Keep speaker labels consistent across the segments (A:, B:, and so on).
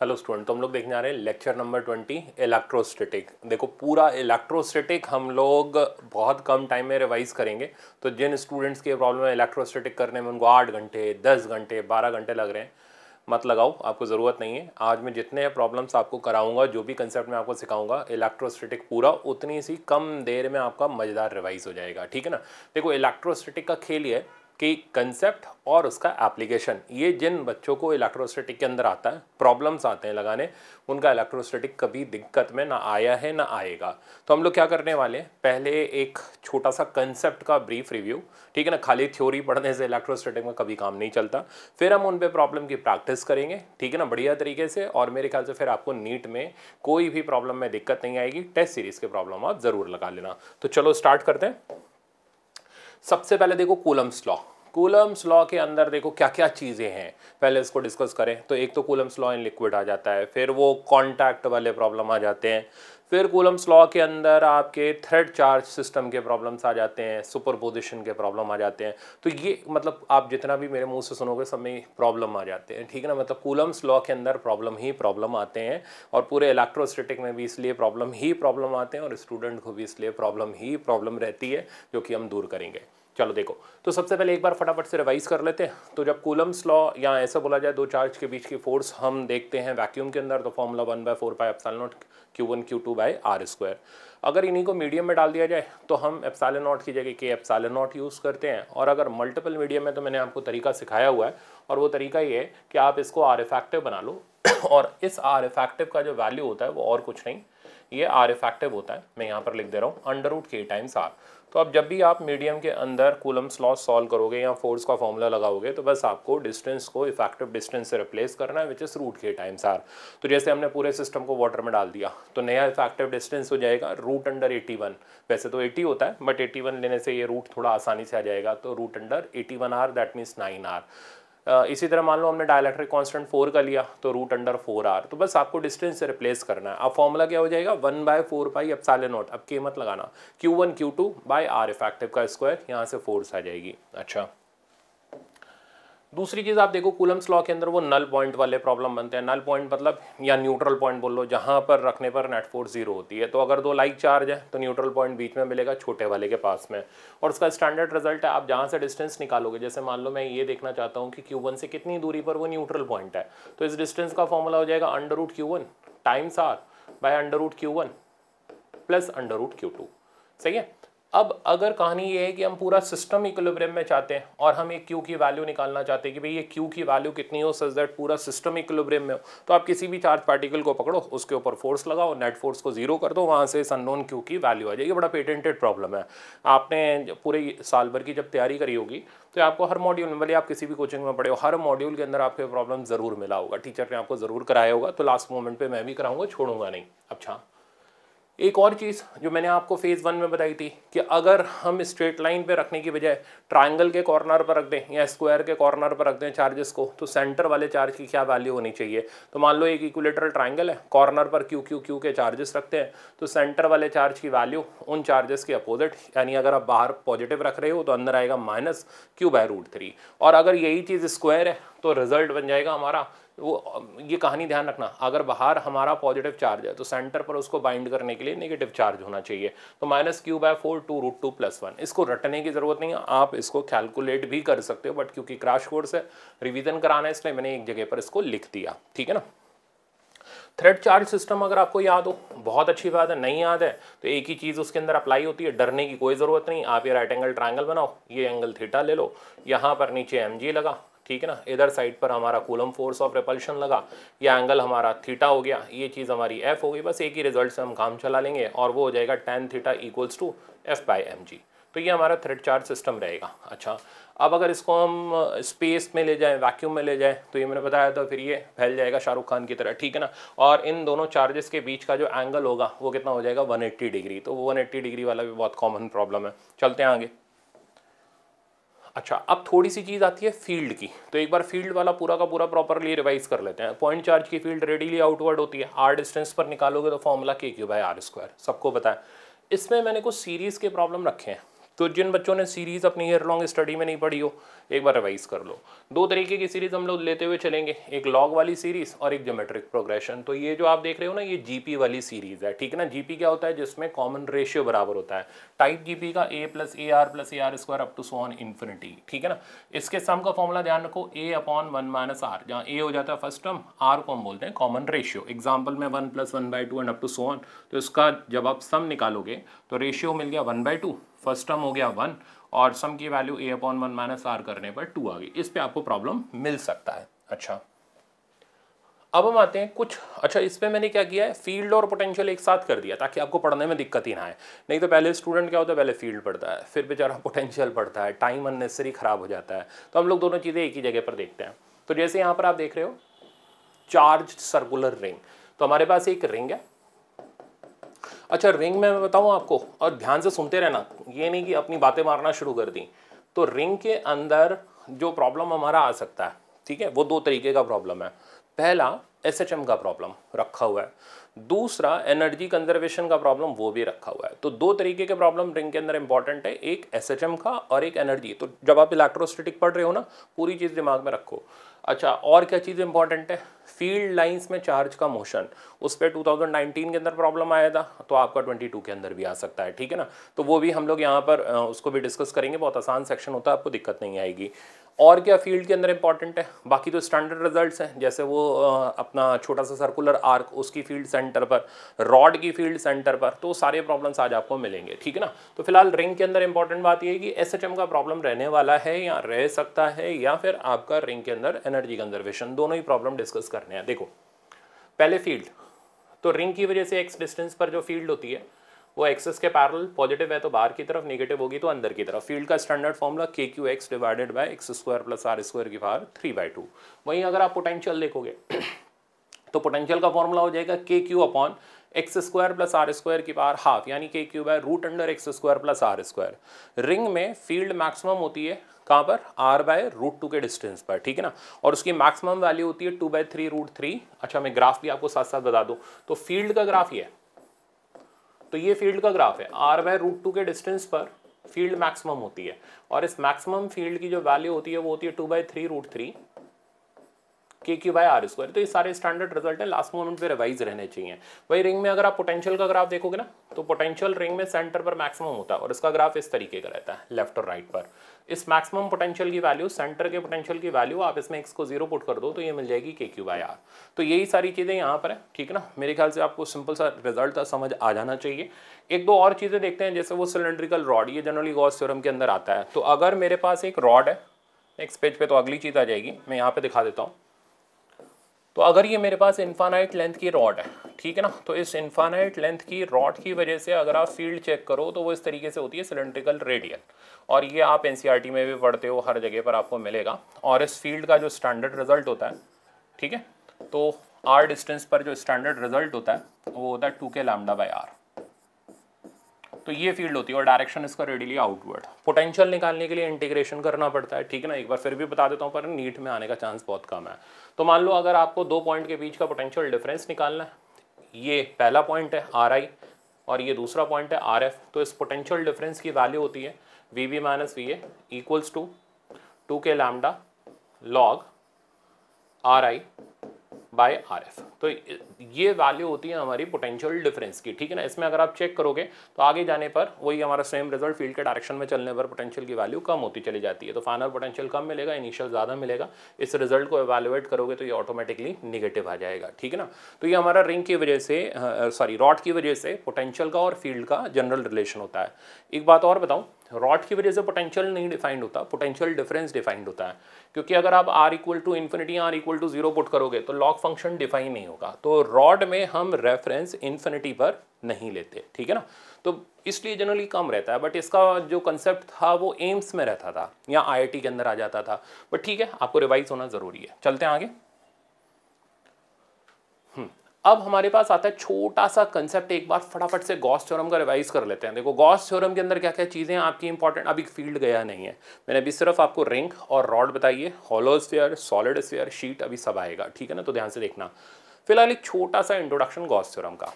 A: Hello student तो हम लोग देखने आ रहे हैं लेक्चर नंबर ट्वेंटी इलेक्ट्रोस्टेटिक देखो पूरा इलेक्ट्रोस्टेटिक हम लोग बहुत कम टाइम में रिवाइज करेंगे तो जिन स्टूडेंट्स की प्रॉब्लम है इलेक्ट्रोस्टेटिक करने में उनको आठ घंटे दस घंटे बारह घंटे लग रहे हैं मत लगाओ आपको ज़रूरत नहीं है आज मैं जितने प्रॉब्लम्स आपको कराऊंगा जो भी कंसेप्ट मैं आपको सिखाऊंगा इलेक्ट्रोस्टेटिक पूरा उतनी सी कम देर में आपका मज़ेदार रिवाइज हो जाएगा ठीक है ना देखो इलेक्ट्रोस्टेटिक का खेल ही है कि कंसेप्ट और उसका एप्लीकेशन ये जिन बच्चों को इलेक्ट्रोस्टेटिक के अंदर आता है प्रॉब्लम्स आते हैं लगाने उनका इलेक्ट्रोस्टेटिक कभी दिक्कत में ना आया है ना आएगा तो हम लोग क्या करने वाले हैं पहले एक छोटा सा कंसेप्ट का ब्रीफ रिव्यू ठीक है ना खाली थ्योरी पढ़ने से इलेक्ट्रोस्टेटिक में कभी काम नहीं चलता फिर हम उन पर प्रॉब्लम की प्रैक्टिस करेंगे ठीक है ना बढ़िया तरीके से और मेरे ख्याल से फिर आपको नीट में कोई भी प्रॉब्लम में दिक्कत नहीं आएगी टेस्ट सीरीज़ के प्रॉब्लम आप ज़रूर लगा लेना तो चलो स्टार्ट करते हैं सबसे पहले देखो कोलम्स लॉ कूलम्स लॉ के अंदर देखो क्या क्या चीज़ें हैं पहले इसको डिस्कस करें तो एक तो कूलम्स लॉ इन लिक्विड आ जाता है फिर वो कॉन्टैक्ट वाले प्रॉब्लम आ जाते हैं फिर कूलम्स लॉ के अंदर आपके थ्रेड चार्ज सिस्टम के प्रॉब्लम्स आ जाते हैं सुपर पोजिशन के प्रॉब्लम आ जाते हैं तो ये मतलब आप जितना भी मेरे मुंह से सुनोगे सब में प्रॉब्लम आ जाते हैं ठीक है ना मतलब कूलम्स लॉ के अंदर प्रॉब्लम ही प्रॉब्लम आते हैं और पूरे इलेक्ट्रोस्टेटिक में भी इसलिए प्रॉब्लम ही प्रॉब्लम आते हैं और स्टूडेंट को भी इसलिए प्रॉब्लम ही प्रॉब्लम रहती है जो कि हम दूर करेंगे चलो देखो तो सबसे पहले एक बार फटाफट से रिवाइज कर लेते हैं तो जब कूलम्स लॉ या ऐसा बोला जाए दो चार्ज के बीच की फोर्स हम देखते हैं वैक्यूम के अंदर तो formula one by four by epsilon naught Q one Q two by are square अगर इन्हीं को मीडियम में डाल दिया जाए तो हम एप्साइल नॉट की जगह के एप्साइल नॉट यूज़ करते हैं और अगर मल्टीपल मीडियम है तो मैंने आपको तरीका सिखाया हुआ है और वो तरीका ये है कि आप इसको आर इफेक्टिव बना लो और इस आर इफेक्टिव का जो वैल्यू होता है वो और कुछ नहीं ये आर इफेक्टिव होता है मैं यहाँ पर लिख दे रहा हूँ under root K times R तो अब जब भी आप मीडियम के अंदर कूलम्स लॉ सॉल्व करोगे या फोर्स का फॉर्मूला लगाओगे तो बस आपको डिस्टेंस को इफेक्टिव डिस्टेंस से रिप्लेस करना है which is root K times R तो जैसे हमने पूरे सिस्टम को वाटर में डाल दिया तो नया इफेक्टिव डिस्टेंस हो जाएगा रूट अंडर एटी वन वैसे तो एटी होता है बट एटी वन लेने से ये रूट थोड़ा आसानी से आ जाएगा तो root under eighty one R that means nine R इसी तरह मान लो हमने डायलैक्ट्रिक कांस्टेंट फोर का लिया तो रूट अंडर फोर आर तो बस आपको डिस्टेंस से रिप्लेस करना है अब फॉर्मूला क्या हो जाएगा वन बाय फोर पाई अब साले नोट अब कीमत लगाना Q one Q two by R effective का स्क्वायर यहाँ से फोर्स आ जाएगी अच्छा दूसरी चीज़ आप देखो कूलम्स लॉ के अंदर वो नल पॉइंट वाले प्रॉब्लम बनते हैं नल पॉइंट मतलब या न्यूट्रल पॉइंट बोल लो जहाँ पर रखने पर नेट फोर्स जीरो होती है तो अगर दो लाइक चार्ज है तो न्यूट्रल पॉइंट बीच में मिलेगा छोटे वाले के पास में और उसका स्टैंडर्ड रिजल्ट है आप जहाँ से डिस्टेंस निकालोगे जैसे मान लो मैं ये देखना चाहता हूँ कि क्यू से कितनी दूरी पर वो न्यूट्रल पॉइंट है तो इस डिस्टेंस का फॉर्मूला हो जाएगा under root Q one times R by under root Q one plus under root Q two सही है अब अगर कहानी ये है कि हम पूरा सिस्टम इक्विलिब्रियम में चाहते हैं और हम एक क्यू की वैल्यू निकालना चाहते हैं कि भाई ये क्यू की वैल्यू कितनी हो सच दैट पूरा सिस्टम इक्विलिब्रियम में हो तो आप किसी भी चार्ज पार्टिकल को पकड़ो उसके ऊपर फोर्स लगाओ नेट फोर्स को जीरो कर दो वहाँ से इस अननोन क्यू की वैल्यू आ जाएगी बड़ा पेटेंटेड प्रॉब्लम है आपने पूरे साल भर की जब तैयारी करी होगी तो आपको हर मॉड्यूल में भले आप किसी भी कोचिंग में पढ़े हो हर मॉड्यूल के अंदर आपको प्रॉब्लम ज़रूर मिला होगा टीचर ने आपको ज़रूर कराया होगा तो लास्ट मोमेंट पर मैं भी कराऊंगा छोड़ूंगा नहीं अच्छा एक और चीज़ जो मैंने आपको फेज़ वन में बताई थी कि अगर हम स्ट्रेट लाइन पे रखने की बजाय ट्रायंगल के कॉर्नर पर रख दें या स्क्वायर के कॉर्नर पर रख दें चार्जेस को तो सेंटर वाले चार्ज की क्या वैल्यू होनी चाहिए तो मान लो एक इक्विलेटरल ट्रायंगल है कॉर्नर पर क्यू क्यू क्यू के चार्जेस रखते हैं तो सेंटर वाले चार्ज की वैल्यू उन चार्जेस के अपोजिट यानी अगर आप बाहर पॉजिटिव रख रहे हो तो अंदर आएगा minus Q by root three और अगर यही चीज़ स्क्वायर है तो रिजल्ट बन जाएगा हमारा वो ये कहानी ध्यान रखना अगर बाहर हमारा पॉजिटिव चार्ज है तो सेंटर पर उसको बाइंड करने के लिए नेगेटिव चार्ज होना चाहिए तो minus Q by four two root two plus one इसको रटने की ज़रूरत नहीं है आप इसको कैलकुलेट भी कर सकते हो बट क्योंकि क्रैश कोर्स है रिविज़न कराना है इसलिए मैंने एक जगह पर इसको लिख दिया ठीक है ना थ्रेड चार्ज सिस्टम अगर आपको याद हो बहुत अच्छी बात है नहीं याद है तो एक ही चीज़ उसके अंदर अप्लाई होती है डरने की कोई ज़रूरत नहीं आप ये राइट एंगल ट्राइंगल बनाओ ये एंगल थीटा ले लो यहाँ पर नीचे एम लगा ठीक है ना इधर साइड पर हमारा कूलम फोर्स ऑफ रिपल्शन लगा या एंगल हमारा थीटा हो गया ये चीज़ हमारी एफ हो गई बस एक ही रिजल्ट से हम काम चला लेंगे और वो हो जाएगा tan theta equals to F by M G तो ये हमारा थ्रेड चार्ज सिस्टम रहेगा अच्छा अब अगर इसको हम स्पेस में ले जाएं वैक्यूम में ले जाएं तो ये मैंने बताया था फिर ये फैल जाएगा शाहरुख खान की तरह ठीक है ना और इन दोनों चार्जेस के बीच का जो एंगल होगा वो कितना हो जाएगा 180 डिग्री तो वो 180 डिग्री वाला भी बहुत कॉमन प्रॉब्लम है चलते हैं आगे अच्छा अब थोड़ी सी चीज़ आती है फील्ड की तो एक बार फील्ड वाला पूरा का पूरा प्रॉपरली रिवाइज कर लेते हैं पॉइंट चार्ज की फील्ड रेडीली आउटवर्ड होती है आर डिस्टेंस पर निकालोगे तो फॉर्मूला के क्यू बाई आर स्क्वायर सबको बताएं इसमें मैंने कुछ सीरीज़ के प्रॉब्लम रखे हैं तो जिन बच्चों ने सीरीज़ अपनी ईयर लॉन्ग स्टडी में नहीं पढ़ी हो एक बार रिवाइज कर लो दो तरीके की सीरीज़ हम लोग लेते हुए चलेंगे एक लॉग वाली सीरीज़ और एक जोमेट्रिक प्रोग्रेशन तो ये जो आप देख रहे हो ना ये जीपी वाली सीरीज़ है ठीक है ना जीपी क्या होता है जिसमें कॉमन रेशियो बराबर होता है टाइप जीपी का A plus A R plus A R square up to so on infinity ठीक है ना इसके सम का फॉर्मूला ध्यान रखो A upon one minus R जहाँ ए हो जाता है फर्स्ट टर्म आर को हम बोलते हैं कॉमन रेशियो एग्जाम्पल में one plus one by two and up to so तो इसका जब आप सम निकालोगे तो रेशियो मिल गया one by two first term हो गया वन और सम की value A upon one minus R करने पर टू आ गई इस पर आपको प्रॉब्लम मिल सकता है अच्छा अब हम आते हैं कुछ अच्छा इस पर मैंने क्या किया है फील्ड और पोटेंशियल एक साथ कर दिया ताकि आपको पढ़ने में दिक्कत ही ना आए नहीं तो पहले स्टूडेंट क्या होता है पहले फील्ड पढ़ता है फिर बेचारा पोटेंशियल पढ़ता है टाइम अननेसरी ख़राब हो जाता है तो हम लोग दोनों चीज़ें एक ही जगह पर देखते हैं तो जैसे यहाँ पर आप देख रहे हो चार्ज सर्कुलर रिंग तो हमारे पास एक रिंग है अच्छा रिंग में मैं बताऊँ आपको और ध्यान से सुनते रहना ये नहीं कि अपनी बातें मारना शुरू कर दी तो रिंग के अंदर जो प्रॉब्लम हमारा आ सकता है ठीक है वो दो तरीके का प्रॉब्लम है पहला एस एच एम का प्रॉब्लम रखा हुआ है दूसरा एनर्जी कंजर्वेशन का प्रॉब्लम वो भी रखा हुआ है तो दो तरीके के प्रॉब्लम रिंग के अंदर इंपॉर्टेंट है एक एस एच एम का और एक एनर्जी तो जब आप इलेक्ट्रोस्टेटिक पढ़ रहे हो ना पूरी चीज़ दिमाग में रखो अच्छा और क्या चीज़ इंपॉर्टेंट है फील्ड लाइंस में चार्ज का मोशन उस पर टू के अंदर प्रॉब्लम आया था तो आपका 22 के अंदर भी आ सकता है ठीक है ना तो वो भी हम लोग यहाँ पर उसको भी डिस्कस करेंगे बहुत आसान सेक्शन होता है आपको दिक्कत नहीं आएगी और क्या फील्ड के अंदर इंपॉर्टेंट है बाकी तो स्टैंडर्ड रिजल्ट्स हैं जैसे वो अपना छोटा सा सर्कुलर आर्क उसकी फील्ड सेंटर पर रॉड की फील्ड सेंटर पर तो सारे प्रॉब्लम्स आज आपको मिलेंगे ठीक है ना तो फिलहाल रिंग के अंदर इंपॉर्टेंट बात यह है कि एस का प्रॉब्लम रहने वाला है या रह सकता है या फिर आपका रिंग के अंदर एनर्जी कंजर्वेशन दोनों ही प्रॉब्लम डिस्कस करने हैं देखो पहले फील्ड तो रिंग की वजह से एक्स डिस्टेंस पर जो फील्ड होती है वो एक्सेस के पैरल पॉजिटिव है तो बाहर की तरफ नेगेटिव होगी तो अंदर की तरफ फील्ड का स्टैंडर्ड फॉर्मूला के Q X divided by X square plus R square की पावर थ्री बाई टू वहीं अगर आप पोटेंशियल देखोगे तो पोटेंशियल का फॉर्मूला हो जाएगा K Q upon X square plus R square की पावर हाफ यानी के क्यूब है root under X square plus R square ring में फील्ड मैक्सिमम होती है कहाँ पर आर बाय रूट टू के डिस्टेंस पर ठीक है ना और उसकी मैक्सिमम वैल्यू होती है two by three root three अच्छा मैं ग्राफ भी आपको साथ साथ बता दूँ तो फील्ड का ग्राफ ये तो ये फील्ड का ग्राफ है आर बाय रूट टू के डिस्टेंस पर फील्ड मैक्सिमम होती है और इस मैक्सिमम फील्ड की जो वैल्यू होती है वो होती है two by three root three K Q by are square तो ये सारे स्टैंडर्ड रिजल्ट है लास्ट मोमेंट पे रिवाइज रहने चाहिए वही रिंग में अगर आप पोटेंशियल का ग्राफ देखोगे ना तो पोटेंशियल रिंग में सेंटर पर मैक्सिमम होता है और इसका ग्राफ इस तरीके का रहता है लेफ्ट और राइट पर इस मैक्सिमम पोटेंशियल की वैल्यू सेंटर के पोटेंशियल की वैल्यू आप इसमें एक्स को जीरो पुट कर दो तो ये मिल जाएगी के क्यू बाय आर तो यही सारी चीज़ें यहाँ पर है ठीक है ना मेरे ख्याल से आपको सिंपल सा रिजल्ट समझ आ जाना चाहिए एक दो और चीज़ें देखते हैं जैसे वो सिलेंड्रिकल रॉड ये जनरली गॉस थ्योरम के अंदर आता है तो अगर मेरे पास एक रॉड है नेक्स्ट पेज पे तो अगली चीज़ आ जाएगी मैं यहाँ पे दिखा देता हूँ तो अगर ये मेरे पास इन्फानाइट लेंथ की रॉड है ठीक है ना तो इस इन्फानाइट लेंथ की रॉड की वजह से अगर आप फील्ड चेक करो तो वो इस तरीके से होती है सिलेंड्रिकल रेडियल और ये आप एन e में भी पढ़ते हो हर जगह पर आपको मिलेगा और इस फील्ड का जो स्टैंडर्ड रिजल्ट होता है ठीक है तो आर डिस्टेंस पर जो स्टैंडर्ड रिजल्ट होता है वो होता है to K lambda by R तो ये फील्ड होती है और डायरेक्शन इसका रेडिली आउटवर्ड पोटेंशियल निकालने के लिए इंटीग्रेशन करना पड़ता है ठीक है ना एक बार फिर भी बता देता हूँ पर नीट में आने का चांस बहुत कम है तो मान लो अगर आपको दो पॉइंट के बीच का पोटेंशियल डिफरेंस निकालना है ये पहला पॉइंट है आर आई और ये दूसरा पॉइंट है आर एफ तो इस पोटेंशियल डिफरेंस की वैल्यू होती है V V minus V A equals to two K lambda log R I by R F तो ये वैल्यू होती है हमारी पोटेंशियल डिफरेंस की ठीक है ना इसमें अगर आप चेक करोगे तो आगे जाने पर वही हमारा सेम रिजल्ट फील्ड के डायरेक्शन में चलने पर पोटेंशियल की वैल्यू कम होती चली जाती है तो फाइनल पोटेंशियल कम मिलेगा इनिशियल ज़्यादा मिलेगा इस रिजल्ट को एवेलुएट करोगे तो ये ऑटोमेटिकली निगेटिव आ जाएगा ठीक है ना तो ये हमारा रिंग की वजह से सॉरी हाँ, रॉड की वजह से पोटेंशियल का और फील्ड का जनरल रिलेशन होता है एक बात और बताऊँ रॉड की वजह से पोटेंशियल नहीं डिफाइंड होता पोटेंशियल डिफरेंस डिफाइंड होता है क्योंकि अगर आप R equal to infinity R equal to zero put करोगे तो लॉक फंक्शन डिफाइन नहीं होगा तो रॉड में हम रेफरेंस इन्फिनिटी पर नहीं लेते ठीक है ना तो इसलिए जनरली कम रहता है बट इसका जो कंसेप्ट था वो एम्स में रहता था या आई के अंदर आ जाता था बट ठीक है आपको रिवाइज होना ज़रूरी है चलते हैं आगे अब हमारे पास आता है छोटा सा कंसेप्ट एक बार फटाफट से गॉस थ्योरम का रिवाइज कर लेते हैं देखो गॉस थ्योरम के अंदर क्या क्या चीज़ें आपकी इंपॉर्टेंट अभी फील्ड गया नहीं है मैंने अभी सिर्फ आपको रिंग और रॉड बताइए hollow sphere solid sphere sheet अभी सब आएगा ठीक है ना तो ध्यान से देखना फिलहाल एक छोटा सा इंट्रोडक्शन गॉस थ्योरम का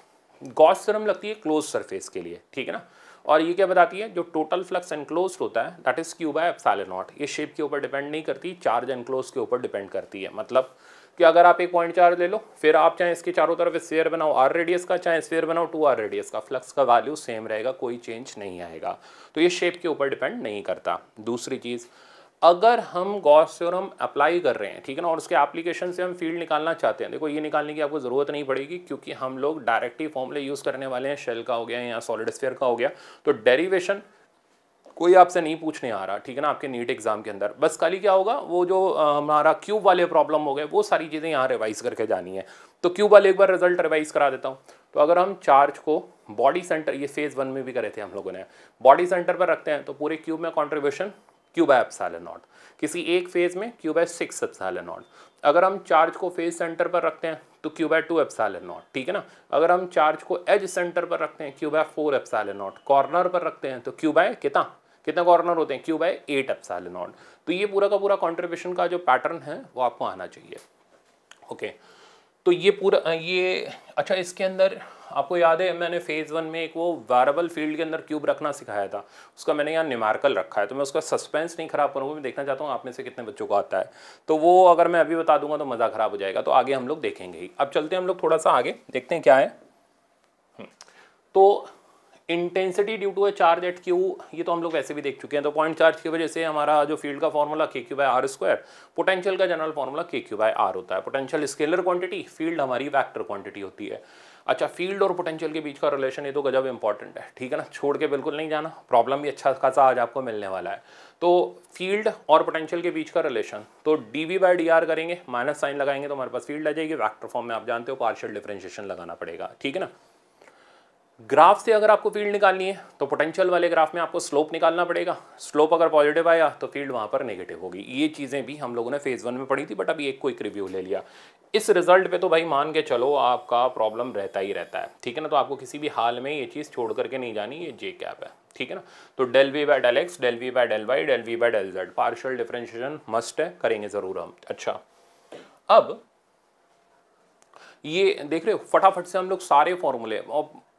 A: गॉस थ्योरम लगती है क्लोज सरफेस के लिए ठीक है ना और ये क्या बताती है जो टोटल फ्लक्स एनक्लोज होता है that is Q by epsilon not ये शेप के ऊपर डिपेंड नहीं करती चार्ज एनक्लोज के ऊपर डिपेंड करती है मतलब कि अगर आप एक पॉइंट चार्ज ले लो फिर आप चाहे इसके चारों तरफ स्पेयर बनाओ आर रेडियस का चाहे स्पेयर बनाओ टू आर रेडियस का फ्लक्स का वैल्यू सेम रहेगा कोई चेंज नहीं आएगा तो ये शेप के ऊपर डिपेंड नहीं करता दूसरी चीज़ अगर हम गॉस अप्लाई कर रहे हैं ठीक है ना और उसके एप्लीकेशन से हम फील्ड निकालना चाहते हैं देखो ये निकालने की आपको ज़रूरत नहीं पड़ेगी क्योंकि हम लोग डायरेक्टिव फॉर्मूले यूज़ करने वाले हैं शेल का हो गया या सॉलिड स्पेयर का हो गया तो डेरिवेशन कोई आपसे नहीं पूछने आ रहा ठीक है ना आपके नीट एग्ज़ाम के अंदर बस खाली क्या होगा वो जो हमारा क्यूब वाले प्रॉब्लम हो गए वो सारी चीज़ें यहाँ रिवाइज़ करके जानी है तो क्यूब वाले एक बार रिजल्ट रिवाइज़ करा देता हूँ तो अगर हम चार्ज को बॉडी सेंटर ये फेज़ वन में भी करे थे हम लोगों ने बॉडी सेंटर पर रखते हैं तो पूरे क्यूब में कॉन्ट्रीब्यूशन क्यूब है एप्साइलन नॉट किसी एक फेज़ में क्यूब है सिक्स एप्साइलन नॉट अगर हम चार्ज को फेज सेंटर पर रखते हैं तो क्यूब है टू एप्साल नॉट ठीक है ना अगर हम चार्ज को एज सेंटर पर रखते हैं क्यूब है फोर एप्साइलन नॉट कॉर्नर पर रखते हैं तो क्यूब है कितना कितना कॉर्नर होते हैं Q by eight epsilon not तो ये पूरा का पूरा कॉन्ट्रीब्यूशन का जो पैटर्न है वो आपको आना चाहिए ओके तो ये पूरा ये अच्छा इसके अंदर आपको याद है मैंने फेज़ वन में एक वो वारबल फील्ड के अंदर क्यूब रखना सिखाया था उसका मैंने यहाँ निमार्कल रखा है तो मैं उसका सस्पेंस नहीं खराब करूँगा मैं देखना चाहता हूँ आप में से कितने बच्चों को आता है तो वो अगर मैं अभी बता दूंगा तो मज़ा ख़राब हो जाएगा तो आगे हम लोग देखेंगे ही अब चलते हैं हम लोग थोड़ा सा आगे देखते हैं क्या है हम्म। तो intensity due to a charge at Q ये तो हम लोग वैसे भी देख चुके हैं तो पॉइंट चार्ज की वजह से हमारा जो फील्ड का फॉर्मूला के Q by are square potential का जनरल फॉर्मूला के क्यू बाय आर होता है पोटेंशियल स्केलर क्वांटिटी फील्ड हमारी वैक्टर क्वांटिटी होती है अच्छा फील्ड और पोटेंशियल के बीच का रिलेशन ये तो गजब इंपॉर्टेंट है ठीक है ना छोड़ के बिल्कुल नहीं जाना प्रॉब्लम भी अच्छा खासा आज आपको मिलने वाला है तो फील्ड और पोटेंशियल के बीच का रिलेशन तो D V by D R करेंगे माइनस साइन लगाएंगे तो हमारे पास फील्ड आ जाएगी वैक्टर फॉर्म में आप जानते हो पार्शियल डिफ्रेंशिएशन लगाना पड़ेगा ठीक है ना ग्राफ से अगर आपको फील्ड निकालनी है तो पोटेंशियल वाले ग्राफ में आपको स्लोप निकालना पड़ेगा स्लोप अगर पॉजिटिव आया तो फील्ड वहां पर नेगेटिव होगी ये चीज़ें भी हम लोगों ने फेज़ वन में पढ़ी थी बट अभी एक एक रिव्यू ले लिया इस रिजल्ट पे तो भाई मान के चलो आपका प्रॉब्लम रहता ही रहता है ठीक है ना तो आपको किसी भी हाल में ये चीज़ छोड़ करके नहीं जानी ये जे कैप है ठीक है ना तो del V by del X del V by del Y del V by del Z partial differentiation must है करेंगे ज़रूर हम अच्छा अब ये देख रहे हो फटाफट से हम लोग सारे फॉर्मूले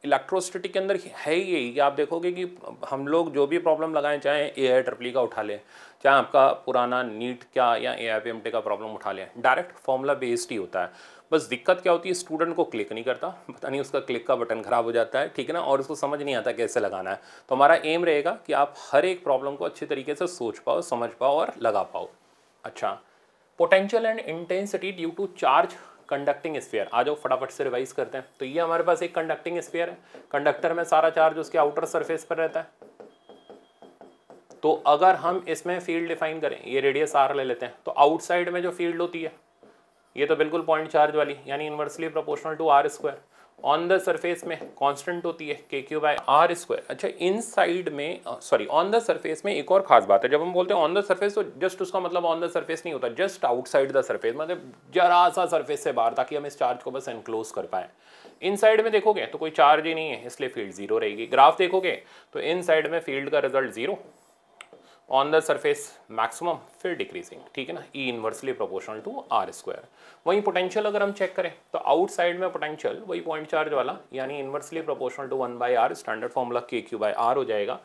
A: इलेक्ट्रोस्टेटिक के अंदर है ही यही कि आप देखोगे कि हम लोग जो भी प्रॉब्लम लगाएं चाहे ए आई ट्रिपली का उठा लें चाहे आपका पुराना नीट का या A I P M T का प्रॉब्लम उठा लें डायरेक्ट फॉर्मूला बेस्ड ही होता है बस दिक्कत क्या होती है स्टूडेंट को क्लिक नहीं करता पता नहीं उसका क्लिक का बटन ख़राब हो जाता है ठीक है ना और उसको समझ नहीं आता कैसे लगाना है तो हमारा एम रहेगा कि आप हर एक प्रॉब्लम को अच्छे तरीके से सोच पाओ समझ पाओ और लगा पाओ अच्छा potential and intensity due to charge conducting sphere आ जाओ फटाफट से रिवाइज करते हैं तो ये हमारे पास एक कंडक्टिंग स्पेयर है कंडक्टर में सारा चार्ज उसके आउटर सरफेस पर रहता है तो अगर हम इसमें फील्ड डिफाइन करें ये रेडियस आर ले लेते हैं तो आउटसाइड में जो फील्ड होती है ये तो बिल्कुल पॉइंट चार्ज वाली यानी inversely proportional to R square on the surface में कांस्टेंट होती है K Q by are square अच्छा इन साइड में सॉरी ऑन द सरफेस में एक और खास बात है जब हम बोलते हैं ऑन द सरफेस तो जस्ट उसका मतलब ऑन द सरफेस नहीं होता जस्ट आउटसाइड द सरफेस मतलब जरा सा सरफेस से बाहर ताकि हम इस चार्ज को बस एनक्लोज कर पाएँ इन साइड में देखोगे तो कोई चार्ज ही नहीं है इसलिए फील्ड जीरो रहेगी ग्राफ देखोगे तो इन साइड में फील्ड का result zero on the surface maximum फिर डिक्रीजिंग ठीक है ना E inversely proportional to R square वहीं पोटेंशियल अगर हम चेक करें तो आउटसाइड में पोटेंशियल वही पॉइंट चार्ज वाला यानी inversely proportional to one by R standard formula के क्यू बाई आर हो जाएगा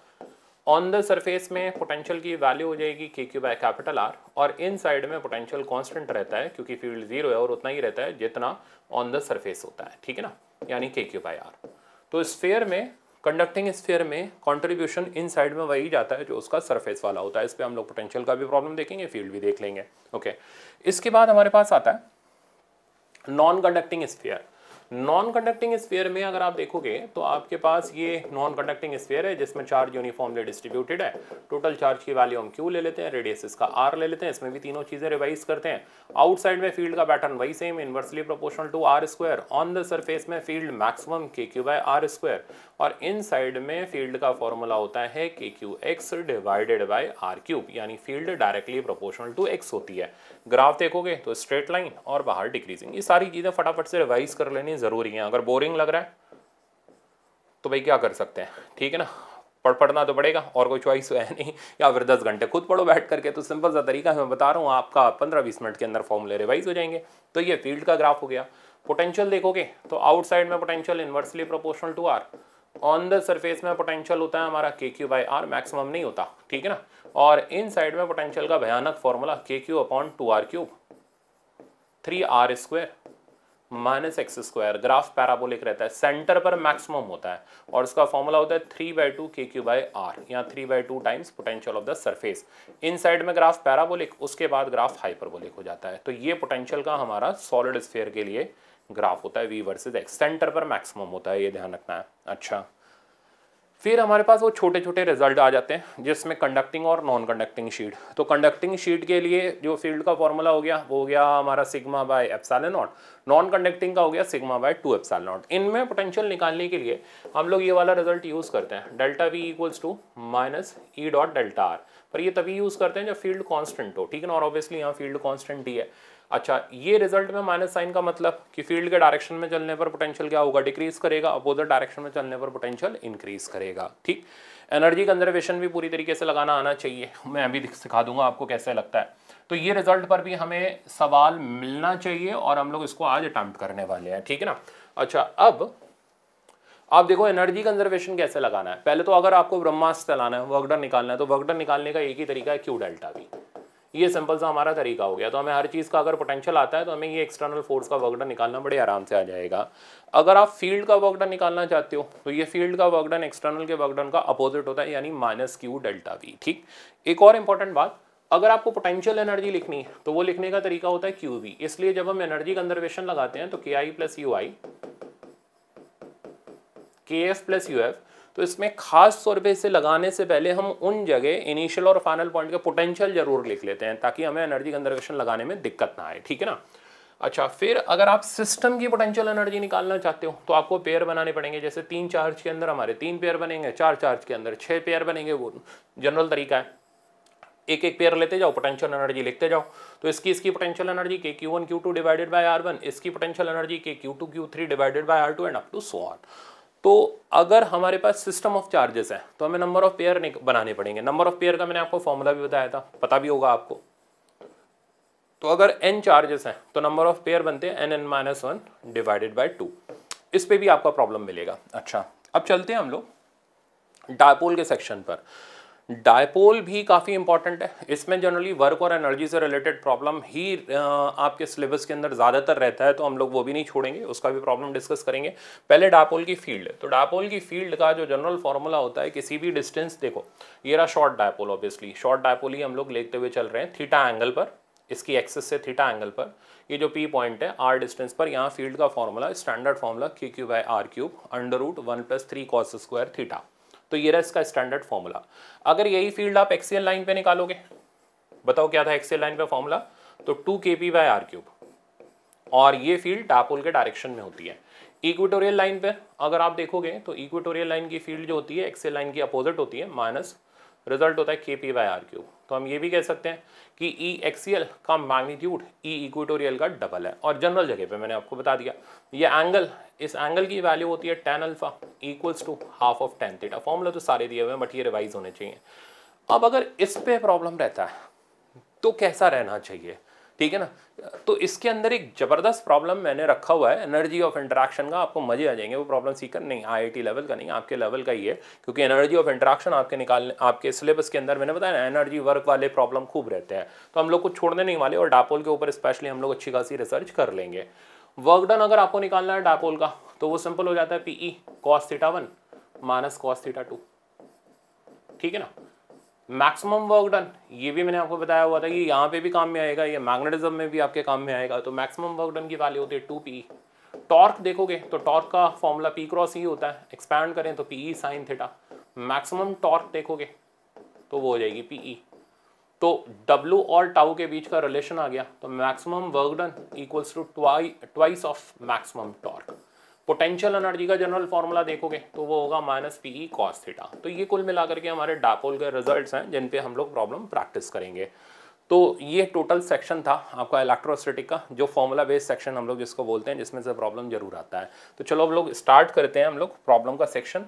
A: ऑन द सरफेस में पोटेंशियल की वैल्यू हो जाएगी K Q by capital R और इन साइड में पोटेंशियल कॉन्स्टेंट रहता है क्योंकि फील्ड जीरो है और उतना ही रहता है जितना ऑन द सरफेस होता है ठीक है ना यानी के क्यू बाई आर तो स्फेयर में कंडक्टिंग स्फेयर में कंट्रीब्यूशन इन साइड में वही जाता है जो उसका सरफेस वाला होता है इस पर हम लोग पोटेंशियल का भी प्रॉब्लम देखेंगे फील्ड भी देख लेंगे ओके okay. इसके बाद हमारे पास आता है non conducting sphere non conducting sphere में अगर आप देखोगे तो आपके पास ये नॉन कंडक्टिंग स्पेयर है जिसमें चार्ज यूनिफॉर्मली डिस्ट्रीब्यूटेड है टोटल चार्ज की वैल्यू हम क्यू ले लेते हैं रेडियस इसका आर ले लेते हैं इसमें भी तीनों चीज़ें रिवाइज करते हैं आउटसाइड में फील्ड का पैटर्न वही same inversely proportional to R square on the surface में field maximum K Q by are square और इन साइड में फील्ड का फॉर्मूला होता है K Q X divided by R cube यानी field directly proportional to X होती है graph देखोगे तो स्ट्रेट लाइन और बाहर डिक्रीजिंग ये सारी चीज़ें फटाफट से रिवाइज कर लेनी ज़रूरी है अगर बोरिंग लग रहा है तो भाई क्या कर सकते हैं ठीक है ना पढ़ पढ़ना तो पड़ेगा और कोई चॉइस है नहीं या फिर दस घंटे खुद पढ़ो बैठ करके तो सिंपल सा तरीका मैं बता रहा हूँ आपका पंद्रह बीस मिनट के अंदर फॉर्मूले रिवाइज हो जाएंगे तो ये फील्ड का ग्राफ हो गया पोटेंशियल देखोगे तो आउटसाइड में potential inversely proportional to R on the surface में पोटेंशियल होता है हमारा के क्यू बाई आर मैक्सिमम नहीं होता ठीक है ना और इन साइड में पोटेंशियल का भयानक फॉर्मूला के Q upon two R cube three R square minus X square graph parabolic रहता है सेंटर पर मैक्सिमम होता है और इसका फॉर्मूला होता है थ्री बाई टू के क्यू बाई आर या three by two times potential of the surface inside में ग्राफ पैराबोलिक उसके बाद ग्राफ हाइपरबोलिक हो जाता है तो ये पोटेंशियल का हमारा सॉलिड स्फेयर के लिए ग्राफ होता है वी वर्सेज एक्स सेंटर पर मैक्सिमम होता है ये ध्यान रखना है अच्छा फिर हमारे पास वो छोटे छोटे रिजल्ट आ जाते हैं जिसमें कंडक्टिंग और नॉन कंडक्टिंग शीट तो कंडक्टिंग शीट के लिए जो फील्ड का फॉर्मूला हो गया वो हो गया हमारा sigma by epsilon not non conducting का हो गया sigma by two epsilon not इनमें पोटेंशियल निकालने के लिए हम लोग ये वाला रिजल्ट यूज़ करते हैं delta V equals to minus E dot delta R पर ये तभी यूज़ करते हैं जब फील्ड कॉन्स्टेंट हो ठीक है ना और ऑब्वियसली यहाँ फील्ड कॉन्स्टेंट ही है अच्छा ये रिजल्ट में माइनस साइन का मतलब कि फील्ड के डायरेक्शन में चलने पर पोटेंशियल क्या होगा डिक्रीज करेगा अपोजिट डायरेक्शन में चलने पर पोटेंशियल इंक्रीज करेगा ठीक एनर्जी कंजर्वेशन भी पूरी तरीके से लगाना आना चाहिए मैं अभी सिखा दूंगा आपको कैसे लगता है तो ये रिजल्ट पर भी हमें सवाल मिलना चाहिए और हम लोग इसको आज अटैम्प्ट करने वाले हैं ठीक है ना अच्छा अब आप देखो एनर्जी कंजर्वेशन कैसे लगाना है पहले तो अगर आपको ब्रह्मास्त्र चलाना है वर्कडर निकालना है तो वर्कडर निकालने का एक ही तरीका है क्यू डेल्टा भी ये सिंपल सा हमारा तरीका हो गया तो हमें हर चीज़ का अगर पोटेंशियल आता है तो हमें ये एक्सटर्नल फोर्स का वर्कडन निकालना बड़े आराम से आ जाएगा अगर आप फील्ड का वर्कडन निकालना चाहते हो तो ये फील्ड का वर्कडन एक्सटर्नल के वर्कडन का अपोजिट होता है यानी माइनस क्यू डेल्टा वी ठीक एक और इंपॉर्टेंट बात अगर आपको पोटेंशियल एनर्जी लिखनी है तो वो लिखने का तरीका होता है क्यू वी इसलिए जब हम एनर्जी कंजर्वेशन लगाते हैं तो के आई प्लस यू आई के एफ प्लस यू एफ तो इसमें खास तौर पे इसे लगाने से पहले हम उन जगह इनिशियल और फाइनल पॉइंट के पोटेंशियल जरूर लिख लेते हैं ताकि हमें एनर्जी कंजर्वेशन लगाने में दिक्कत ना आए ठीक है ना अच्छा फिर अगर आप सिस्टम की पोटेंशियल एनर्जी निकालना चाहते हो तो आपको पेयर बनाने पड़ेंगे जैसे तीन चार्ज के अंदर हमारे तीन पेयर बनेंगे चार चार्ज के अंदर छः पेयर बनेंगे वो जनरल तरीका है एक एक पेयर लेते जाओ पोटेंशियल एनर्जी लिखते जाओ तो इसकी इसकी potential energy K Q one Q two divided by R one इसकी potential energy K Q two Q three divided by R two and up to so on तो अगर हमारे पास सिस्टम ऑफ चार्जेस है तो हमें नंबर ऑफ पेयर बनाने पड़ेंगे number of pair का मैंने आपको फॉर्मूला भी बताया था पता भी होगा आपको तो अगर एन चार्जेस हैं तो नंबर ऑफ पेयर बनते हैं N N minus one divided by two इस पर भी आपका प्रॉब्लम मिलेगा अच्छा अब चलते हैं हम लोग डायपोल के सेक्शन पर डायपोल भी काफ़ी इंपॉर्टेंट है इसमें जनरली वर्क और एनर्जी से रिलेटेड प्रॉब्लम ही आपके सिलेबस के अंदर ज़्यादातर रहता है तो हम लोग वो भी नहीं छोड़ेंगे उसका भी प्रॉब्लम डिस्कस करेंगे पहले डायपोल की फील्ड तो डायपोल की फील्ड का जो जनरल फॉर्मूला होता है किसी भी डिस्टेंस देखो ये रहा short dipole obviously short dipole ही हम लोग लेते हुए चल रहे हैं थीटा एंगल पर इसकी एक्सेस से थीटा एंगल पर ये जो पी पॉइंट है आर डिस्टेंस पर यहाँ फील्ड का formula standard formula Q Q by R cube under root one plus three cos square theta तो ये रहा इसका स्टैंडर्ड फॉर्मूला अगर यही फील्ड आप एक्सीएल लाइन पे निकालोगे बताओ क्या था एक्सीएल लाइन पे फॉर्मूला तो two K P by R cube और ये फील्ड टापोल के डायरेक्शन में होती है इक्वेटोरियल लाइन पे अगर आप देखोगे तो इक्वेटोरियल लाइन की फील्ड जो होती है एक्सेल लाइन की अपोजिट होती है माइनस रिजल्ट होता है के पी बाई आर क्यूब तो हम ये भी कह सकते हैं कि ई e एक्सीएल का मैग्नीट्यूड ई इक्वेटोरियल का डबल है और जनरल जगह पे मैंने आपको बता दिया ये एंगल इस एंगल की वैल्यू होती है tan alpha equals to half of tan theta formula तो सारे दिए हुए हैं बट ये रिवाइज होने चाहिए अब अगर इस पर प्रॉब्लम रहता है तो कैसा रहना चाहिए ठीक है ना तो इसके अंदर एक ज़बरदस्त प्रॉब्लम मैंने रखा हुआ है एनर्जी ऑफ इंटरेक्शन का आपको मजे आ जाएंगे वो प्रॉब्लम सीकर नहीं आईआईटी लेवल का नहीं आपके लेवल का ही है क्योंकि एनर्जी ऑफ इंटरेक्शन आपके निकालने आपके सिलेबस के अंदर मैंने बताया एनर्जी वर्क वाले प्रॉब्लम खूब रहते हैं तो हम लोग को छोड़ने नहीं वाले और डापोल के ऊपर स्पेशली हम लोग अच्छी खासी रिसर्च कर लेंगे वर्क डन अगर आपको निकालना है डापोल का तो वो सिंपल हो जाता है P E cos theta one minus cos theta two ठीक है ना मैक्सिमम वर्क डन ये भी मैंने आपको बताया हुआ था कि यहाँ पे भी काम में आएगा ये मैग्नेटिज्म में भी आपके काम में आएगा तो मैक्सिमम वर्क डन की वैल्यू होती है टू पी टॉर्क देखोगे तो टॉर्क का फॉर्मूला पी क्रॉस ही होता है एक्सपैंड करें तो P E sine theta maximum torque देखोगे तो वो हो जाएगी पी ई e. तो डब्ल्यू और टाउ के बीच का रिलेशन आ गया तो maximum work done equals to twice of maximum torque potential energy का जनरल फॉर्मूला देखोगे तो वो होगा minus P E cos theta तो ये कुल मिलाकर के हमारे डापोल के रिजल्ट्स हैं जिन पे हम लोग प्रॉब्लम प्रैक्टिस करेंगे तो ये टोटल सेक्शन था आपका इलेक्ट्रोस्टेटिक का जो फॉर्मूला बेस्ड सेक्शन हम लोग जिसको बोलते हैं जिसमें से प्रॉब्लम जरूर आता है तो चलो हम लोग स्टार्ट करते हैं हम लोग प्रॉब्लम का सेक्शन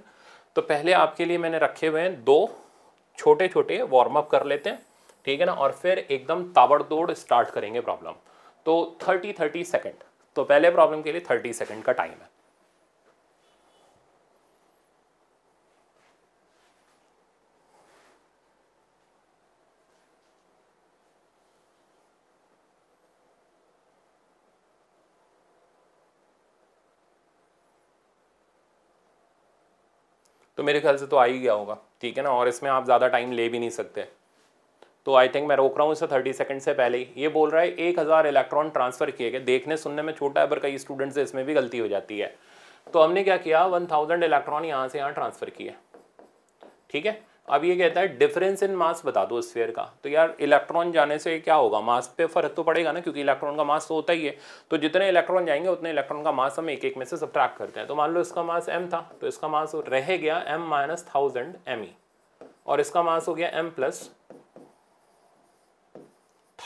A: तो पहले आपके लिए मैंने रखे हुए हैं दो छोटे छोटे वार्म अप कर लेते हैं ठीक है ना और फिर एकदम ताबड़तोड़ स्टार्ट करेंगे प्रॉब्लम तो थर्टी थर्टी सेकेंड तो पहले प्रॉब्लम के लिए थर्टी सेकेंड का टाइम है तो मेरे ख्याल से तो आ ही गया होगा ठीक है ना और इसमें आप ज़्यादा टाइम ले भी नहीं सकते तो आई थिंक मैं रोक रहा हूँ इसे थर्टी सेकेंड से पहले ही ये बोल रहा है एक हज़ार इलेक्ट्रॉन ट्रांसफ़र किए गए देखने सुनने में छोटा है पर कई स्टूडेंट्स से इसमें भी गलती हो जाती है तो हमने क्या किया वन थाउजेंड इलेक्ट्रॉन यहाँ से यहाँ ट्रांसफ़र किए ठीक है अब ये कहता है डिफरेंस इन मास बता दो स्फेयर का तो यार इलेक्ट्रॉन जाने से क्या होगा मास पे फर्क तो पड़ेगा ना क्योंकि इलेक्ट्रॉन का मास तो होता ही है तो जितने इलेक्ट्रॉन जाएंगे उतने इलेक्ट्रॉन का मास हम एक एक में से सब्ट्रैक्ट करते हैं तो मान लो इसका मास एम था तो इसका मास रह गया M minus thousand M E और इसका मास हो गया M plus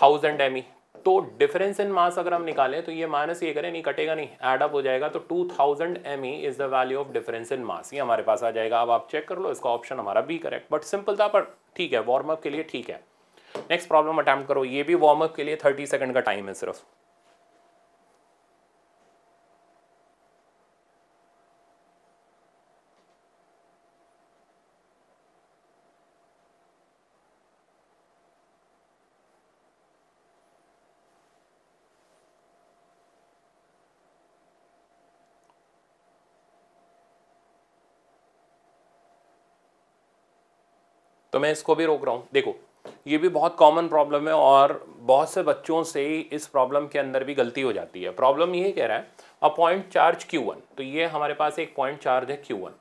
A: thousand M E तो डिफरेंस इन मास अगर हम निकालें तो ये माइनस ये करें नहीं कटेगा नहीं एड अप हो जाएगा तो 2000 thousand M E is the value of difference in mass ये हमारे पास आ जाएगा अब आप चेक कर लो इसका ऑप्शन हमारा बी करेक्ट बट सिंपल था पर ठीक है वार्म अप के लिए ठीक है नेक्स्ट प्रॉब्लम अटैम्प्ट करो ये भी वार्म अप के लिए थर्टी सेकेंड का टाइम है सिर्फ तो मैं इसको भी रोक रहा हूँ देखो ये भी बहुत कॉमन प्रॉब्लम है और बहुत से बच्चों से इस प्रॉब्लम के अंदर भी गलती हो जाती है प्रॉब्लम ये कह रहा है a point charge Q one तो ये हमारे पास एक पॉइंट चार्ज है Q one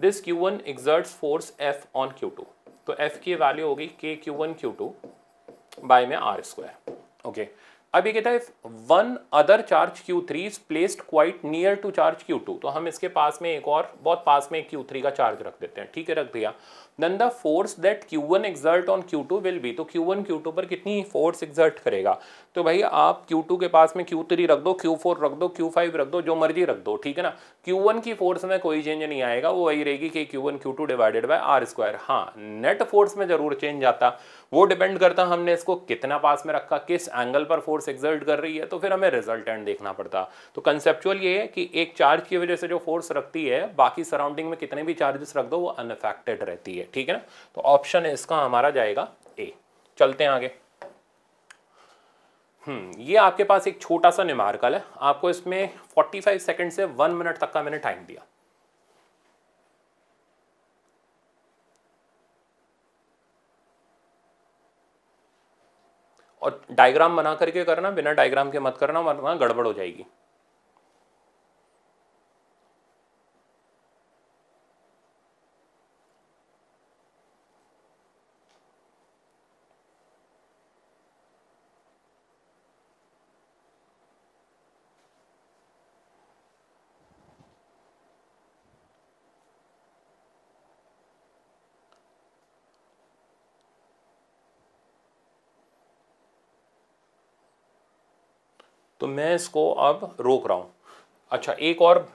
A: this Q one exerts force F on Q two तो एफ की वैल्यू होगी K Q one Q two by में आर स्क्वायर ओके अब ये कहता है one other charge Q three is placed quite near to charge Q two तो हम इसके पास में एक और बहुत पास में क्यू थ्री का चार्ज रख देते हैं ठीक है रख दिया then the force that Q one exert on Q two will be तो क्यू वन क्यू टू पर कितनी फोर्स एक्सर्ट करेगा तो भाई आप क्यू टू के पास में क्यू थ्री रख दो क्यू फोर रख दो क्यू फाइव रख दो जो मर्जी रख दो ठीक है ना क्यू वन की फोर्स में कोई चेंज नहीं आएगा वो वही रहेगी कि q one Q two divided by are square हाँ नेट फोर्स में जरूर चेंज आता वो डिपेंड करता हमने इसको कितना पास में रखा किस एंगल पर फोर्स फोर्स एग्जर्ट कर रही है तो फिर हमें रिजल्टेंट देखना पड़ता तो कंसेप्चुअल ये है कि एक चार्ज की वजह से जो फोर्स रखती है बाकी सराउंडिंग में कितने भी चार्जेस रख दो वो अनफेक्टेड रहती है ठीक है ना तो ऑप्शन इसका हमारा जाएगा ए चलते हैं आगे हम्म ये आपके पास एक छोटा सा निमार्कल है आपको इसमें 45 सेकंड से वन मिनट तक का मैंने टाइम दिया और डायग्राम बना करके करना बिना डायग्राम के मत करना वरना गड़बड़ हो जाएगी तो मैं इसको अब रोक रहा हूँ अच्छा एक और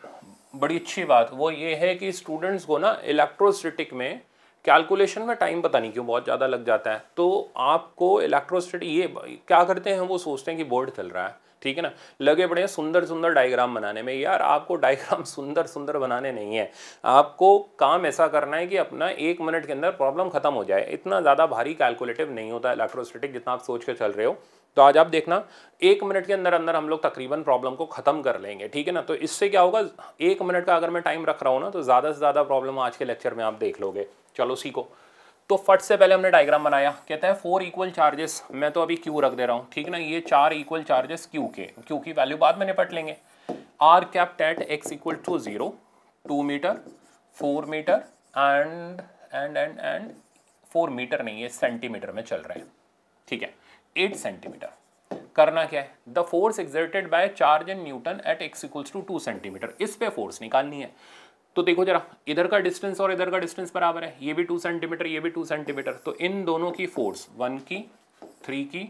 A: बड़ी अच्छी बात वो ये है कि स्टूडेंट्स को ना इलेक्ट्रोस्टेटिक में कैलकुलेशन में टाइम पता नहीं क्यों बहुत ज़्यादा लग जाता है तो आपको इलेक्ट्रोस्टेटिक ये क्या करते हैं हम वो सोचते हैं कि बोर्ड चल रहा है ठीक है ना लगे पड़े हैं सुंदर सुंदर डायग्राम बनाने में यार आपको डायग्राम सुंदर सुंदर बनाने नहीं है आपको काम ऐसा करना है कि अपना एक मिनट के अंदर प्रॉब्लम खत्म हो जाए इतना ज़्यादा भारी कैलकुलेटिव नहीं होता इलेक्ट्रोस्टेटिक जितना आप सोच के चल रहे हो तो आज आप देखना एक मिनट के अंदर अंदर हम लोग तकरीबन प्रॉब्लम को ख़त्म कर लेंगे ठीक है ना तो इससे क्या होगा एक मिनट का अगर मैं टाइम रख रहा हूँ ना तो ज़्यादा से ज़्यादा प्रॉब्लम आज के लेक्चर में आप देख लोगे चलो सीखो तो फट से पहले हमने डायग्राम बनाया कहता है फोर इक्वल चार्जेस मैं तो अभी क्यू रख दे रहा हूँ ठीक ना ये चार इक्वल चार्जेस क्यू के क्यू की वैल्यू बाद में निपट लेंगे are kept at x equal to zero two metre four metre and and and and four metre नहीं है सेंटीमीटर में चल रहे हैं ठीक है एट सेंटीमीटर करना क्या है the force exerted by charge and newton at x equals to two centimetre इस पे फोर्स निकालनी है तो देखो जरा इधर का डिस्टेंस और इधर का डिस्टेंस बराबर है ये भी टू सेंटीमीटर ये भी टू सेंटीमीटर तो इन दोनों की फोर्स वन की थ्री की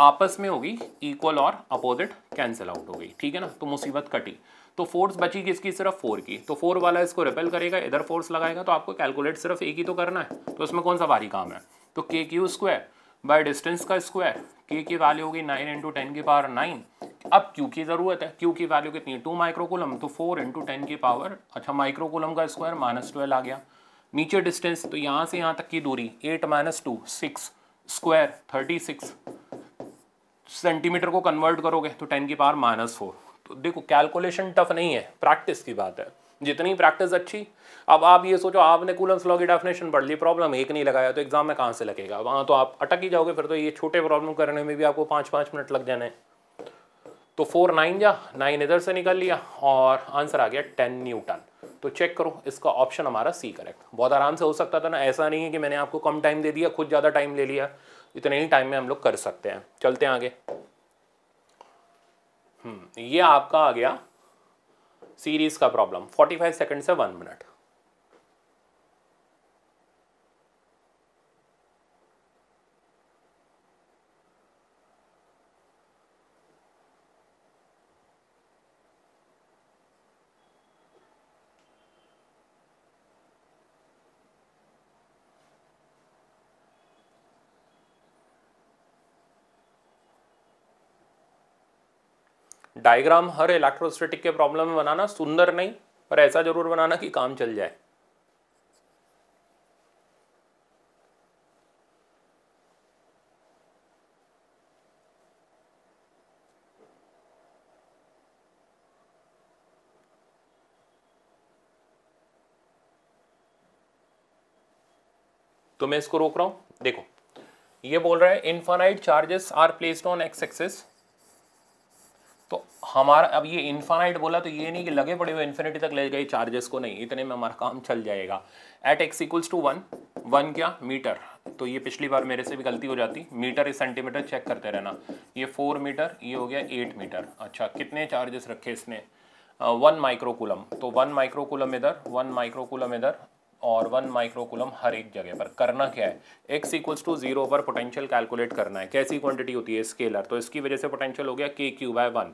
A: आपस में होगी इक्वल और अपोजिट कैंसिल आउट हो गई ठीक है ना तो मुसीबत कटी तो फोर्स बची किसकी सिर्फ फोर की तो फोर वाला इसको रिपेल करेगा इधर फोर्स लगाएगा तो आपको कैलकुलेट सिर्फ एक ही तो करना है तो इसमें कौन सा भारी काम है तो के क्यू स्क्वायर बाय डिस्टेंस का स्क्वायर के की वैल्यू होगी नाइन इंटू टेन की पावर नाइन अब क्यू की ज़रूरत है क्यू की वैल्यू कितनी है टू माइक्रोकुलम तो फोर इंटू टेन की पावर अच्छा माइक्रोकुलम का स्क्वायर माइनस ट्वेल्व आ गया नीचे डिस्टेंस तो यहाँ से यहाँ तक की दूरी eight minus two six square thirty six centimetre को कन्वर्ट करोगे तो टेन की पावर माइनस फोर तो देखो कैलकुलेशन टफ नहीं है प्रैक्टिस की बात है जितनी प्रैक्टिस अच्छी अब आप ये सोचो आपने कूलेंस लॉ की डेफिनेशन पढ़ ली प्रॉब्लम एक नहीं लगाया तो एग्जाम में कहाँ से लगेगा वहाँ तो आप अटक ही जाओगे फिर तो ये छोटे प्रॉब्लम करने में भी आपको पाँच पाँच मिनट लग जाने तो फोर नाइन जा नाइन इधर से निकल लिया और आंसर आ गया टेन न्यूटन तो चेक करो इसका ऑप्शन हमारा सी करेक्ट बहुत आराम से हो सकता था ना ऐसा नहीं है कि मैंने आपको कम टाइम दे दिया खुद ज़्यादा टाइम ले लिया इतने ही टाइम में हम लोग कर सकते हैं चलते हैं आगे हम्म, ये आपका आ गया सीरीज का प्रॉब्लम 45 सेकंड से वन मिनट डायग्राम हर इलेक्ट्रोस्टेटिक के प्रॉब्लम में बनाना सुंदर नहीं पर ऐसा जरूर बनाना कि काम चल जाए तो मैं इसको रोक रहा हूं देखो ये बोल रहा है infinite charges are placed on x axis तो हमारा अब ये इन्फानाइट बोला तो ये नहीं कि लगे पड़े हुए इन्फिनिटी तक ले गए चार्जेस को नहीं इतने में हमारा काम चल जाएगा at x equals to one one क्या मीटर तो ये पिछली बार मेरे से भी गलती हो जाती मीटर इस सेंटीमीटर चेक करते रहना ये फोर मीटर ये हो गया एट मीटर अच्छा कितने चार्जेस रखे इसने वन uh, माइक्रोकुलम तो वन माइक्रोकुलम इधर वन माइक्रोकुलम इधर और वन माइक्रोकुलम हर एक जगह पर करना क्या है एक्स इक्वल्स टू जीरो पर पोटेंशियल कैलकुलेट करना है कैसी क्वांटिटी होती है स्केलर तो इसकी वजह से पोटेंशियल हो गया के Q by one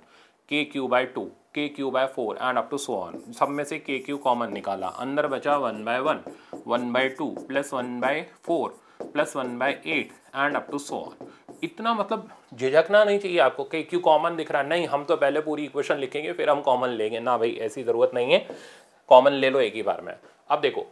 A: k Q by two के Q by four and up to so on सब में से के क्यू कॉमन निकाला अंदर बचा one by one one by two plus one by four plus one by eight and up to so on इतना मतलब झिझकना नहीं चाहिए आपको के क्यू कॉमन दिख रहा है नहीं हम तो पहले पूरी इक्वेशन लिखेंगे फिर हम कॉमन लेंगे ना भाई ऐसी ज़रूरत नहीं है कॉमन ले लो एक ही बार में अब देखो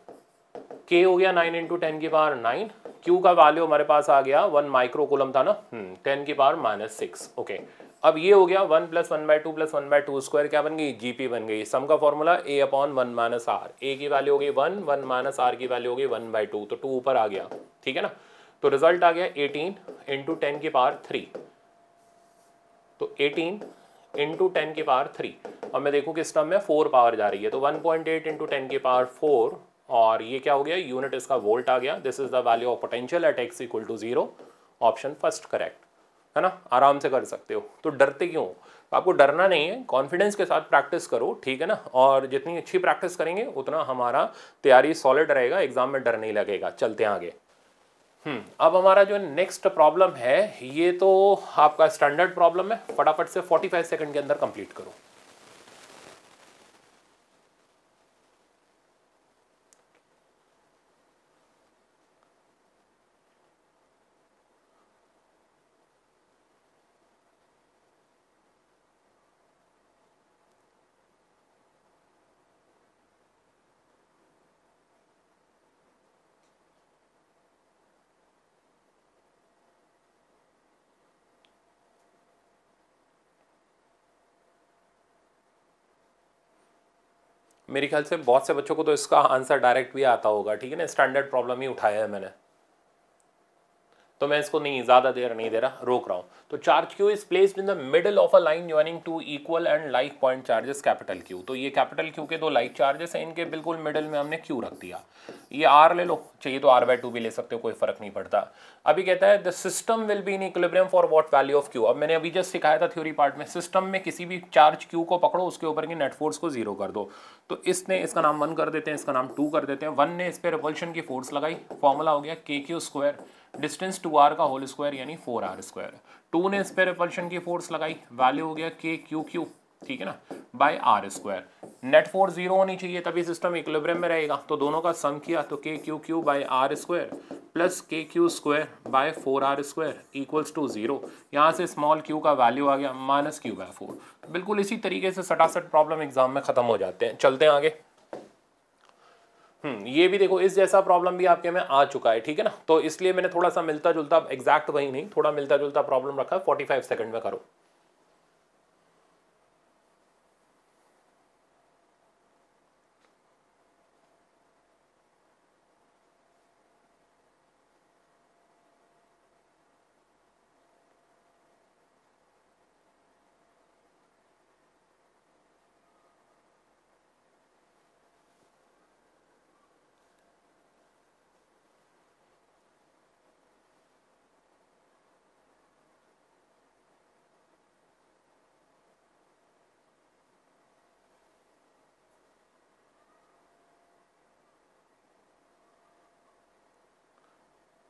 A: के हो गया नाइन इंटू टेन की पावर नाइन क्यू का वैल्यू हमारे पास आ गया वन माइक्रोकुलम था ना टेन हम्म, की पावर माइनस सिक्स ओके अब ये हो गया one plus one by two plus one by two square क्या बन गई जीपी बन गई सम का formula a upon one minus r a की वैल्यू हो गई वन वन माइनस आर की वैल्यू हो गई वन बाय टू तो टू ऊपर आ गया ठीक है ना तो रिजल्ट आ गया एटीन इंटू टेन की पावर थ्री तो एटीन इंटू टेन की पावर थ्री अब मैं देखूँ किस टर्म में फोर पावर जा रही है तो one point eight into ten की पावर फोर और ये क्या हो गया यूनिट इसका वोल्ट आ गया this is the value of potential at x equal to zero option first correct है ना आराम से कर सकते हो तो डरते क्यों तो आपको डरना नहीं है कॉन्फिडेंस के साथ प्रैक्टिस करो ठीक है ना और जितनी अच्छी प्रैक्टिस करेंगे उतना हमारा तैयारी सॉलिड रहेगा एग्जाम में डर नहीं लगेगा चलते हैं आगे हम्म, अब हमारा जो नेक्स्ट प्रॉब्लम है ये तो आपका स्टैंडर्ड प्रॉब्लम है फटाफट से 45 सेकंड के अंदर कंप्लीट करो मेरे ख्याल से बहुत से बच्चों को तो इसका आंसर डायरेक्ट भी आता होगा ठीक है ना स्टैंडर्ड प्रॉब्लम ही उठाया है मैंने तो मैं इसको नहीं ज़्यादा देर नहीं दे रहा रोक रहा हूँ तो charge q is placed in the middle of a line joining two equal and like point charges capital q तो ये कैपिटल क्यू के दो लाइक चार्जेस हैं इनके बिल्कुल मिडल में हमने क्यू रख दिया ये आर ले लो चाहिए तो आर बाय टू भी ले सकते हो कोई फर्क नहीं पड़ता अभी कहता है the system will be in equilibrium for what value of q अब मैंने अभी जस्ट सिखाया था थ्योरी पार्ट में सिस्टम में किसी भी चार्ज क्यू को पकड़ो उसके ऊपर की नेट फोर्स को जीरो कर दो तो इसने इसका नाम वन कर देते हैं इसका नाम टू कर देते हैं वन ने इस पर रिवोल्यूशन की फोर्स लगाई फॉर्मूला हो गया के Q square distance two r का होल स्क्वायर यानी फोर आर स्क्वायर टू ने इस पर रिपल्शन की फोर्स लगाई वैल्यू हो गया के क्यू क्यू ठीक है ना by are square net force zero होनी चाहिए तभी सिस्टम इक्विलिब्रियम में रहेगा तो दोनों का सम किया तो के Q Q by are square plus k Q square by four r square equals to zero यहाँ से स्मॉल क्यू का वैल्यू आ गया माइनस क्यू बाय फोर बिल्कुल इसी तरीके से सटासट प्रॉब्लम एग्जाम में खत्म हो जाते हैं चलते हैं आगे हम्म, ये भी देखो इस जैसा प्रॉब्लम भी आपके में आ चुका है ठीक है ना तो इसलिए मैंने थोड़ा सा मिलता जुलता एग्जैक्ट वही नहीं थोड़ा मिलता जुलता प्रॉब्लम रखा 45 सेकंड में करो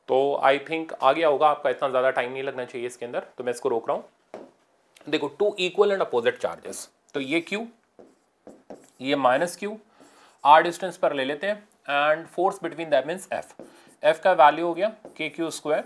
A: तो आई थिंक आ गया होगा आपका इतना ज़्यादा टाइम नहीं लगना चाहिए इसके अंदर तो मैं इसको रोक रहा हूँ देखो two equal and opposite charges तो ये क्यू ये माइनस क्यू आर डिस्टेंस पर ले लेते हैं and force between that means f f का वैल्यू हो गया के Q square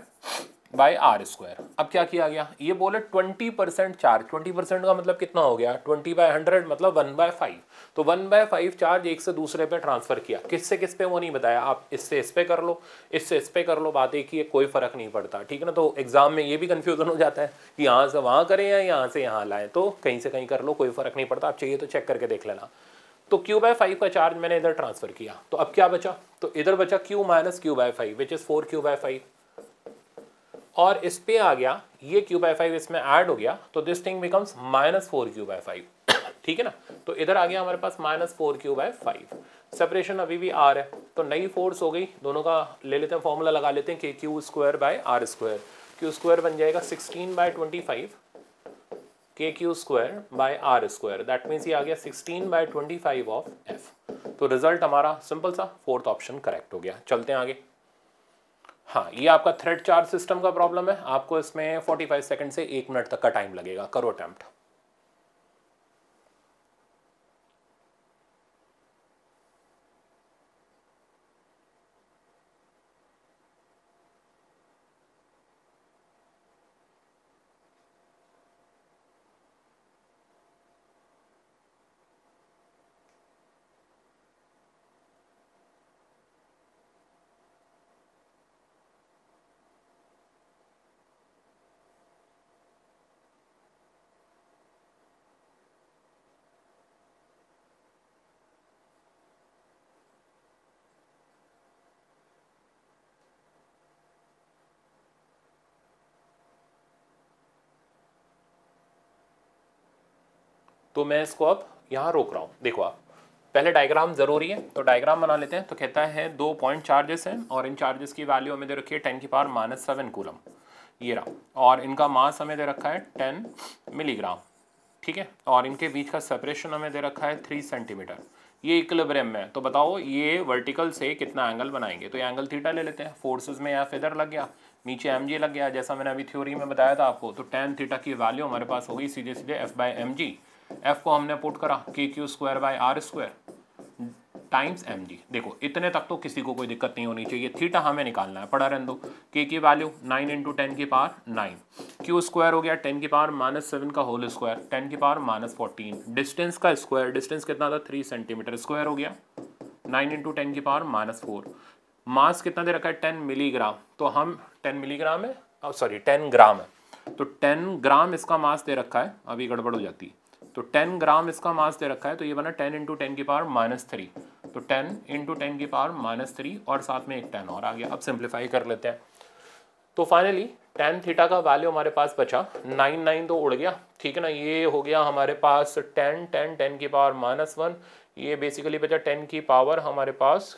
A: by are square अब क्या किया गया ये बोले 20 परसेंट चार्ज 20 परसेंट का मतलब कितना हो गया 20 बाय हंड्रेड मतलब 1 बाय फाइव तो 1 बाय फाइव चार्ज एक से दूसरे पे ट्रांसफर किया किस से किस पे वो नहीं बताया आप इससे इस पे कर लो इससे इस पे कर लो बात एक ही है कोई फर्क नहीं पड़ता ठीक है ना तो एग्जाम में ये भी कन्फ्यूजन हो जाता है कि यहाँ से वहाँ करें या यहाँ से यहाँ लाएँ तो कहीं से कहीं कर लो कोई फर्क नहीं पड़ता आप चाहिए तो चेक करके देख लेना तो क्यू बाय फाइव का चार्ज मैंने इधर ट्रांसफर किया तो अब क्या बचा तो इधर बचा q minus Q by five which is four q by five और इस पे आ गया ये क्यू बाई फाइव इसमें ऐड हो गया तो this thing becomes minus four q by five ठीक है ना तो इधर आ गया हमारे पास minus four q by five separation अभी भी आर है तो नई फोर्स हो गई दोनों का ले लेते हैं फॉर्मूला लगा लेते हैं कि q square by are square q square बन जाएगा sixteen by twenty five k Q square by are square that means ये आ गया sixteen by twenty five of f तो रिजल्ट हमारा सिंपल सा फोर्थ ऑप्शन करेक्ट हो गया चलते हैं आगे हाँ ये आपका थ्रेड चार्ज सिस्टम का प्रॉब्लम है आपको इसमें 45 सेकंड से एक मिनट तक का टाइम लगेगा करो अटैम्प्ट तो मैं इसको अब यहाँ रोक रहा हूँ देखो आप पहले डायग्राम ज़रूरी है तो डायग्राम बना लेते हैं तो कहता है दो पॉइंट चार्जेस हैं और इन चार्जेस की वैल्यू हमें दे रखी है टेन की पावर माइनस सेवन कूलम ये रहा और इनका मास हमें दे रखा है टेन मिलीग्राम ठीक है और इनके बीच का सेपरेशन हमें दे रखा है थ्री सेंटीमीटर ये इक्लिब्रियम में तो बताओ ये वर्टिकल से कितना एंगल बनाएंगे तो ये एंगल थीटा ले लेते हैं फोर्सेज में या फिदर लग गया नीचे एम लग गया जैसा मैंने अभी थ्योरी में बताया था आपको तो टेन थीटा की वैल्यू हमारे पास होगी सीधे सीधे f by M g f को हमने पुट करा k Q square by are square times m g देखो इतने तक तो किसी को कोई दिक्कत नहीं होनी चाहिए थीटा हमें निकालना है पढ़ा रहने दो के की वैल्यू नाइन इंटू टेन की पावर नाइन क्यू स्क्वायर हो गया टेन की पावर माइनस सेवन का होल स्क्वायर टेन की पावर माइनस फोर्टीन डिस्टेंस का स्क्वायर डिस्टेंस कितना था थ्री सेंटीमीटर स्क्वायर हो गया नाइन इंटू टेन की पावर माइनस फोर मास कितना दे रखा है टेन मिलीग्राम तो हम टेन मिलीग्राम है सॉरी टेन ग्राम है तो टेन ग्राम इसका मास दे रखा है अभी गड़बड़ हो जाती है तो 10 ग्राम इसका मास दे रखा है तो ये बना 10 इंटू टेन की पावर माइनस थ्री तो 10 इंटू टेन की पावर माइनस थ्री और साथ में एक 10 और आ गया अब सिंप्लीफाई कर लेते हैं तो फाइनली टेन थीटा का वैल्यू हमारे पास बचा नाइन नाइन तो उड़ गया ठीक है ना ये हो गया हमारे पास टेन टेन टेन की पावर माइनस वन ये बेसिकली बचा टेन की पावर हमारे पास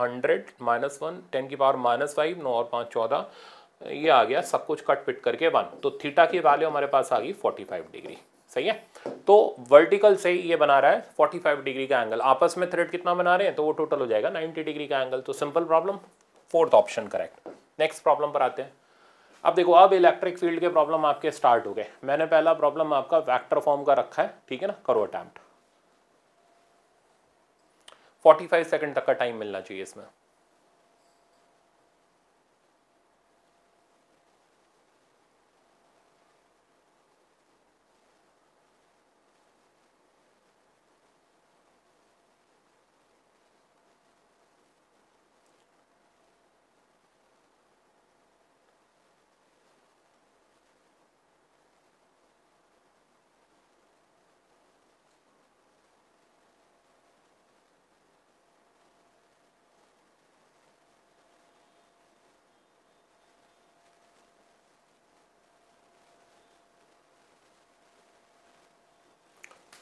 A: हंड्रेड माइनस वन टेन की पावर माइनस फाइव नौ और पाँच चौदह ये आ गया सब कुछ कट पिट करके वन तो थीटा की वैल्यू हमारे पास आ गई फोर्टी फाइव डिग्री सही है तो वर्टिकल से ये बना रहा है 45 डिग्री का एंगल आपस में थ्रेड कितना बना रहे हैं तो वो टोटल हो जाएगा 90 डिग्री का एंगल तो simple problem fourth option correct next problem पर आते हैं अब देखो अब इलेक्ट्रिक फील्ड के प्रॉब्लम आपके स्टार्ट हो गए मैंने पहला प्रॉब्लम आपका वैक्टर फॉर्म का रखा है ठीक है ना करो अटैम्प्ट 45 सेकंड तक का टाइम मिलना चाहिए इसमें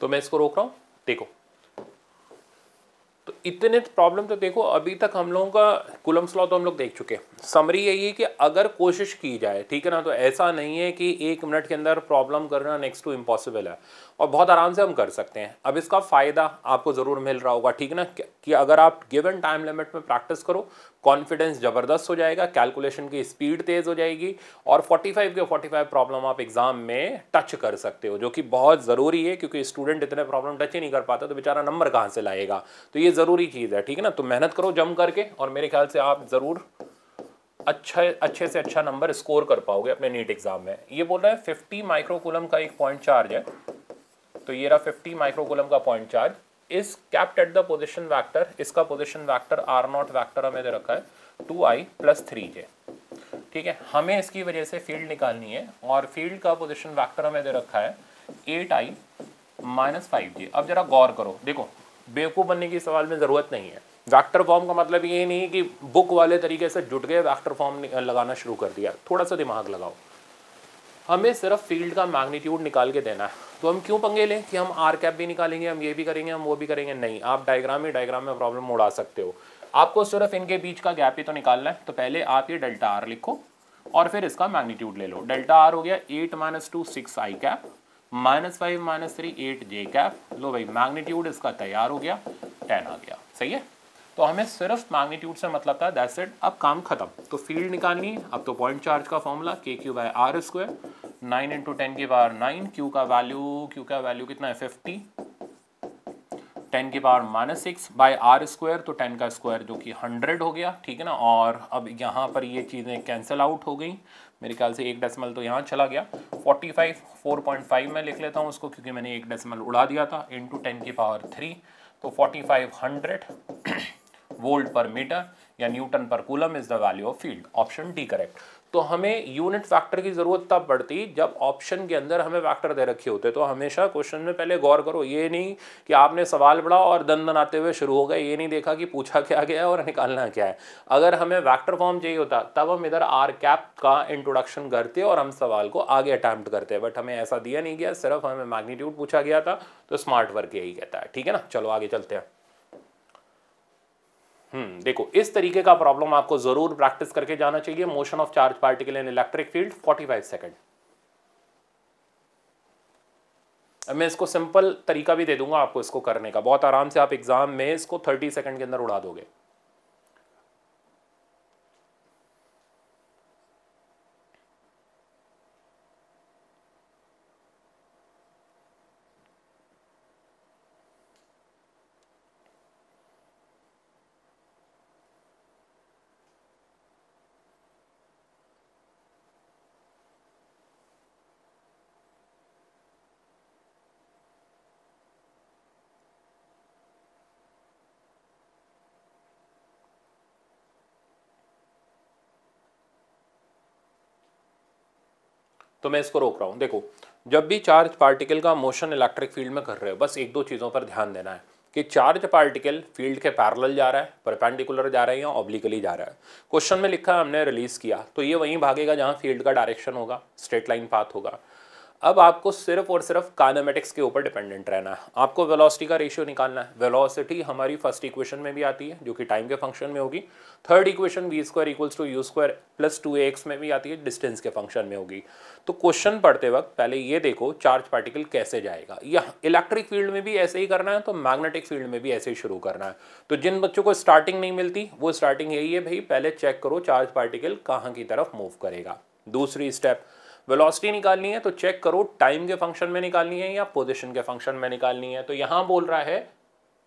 A: मैं इसको रोक रहा हूँ देखो तो इतने प्रॉब्लम तो देखो अभी तक हम लोगों का कुलम्स लॉ तो हम लोग देख चुके हैं समरी यही है कि अगर कोशिश की जाए ठीक है ना तो ऐसा नहीं है कि एक मिनट के अंदर प्रॉब्लम करना नेक्स्ट टू इम्पॉसिबल है और बहुत आराम से हम कर सकते हैं अब इसका फ़ायदा आपको ज़रूर मिल रहा होगा ठीक है ना कि अगर आप गिवन टाइम लिमिट में प्रैक्टिस करो कॉन्फिडेंस ज़बरदस्त हो जाएगा कैलकुलेशन की स्पीड तेज़ हो जाएगी और 45 के 45 प्रॉब्लम आप एग्ज़ाम में टच कर सकते हो जो कि बहुत ज़रूरी है क्योंकि स्टूडेंट इतने प्रॉब्लम टच ही नहीं कर पाता तो बेचारा नंबर कहाँ से लाएगा तो ये ज़रूरी चीज़ है ठीक है ना तो मेहनत करो जम करके और मेरे ख्याल से आप ज़रूर अच्छा अच्छे से अच्छा नंबर स्कोर कर पाओगे अपने नीट एग्ज़ाम में ये बोल रहा है फिफ्टी माइक्रोकुलम का एक पॉइंट चार्ज है तो ये रहा फिफ्टी माइक्रोकुलम का point charge is kept at the position vector इसका position vector r naught vector हमें दे रखा है two i plus three j ठीक है हमें इसकी वजह से फील्ड निकालनी है और फील्ड का पोजिशन वैक्टर हमें दे रखा है eight i minus five j अब जरा गौर करो देखो बेवकूफ़ बनने की सवाल में ज़रूरत नहीं है वैक्टर फॉर्म का मतलब ये नहीं कि बुक वाले तरीके से जुट गए वैक्टर फॉर्म लगाना शुरू कर दिया थोड़ा सा दिमाग लगाओ हमें सिर्फ फील्ड का मैग्नीट्यूड निकाल के देना है तो हम क्यों पंगे लें कि हम आर कैप भी निकालेंगे हम ये भी करेंगे हम वो भी करेंगे नहीं आप डायग्राम ही डायग्राम में प्रॉब्लम उड़ा सकते हो आपको सिर्फ इनके बीच का गैप ही तो निकालना है तो पहले आप ये डेल्टा आर लिखो और फिर इसका मैग्नीट्यूड ले लो डेल्टा आर हो गया एट माइनस टू सिक्स आई cap minus five minus three eight जे कैप लो भाई मैग्नीट्यूड इसका तैयार हो गया टेन आ गया सही है तो हमें सिर्फ मैग्नीट्यूड से मतलब था दैट्स इट अब काम खत्म तो फील्ड निकालनी अब तो पॉइंट चार्ज का फॉर्मूला के Q by are square nine into ten की पावर नाइन क्यू का वैल्यू क्यू का वैल्यू कितना है फिफ्टी टेन की power minus six by are square तो टेन का स्क्वायर जो कि हंड्रेड हो गया ठीक है ना और अब यहाँ पर ये चीज़ें कैंसिल आउट हो गई मेरे ख्याल से एक डेसिमल तो यहाँ चला गया forty five four point five मैं लिख लेता हूँ उसको क्योंकि मैंने एक डेसिमल उड़ा दिया था इंटू टेन की पावर थ्री तो फोर्टी फाइव हंड्रेड वोल्ट पर मीटर या न्यूटन पर coulomb is the value of field option D correct तो हमें यूनिट फैक्टर की ज़रूरत तब पड़ती जब ऑप्शन के अंदर हमें फैक्टर दे रखे होते तो हमेशा क्वेश्चन में पहले गौर करो ये नहीं कि आपने सवाल पढ़ा और दन दन आते हुए शुरू हो गए ये नहीं देखा कि पूछा क्या गया और निकालना क्या है अगर हमें वैक्टर फॉर्म चाहिए होता तब हम इधर आर कैप का इंट्रोडक्शन करते और हम सवाल को आगे अटैम्प्ट करते बट हमें ऐसा दिया नहीं गया सिर्फ हमें मैग्नीट्यूड पूछा गया था तो स्मार्ट वर्क यही कहता है ठीक है ना चलो आगे चलते हैं हम्म देखो इस तरीके का प्रॉब्लम आपको जरूर प्रैक्टिस करके जाना चाहिए motion of charge particle in electric field 45 second अब मैं इसको सिंपल तरीका भी दे दूंगा आपको इसको करने का बहुत आराम से आप एग्जाम में इसको 30 सेकंड के अंदर उड़ा दोगे तो मैं इसको रोक रहा हूँ देखो जब भी चार्ज पार्टिकल का मोशन इलेक्ट्रिक फील्ड में कर रहे हो बस एक दो चीज़ों पर ध्यान देना है कि चार्ज पार्टिकल फील्ड के पैरल जा रहा है परपेंडिकुलर जा रहा है या ऑब्लिकली जा रहा है क्वेश्चन में लिखा है हमने रिलीज़ किया तो ये वहीं भागेगा जहाँ फील्ड का डायरेक्शन होगा स्ट्रेट लाइन पाथ होगा अब आपको सिर्फ और सिर्फ कानामेटिक्स के ऊपर डिपेंडेंट रहना है आपको वेलोसिटी का रेशियो निकालना है वेलोसिटी हमारी फर्स्ट इक्वेशन में भी आती है जो कि टाइम के फंक्शन में होगी third equation v square equals to u square plus two x में भी आती है डिस्टेंस के फंक्शन में होगी तो क्वेश्चन पढ़ते वक्त पहले ये देखो चार्ज पार्टिकल कैसे जाएगा या इलेक्ट्रिक फील्ड में भी ऐसे ही करना है तो मैग्नेटिक फील्ड में भी ऐसे ही शुरू करना है तो जिन बच्चों को स्टार्टिंग नहीं मिलती वो स्टार्टिंग यही है भाई पहले चेक करो चार्ज पार्टिकल कहाँ की तरफ मूव करेगा दूसरी स्टेप वेलोसिटी निकालनी है तो चेक करो टाइम के फंक्शन में निकालनी है या पोजिशन के फंक्शन में निकालनी है तो यहाँ बोल रहा है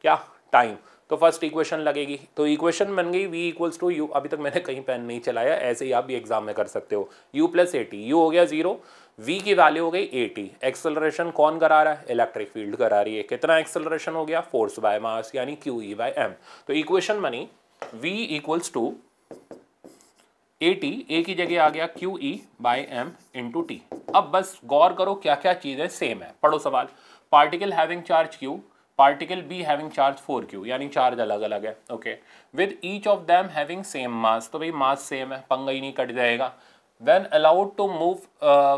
A: क्या टाइम तो फर्स्ट इक्वेशन लगेगी तो इक्वेशन बन गई वी इक्वल्स टू यू अभी तक मैंने कहीं पेन नहीं चलाया ऐसे ही आप भी एग्जाम में कर सकते हो यू प्लस एटी यू हो गया जीरो वी की वैल्यू हो गई एटी एक्सेलरेशन कौन करा रहा है इलेक्ट्रिक फील्ड करा रही है कितना एक्सेलरेशन हो गया फोर्स बाय मास यानी क्यू ई बाय एम तो इक्वेशन बनी v equals to a t a की जगह आ गया q e by m into t अब बस गौर करो क्या क्या चीज़ें सेम है पढ़ो सवाल particle having charge q particle B having charge four q यानी चार्ज अलग अलग है okay with each of them having same mass तो भाई मास सेम है पंगा ही नहीं कट जाएगा when allowed to move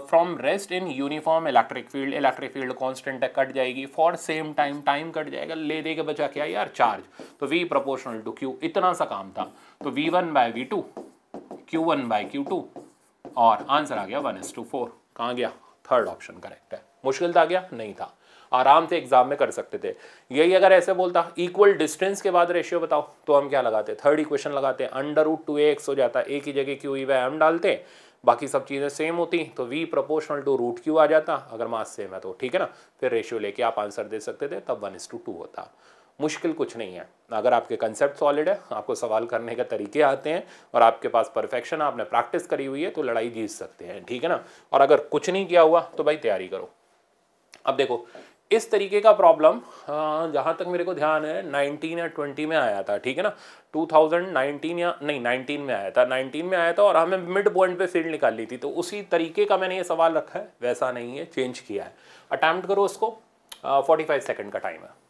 A: from rest in uniform electric field electric field constant है कट जाएगी for same time time cut जाएगा ले दे के बचा क्या यार चार्ज तो वी प्रपोर्शनल टू क्यू इतना सा काम था तो v one by v two q one by q two और आंसर आ गया वन एस टू फोर कहाँ गया थर्ड ऑप्शन करेक्ट है मुश्किल था गया नहीं था आराम से एग्जाम में कर सकते थे यही अगर ऐसे बोलता इक्वल डिस्टेंस के बाद रेशियो बताओ तो हम क्या लगाते थर्ड इक्वेशन लगाते अंडर रूट टू एक्स हो जाता ए की जगह क्यू ई वाई एम डालते बाकी सब चीज़ें सेम होती तो V proportional to root Q आ जाता अगर मास सेम है तो ठीक है ना फिर रेशियो लेके आप आंसर दे सकते थे तब वन इस टू टू होता मुश्किल कुछ नहीं है अगर आपके कंसेप्ट सॉलिड है आपको सवाल करने का तरीके आते हैं और आपके पास परफेक्शन आपने प्रैक्टिस करी हुई है तो लड़ाई जीत सकते हैं ठीक है ना और अगर कुछ नहीं किया हुआ तो भाई तैयारी करो अब देखो इस तरीके का प्रॉब्लम जहाँ तक मेरे को ध्यान है 19 या 20 में आया था ठीक है ना 2019 या नहीं 19 में आया था 19 में आया था और हमें मिड पॉइंट पे फील्ड निकाल ली थी तो उसी तरीके का मैंने ये सवाल रखा है वैसा नहीं है चेंज किया है अटैम्प्ट करो उसको फोर्टी फाइव सेकेंड का टाइम है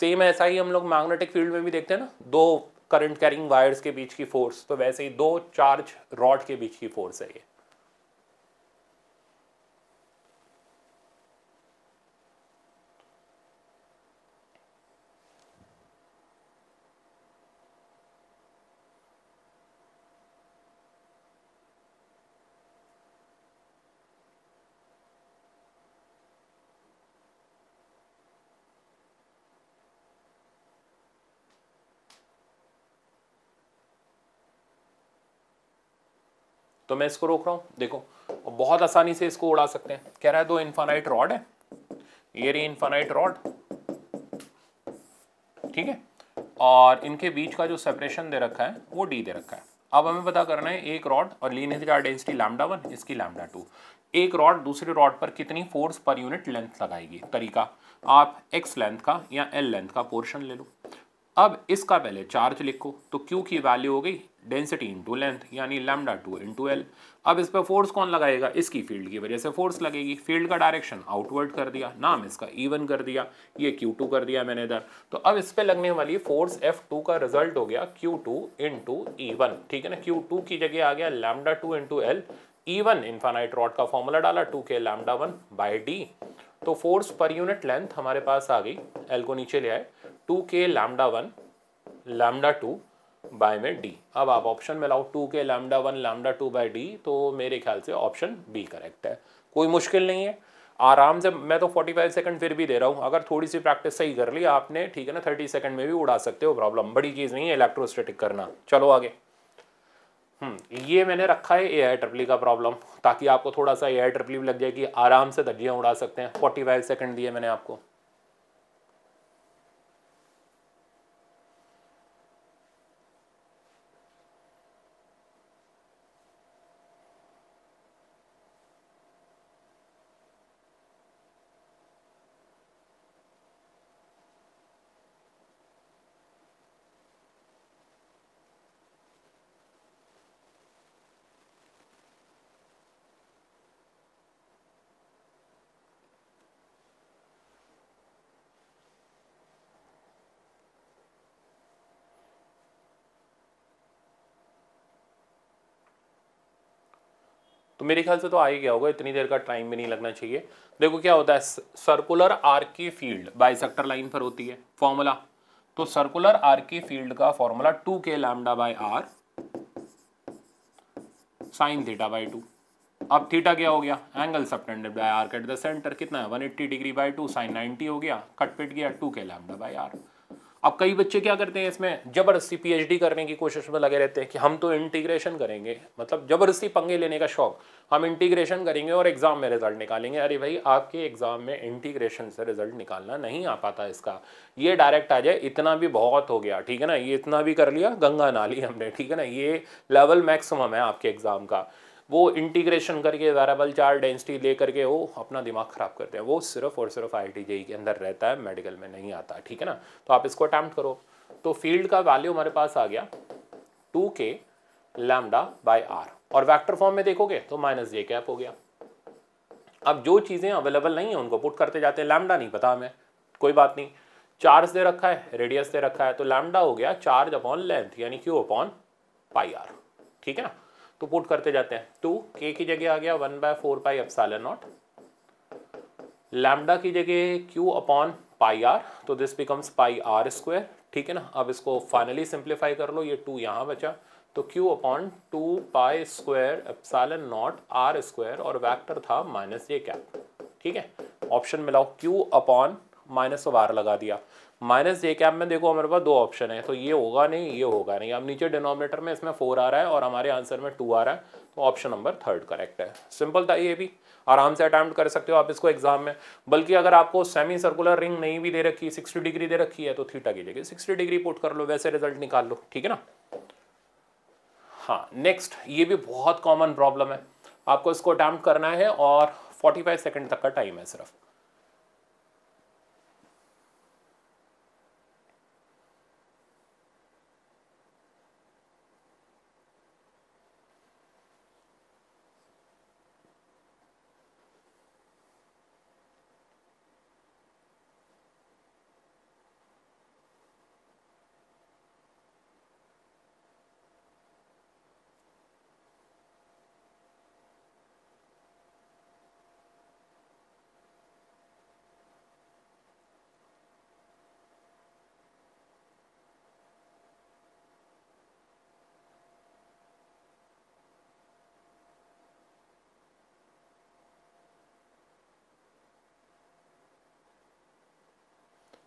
A: सेम ऐसा ही हम लोग मैग्नेटिक फील्ड में भी देखते हैं ना दो करंट कैरिंग वायर्स के बीच की फोर्स तो वैसे ही दो चार्ज रॉड के बीच की फोर्स है ये तो मैं इसको रोक रहा हूँ देखो बहुत आसानी से इसको उड़ा सकते हैं कह रहा है दो इन्फानाइट रॉड है ये रही इन्फानाइट रॉड ठीक है और इनके बीच का जो सेपरेशन दे रखा है वो डी दे रखा है अब हमें पता करना है एक रॉड और लीन का डेंसिटी लैमडा वन इसकी लैमडा टू एक रॉड दूसरे रॉड पर कितनी फोर्स पर यूनिट लेंथ लगाएगी तरीका आप एक्स लेंथ का या एल लेंथ का पोर्शन ले लो अब इसका पहले चार्ज लिखो तो क्यू की वैल्यू हो गई डेंसिटी इंटू लेंथ यानी लैमडा टू इंटू एल अब इस पर फोर्स कौन लगाएगा इसकी फील्ड की वजह से फोर्स लगेगी फील्ड का डायरेक्शन आउटवर्ड कर दिया नाम इसका इवन कर दिया ये क्यू टू कर दिया मैंने इधर तो अब इस पर लगने वाली फोर्स एफ टू का रिजल्ट हो गया क्यू टू इंटू ई ठीक है ना क्यू टू की जगह आ गया lambda two into L E one infinite rod का फॉर्मूला डाला two K lambda one by D तो फोर्स पर यूनिट लेंथ हमारे पास आ गई एल को नीचे ले आए two K lambda one lambda two by में डी अब आप ऑप्शन में लाओ two K lambda one lambda two by D तो मेरे ख्याल से ऑप्शन बी करेक्ट है कोई मुश्किल नहीं है आराम से मैं तो 45 सेकंड फिर भी दे रहा हूँ अगर थोड़ी सी प्रैक्टिस सही कर ली आपने ठीक है ना 30 सेकंड में भी उड़ा सकते हो प्रॉब्लम बड़ी चीज़ नहीं है इलेक्ट्रोस्टेटिक करना चलो आगे हम्म, ये मैंने रखा है ए आई ट्रिपली का प्रॉब्लम ताकि आपको थोड़ा सा ए आई ट्रिपली लग जाए कि आराम से धज्जियाँ उड़ा सकते हैं फाइव सेकेंड दिए मैंने आपको तो मेरे ख्याल से तो आ ही गया होगा इतनी देर का टाइम भी नहीं लगना चाहिए देखो क्या होता है सर्कुलर आर के फील्ड बाइसेक्टर लाइन पर होती है फॉर्मूला तो सर्कुलर आर के फील्ड का formula two K lambda by R sine theta by two अब थीटा क्या हो गया angle subtended by R cut the centre कितना है 180 डिग्री बाय टू साइन 90 हो गया कट पिट गया two K lambda by are अब कई बच्चे क्या करते हैं इसमें ज़बरदस्ती पीएचडी करने की कोशिश में लगे रहते हैं कि हम तो इंटीग्रेशन करेंगे मतलब ज़बरदस्ती पंगे लेने का शौक हम इंटीग्रेशन करेंगे और एग्ज़ाम में रिजल्ट निकालेंगे अरे भाई आपके एग्ज़ाम में इंटीग्रेशन से रिजल्ट निकालना नहीं आ पाता इसका ये डायरेक्ट आ जाए इतना भी बहुत हो गया ठीक है ना ये इतना भी कर लिया गंगा नाली हमने ठीक है ना ये लेवल मैक्सिमम है आपके एग्ज़ाम का वो इंटीग्रेशन करके वेराबल चार डेंसिटी ले करके वो अपना दिमाग ख़राब करते हैं वो सिर्फ और सिर्फ आई के अंदर रहता है मेडिकल में नहीं आता ठीक है ना तो आप इसको अटैम्प्ट करो तो फील्ड का वैल्यू हमारे पास आ गया two K lambda by R और वैक्टर फॉर्म में देखोगे तो माइनस जे कैप हो गया अब जो चीज़ें अवेलेबल नहीं है उनको पुट करते जाते हैं लैमडा नहीं पता हमें कोई बात नहीं चार्ज दे रखा है रेडियस दे रखा है तो लैमडा हो गया चार्ज अपॉन लेंथ यानी क्यू अपॉन पाई आर ठीक है ना तो पुट करते जाते हैं टू के की जगह आ गया one by four pi epsilon naught lambda की जगह क्यू अपॉन पाई आर तो this becomes pi R square ठीक है ना अब इसको फाइनली सिंप्लीफाई कर लो ये टू यहाँ बचा तो Q upon two pi square epsilon naught R square और वैक्टर था माइनस ये कैप ठीक है ऑप्शन मिलाओ Q upon minus of R लगा दिया माइनस जे कैप में देखो हमारे पास दो ऑप्शन है तो ये होगा नहीं ये होगा नहीं अब नीचे डिनोमिनेटर में इसमें फोर आ रहा है और हमारे आंसर में टू आ रहा है तो ऑप्शन नंबर थर्ड करेक्ट है सिंपल था ये भी आराम से अटैम्प्ट कर सकते हो आप इसको एग्जाम में बल्कि अगर आपको सेमी सर्कुलर रिंग नहीं भी दे रखी सिक्सटी डिग्री दे रखी है तो थीटा की जगह सिक्सटी डिग्री पुट कर लो वैसे रिजल्ट निकाल लो ठीक है ना हाँ नेक्स्ट ये भी बहुत कॉमन प्रॉब्लम है आपको इसको अटैम्प्ट करना है और 45 सेकंड तक का टाइम है सिर्फ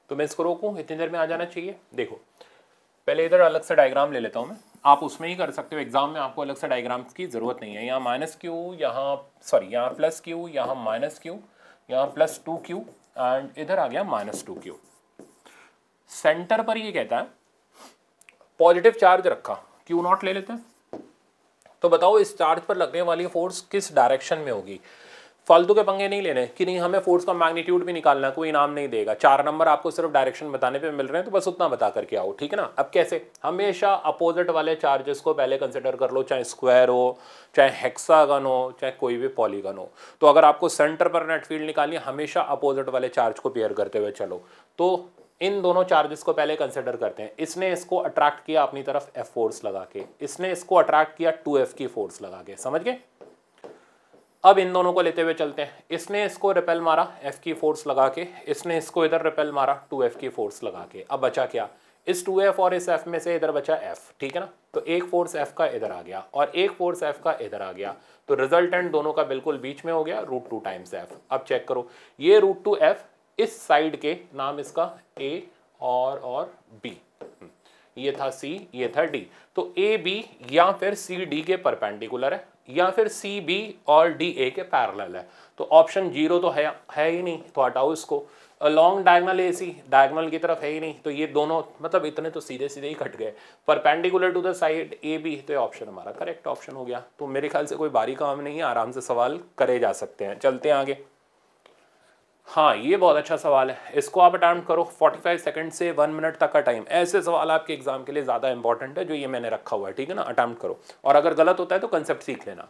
A: तो मैं इसको रोकूँ इतनी देर में आ जाना चाहिए देखो पहले इधर अलग से डायग्राम ले लेता हूँ मैं आप उसमें ही कर सकते हो एग्जाम में आपको अलग से डायग्राम की ज़रूरत नहीं है यहाँ माइनस क्यू यहाँ सॉरी यहाँ प्लस क्यू यहाँ माइनस क्यू यहाँ प्लस टू क्यू एंड इधर आ गया माइनस टू क्यू सेंटर पर ये कहता है पॉजिटिव चार्ज रखा क्यू नॉट ले लेते हैं तो बताओ इस चार्ज पर लगने वाली फोर्स किस डायरेक्शन में होगी फालतू के पंगे नहीं लेने कि नहीं हमें फोर्स का मैग्नीट्यूड भी निकालना कोई इनाम नहीं देगा चार नंबर आपको सिर्फ डायरेक्शन बताने पे मिल रहे हैं तो बस उतना बता करके आओ ठीक है ना अब कैसे हमेशा अपोजिट वाले चार्जेस को पहले कंसिडर कर लो चाहे स्क्वायर हो चाहे हेक्सागन हो चाहे कोई भी पॉलीगन हो तो अगर आपको सेंटर पर नेट फील्ड निकालनी हमेशा अपोजिट वाले चार्ज को पेयर करते हुए चलो तो इन दोनों चार्जेस को पहले कंसिडर करते हैं इसने इसको अट्रैक्ट किया अपनी तरफ एफ फोर्स लगा के इसने इसको अट्रैक्ट किया टू एफ की फोर्स लगा के समझ गए अब इन दोनों को लेते हुए चलते हैं इसने इसको रिपेल मारा एफ की फोर्स लगा के इसने इसको इधर रिपेल मारा टू एफ की फोर्स लगा के अब बचा क्या इस टू एफ और इस एफ में से इधर बचा एफ ठीक है ना तो एक फोर्स एफ का इधर आ गया और एक फोर्स एफ का इधर आ गया तो रिजल्टेंट दोनों का बिल्कुल बीच में हो गया रूट टू टाइम्स एफ अब चेक करो ये रूट टू एफ इस साइड के नाम इसका ए और और बी हम्म, ये था सी ये था डी तो ए बी या फिर सी डी के परपेंडिकुलर है या फिर सी बी और डी ए के पैरल है तो ऑप्शन जीरो तो है है ही नहीं तो हटाओ इसको long diagonal A C diagonal की तरफ है ही नहीं तो ये दोनों मतलब इतने तो सीधे सीधे ही कट गए perpendicular to the side A B तो ऑप्शन हमारा करेक्ट ऑप्शन हो गया तो मेरे ख्याल से कोई भारी काम नहीं है आराम से सवाल करे जा सकते हैं चलते हैं आगे हाँ ये बहुत अच्छा सवाल है इसको आप अटैम्प्ट करो 45 सेकंड से वन मिनट तक का टाइम ऐसे सवाल आपके एग्जाम के लिए ज़्यादा इंपॉर्टेंट है जो ये मैंने रखा हुआ है ठीक है ना अटैम्प्ट करो और अगर गलत होता है तो कंसेप्ट सीख लेना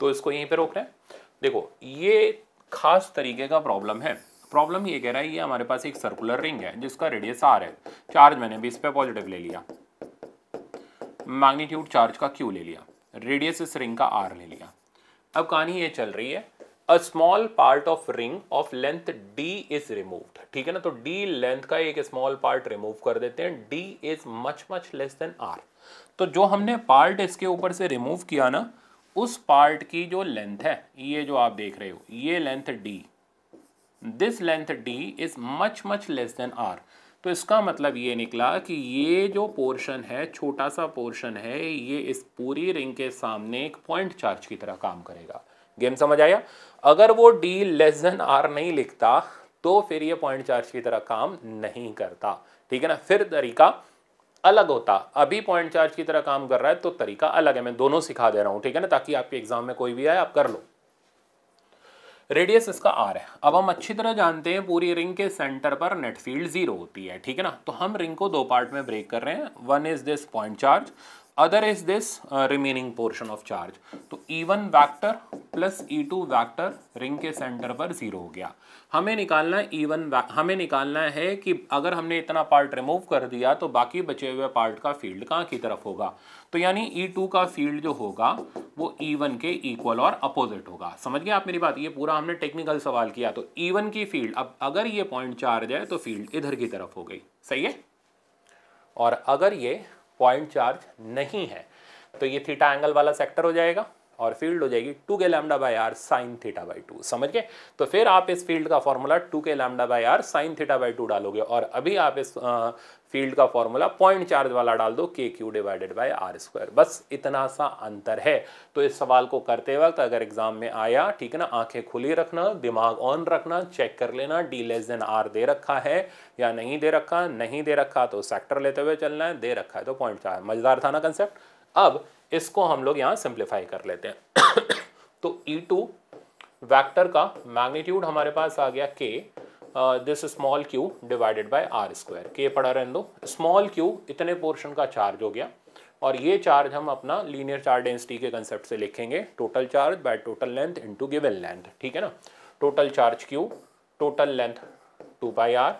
A: तो इसको यहीं पे रोक रहे हैं देखो ये खास तरीके का प्रॉब्लम है प्रॉब्लम ये कह रहा है ये हमारे पास एक सर्कुलर रिंग है जिसका रेडियस आर है चार्ज मैंने भी इस पर पॉजिटिव ले लिया मैग्नीट्यूड चार्ज का क्यू ले लिया रेडियस इस रिंग का आर ले लिया अब कहानी ये चल रही है a small part of ring of length D is removed ठीक है ना तो डी लेंथ का एक स्मॉल पार्ट रिमूव कर देते हैं D is much much less than R तो जो हमने पार्ट इसके ऊपर से रिमूव किया ना उस पार्ट की जो लेंथ है ये जो आप देख रहे हो ये length D this length D is much much less than R तो इसका मतलब ये निकला कि ये जो पोर्शन है छोटा सा पोर्शन है ये इस पूरी रिंग के सामने एक पॉइंट चार्ज की तरह काम करेगा गेम समझ आया अगर वो डी लेस देन आर नहीं लिखता तो फिर ये पॉइंट चार्ज की तरह काम नहीं करता ठीक है ना फिर तरीका अलग होता अभी पॉइंट चार्ज की तरह काम कर रहा है तो तरीका अलग है मैं दोनों सिखा दे रहा हूं ठीक है ना ताकि आपके एग्जाम में कोई भी आए आप कर लो रेडियस इसका आर है अब हम अच्छी तरह जानते हैं पूरी रिंग के सेंटर पर नेट फील्ड जीरो होती है ठीक है ना तो हम रिंग को दो पार्ट में ब्रेक कर रहे हैं one is this point charge other is this remaining portion of charge तो E one vector plus E two vector ring के सेंटर पर जीरो हो गया हमें निकालना है ई e वन हमें निकालना है कि अगर हमने इतना पार्ट रिमूव कर दिया तो बाकी बचे हुए पार्ट का फील्ड कहाँ की तरफ होगा तो यानी ई e टू का फील्ड जो होगा वो ई e वन के इक्वल और अपोजिट होगा समझ गए आप मेरी बात ये पूरा हमने टेक्निकल सवाल किया तो ई वन की फील्ड अब अगर ये पॉइंट चार्ज है तो फील्ड इधर की तरफ हो गई सही है और अगर ये पॉइंट चार्ज नहीं है तो ये थीटा एंगल वाला सेक्टर हो जाएगा और फील्ड हो जाएगी two K lambda by R sine theta by two समझ गए तो फिर आप इस फील्ड का formula two K lambda by R sine theta by two डालोगे और अभी आप इस फील्ड का फॉर्मूला पॉइंट चार्ज वाला डाल दो K Q divided by are square बस इतना सा अंतर है तो इस सवाल को करते वक्त अगर एग्जाम में आया ठीक है ना आंखें खुली रखना दिमाग ऑन रखना चेक कर लेना डी लेस देन आर दे रखा है या नहीं दे रखा नहीं दे रखा तो सेक्टर लेते हुए चलना है दे रखा है तो पॉइंट चार्ज मजेदार था ना कंसेप्ट अब इसको हम लोग यहाँ सिंप्लीफाई कर लेते हैं तो ई टू वैक्टर का मैग्नीट्यूड हमारे पास आ गया K this small Q divided by are square के पढ़ा रहने दो स्मॉल क्यू इतने पोर्शन का चार्ज हो गया और ये चार्ज हम अपना लीनियर चार्ज डेंसिटी के कंसेप्ट से लिखेंगे total charge by total length into given length ठीक है ना total charge Q total length two by R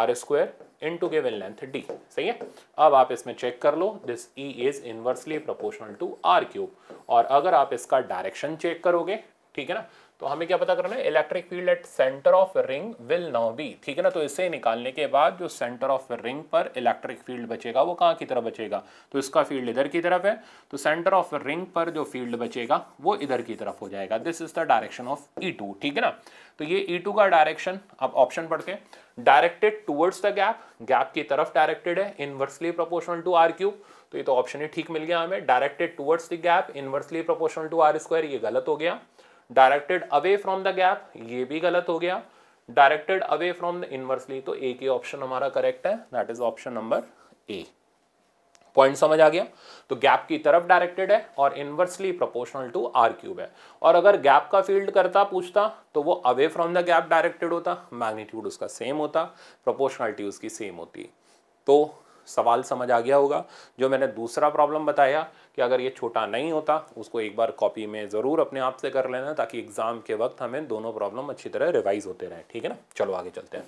A: R square into given length D सही है अब आप इसमें चेक कर लो this E is inversely proportional to R cube और अगर आप इसका डायरेक्शन चेक करोगे ठीक है ना तो हमें क्या पता करना है electric field at centre of ring will now be ठीक है ना तो इसे निकालने के बाद जो सेंटर ऑफ रिंग पर इलेक्ट्रिक फील्ड बचेगा वो कहाँ की तरफ बचेगा तो इसका फील्ड इधर की तरफ है तो सेंटर ऑफ रिंग पर जो फील्ड बचेगा वो इधर की तरफ हो जाएगा this is the direction of E two ठीक है ना तो ये ई e टू का डायरेक्शन अब ऑप्शन पढ़ के directed towards the gap gap की तरफ डायरेक्टेड है inversely proportional to R cube तो ये तो ऑप्शन ही ठीक मिल गया हमें directed towards the gap inversely proportional to R square ये गलत हो गया directed away from the gap ये भी गलत हो गया directed away from the inversely तो ए के ऑप्शन हमारा करेक्ट है that is option number A point समझ आ गया तो गैप की तरफ डायरेक्टेड है और inversely proportional to R cube है और अगर गैप का फील्ड करता पूछता तो वो away from the gap directed होता मैग्नीट्यूड उसका सेम होता प्रोपोर्शनलिटी उसकी सेम होती तो सवाल समझ आ गया होगा जो मैंने दूसरा प्रॉब्लम बताया कि अगर ये छोटा नहीं होता उसको एक बार कॉपी में ज़रूर अपने आप से कर लेना ताकि एग्ज़ाम के वक्त हमें दोनों प्रॉब्लम अच्छी तरह रिवाइज होते रहें ठीक है ना चलो आगे चलते हैं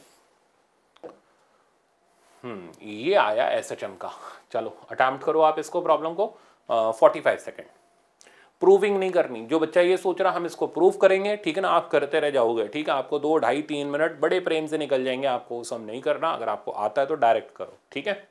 A: हम्म, ये आया एस एच एम का चलो अटैम्प्ट करो आप इसको प्रॉब्लम को फोर्टी फाइव सेकेंड प्रूविंग नहीं करनी जो बच्चा ये सोच रहा हम इसको प्रूव करेंगे ठीक है ना आप करते रह जाओगे ठीक है आपको दो ढाई तीन मिनट बड़े प्रेम से निकल जाएंगे आपको सब नहीं करना अगर आपको आता है तो डायरेक्ट करो ठीक है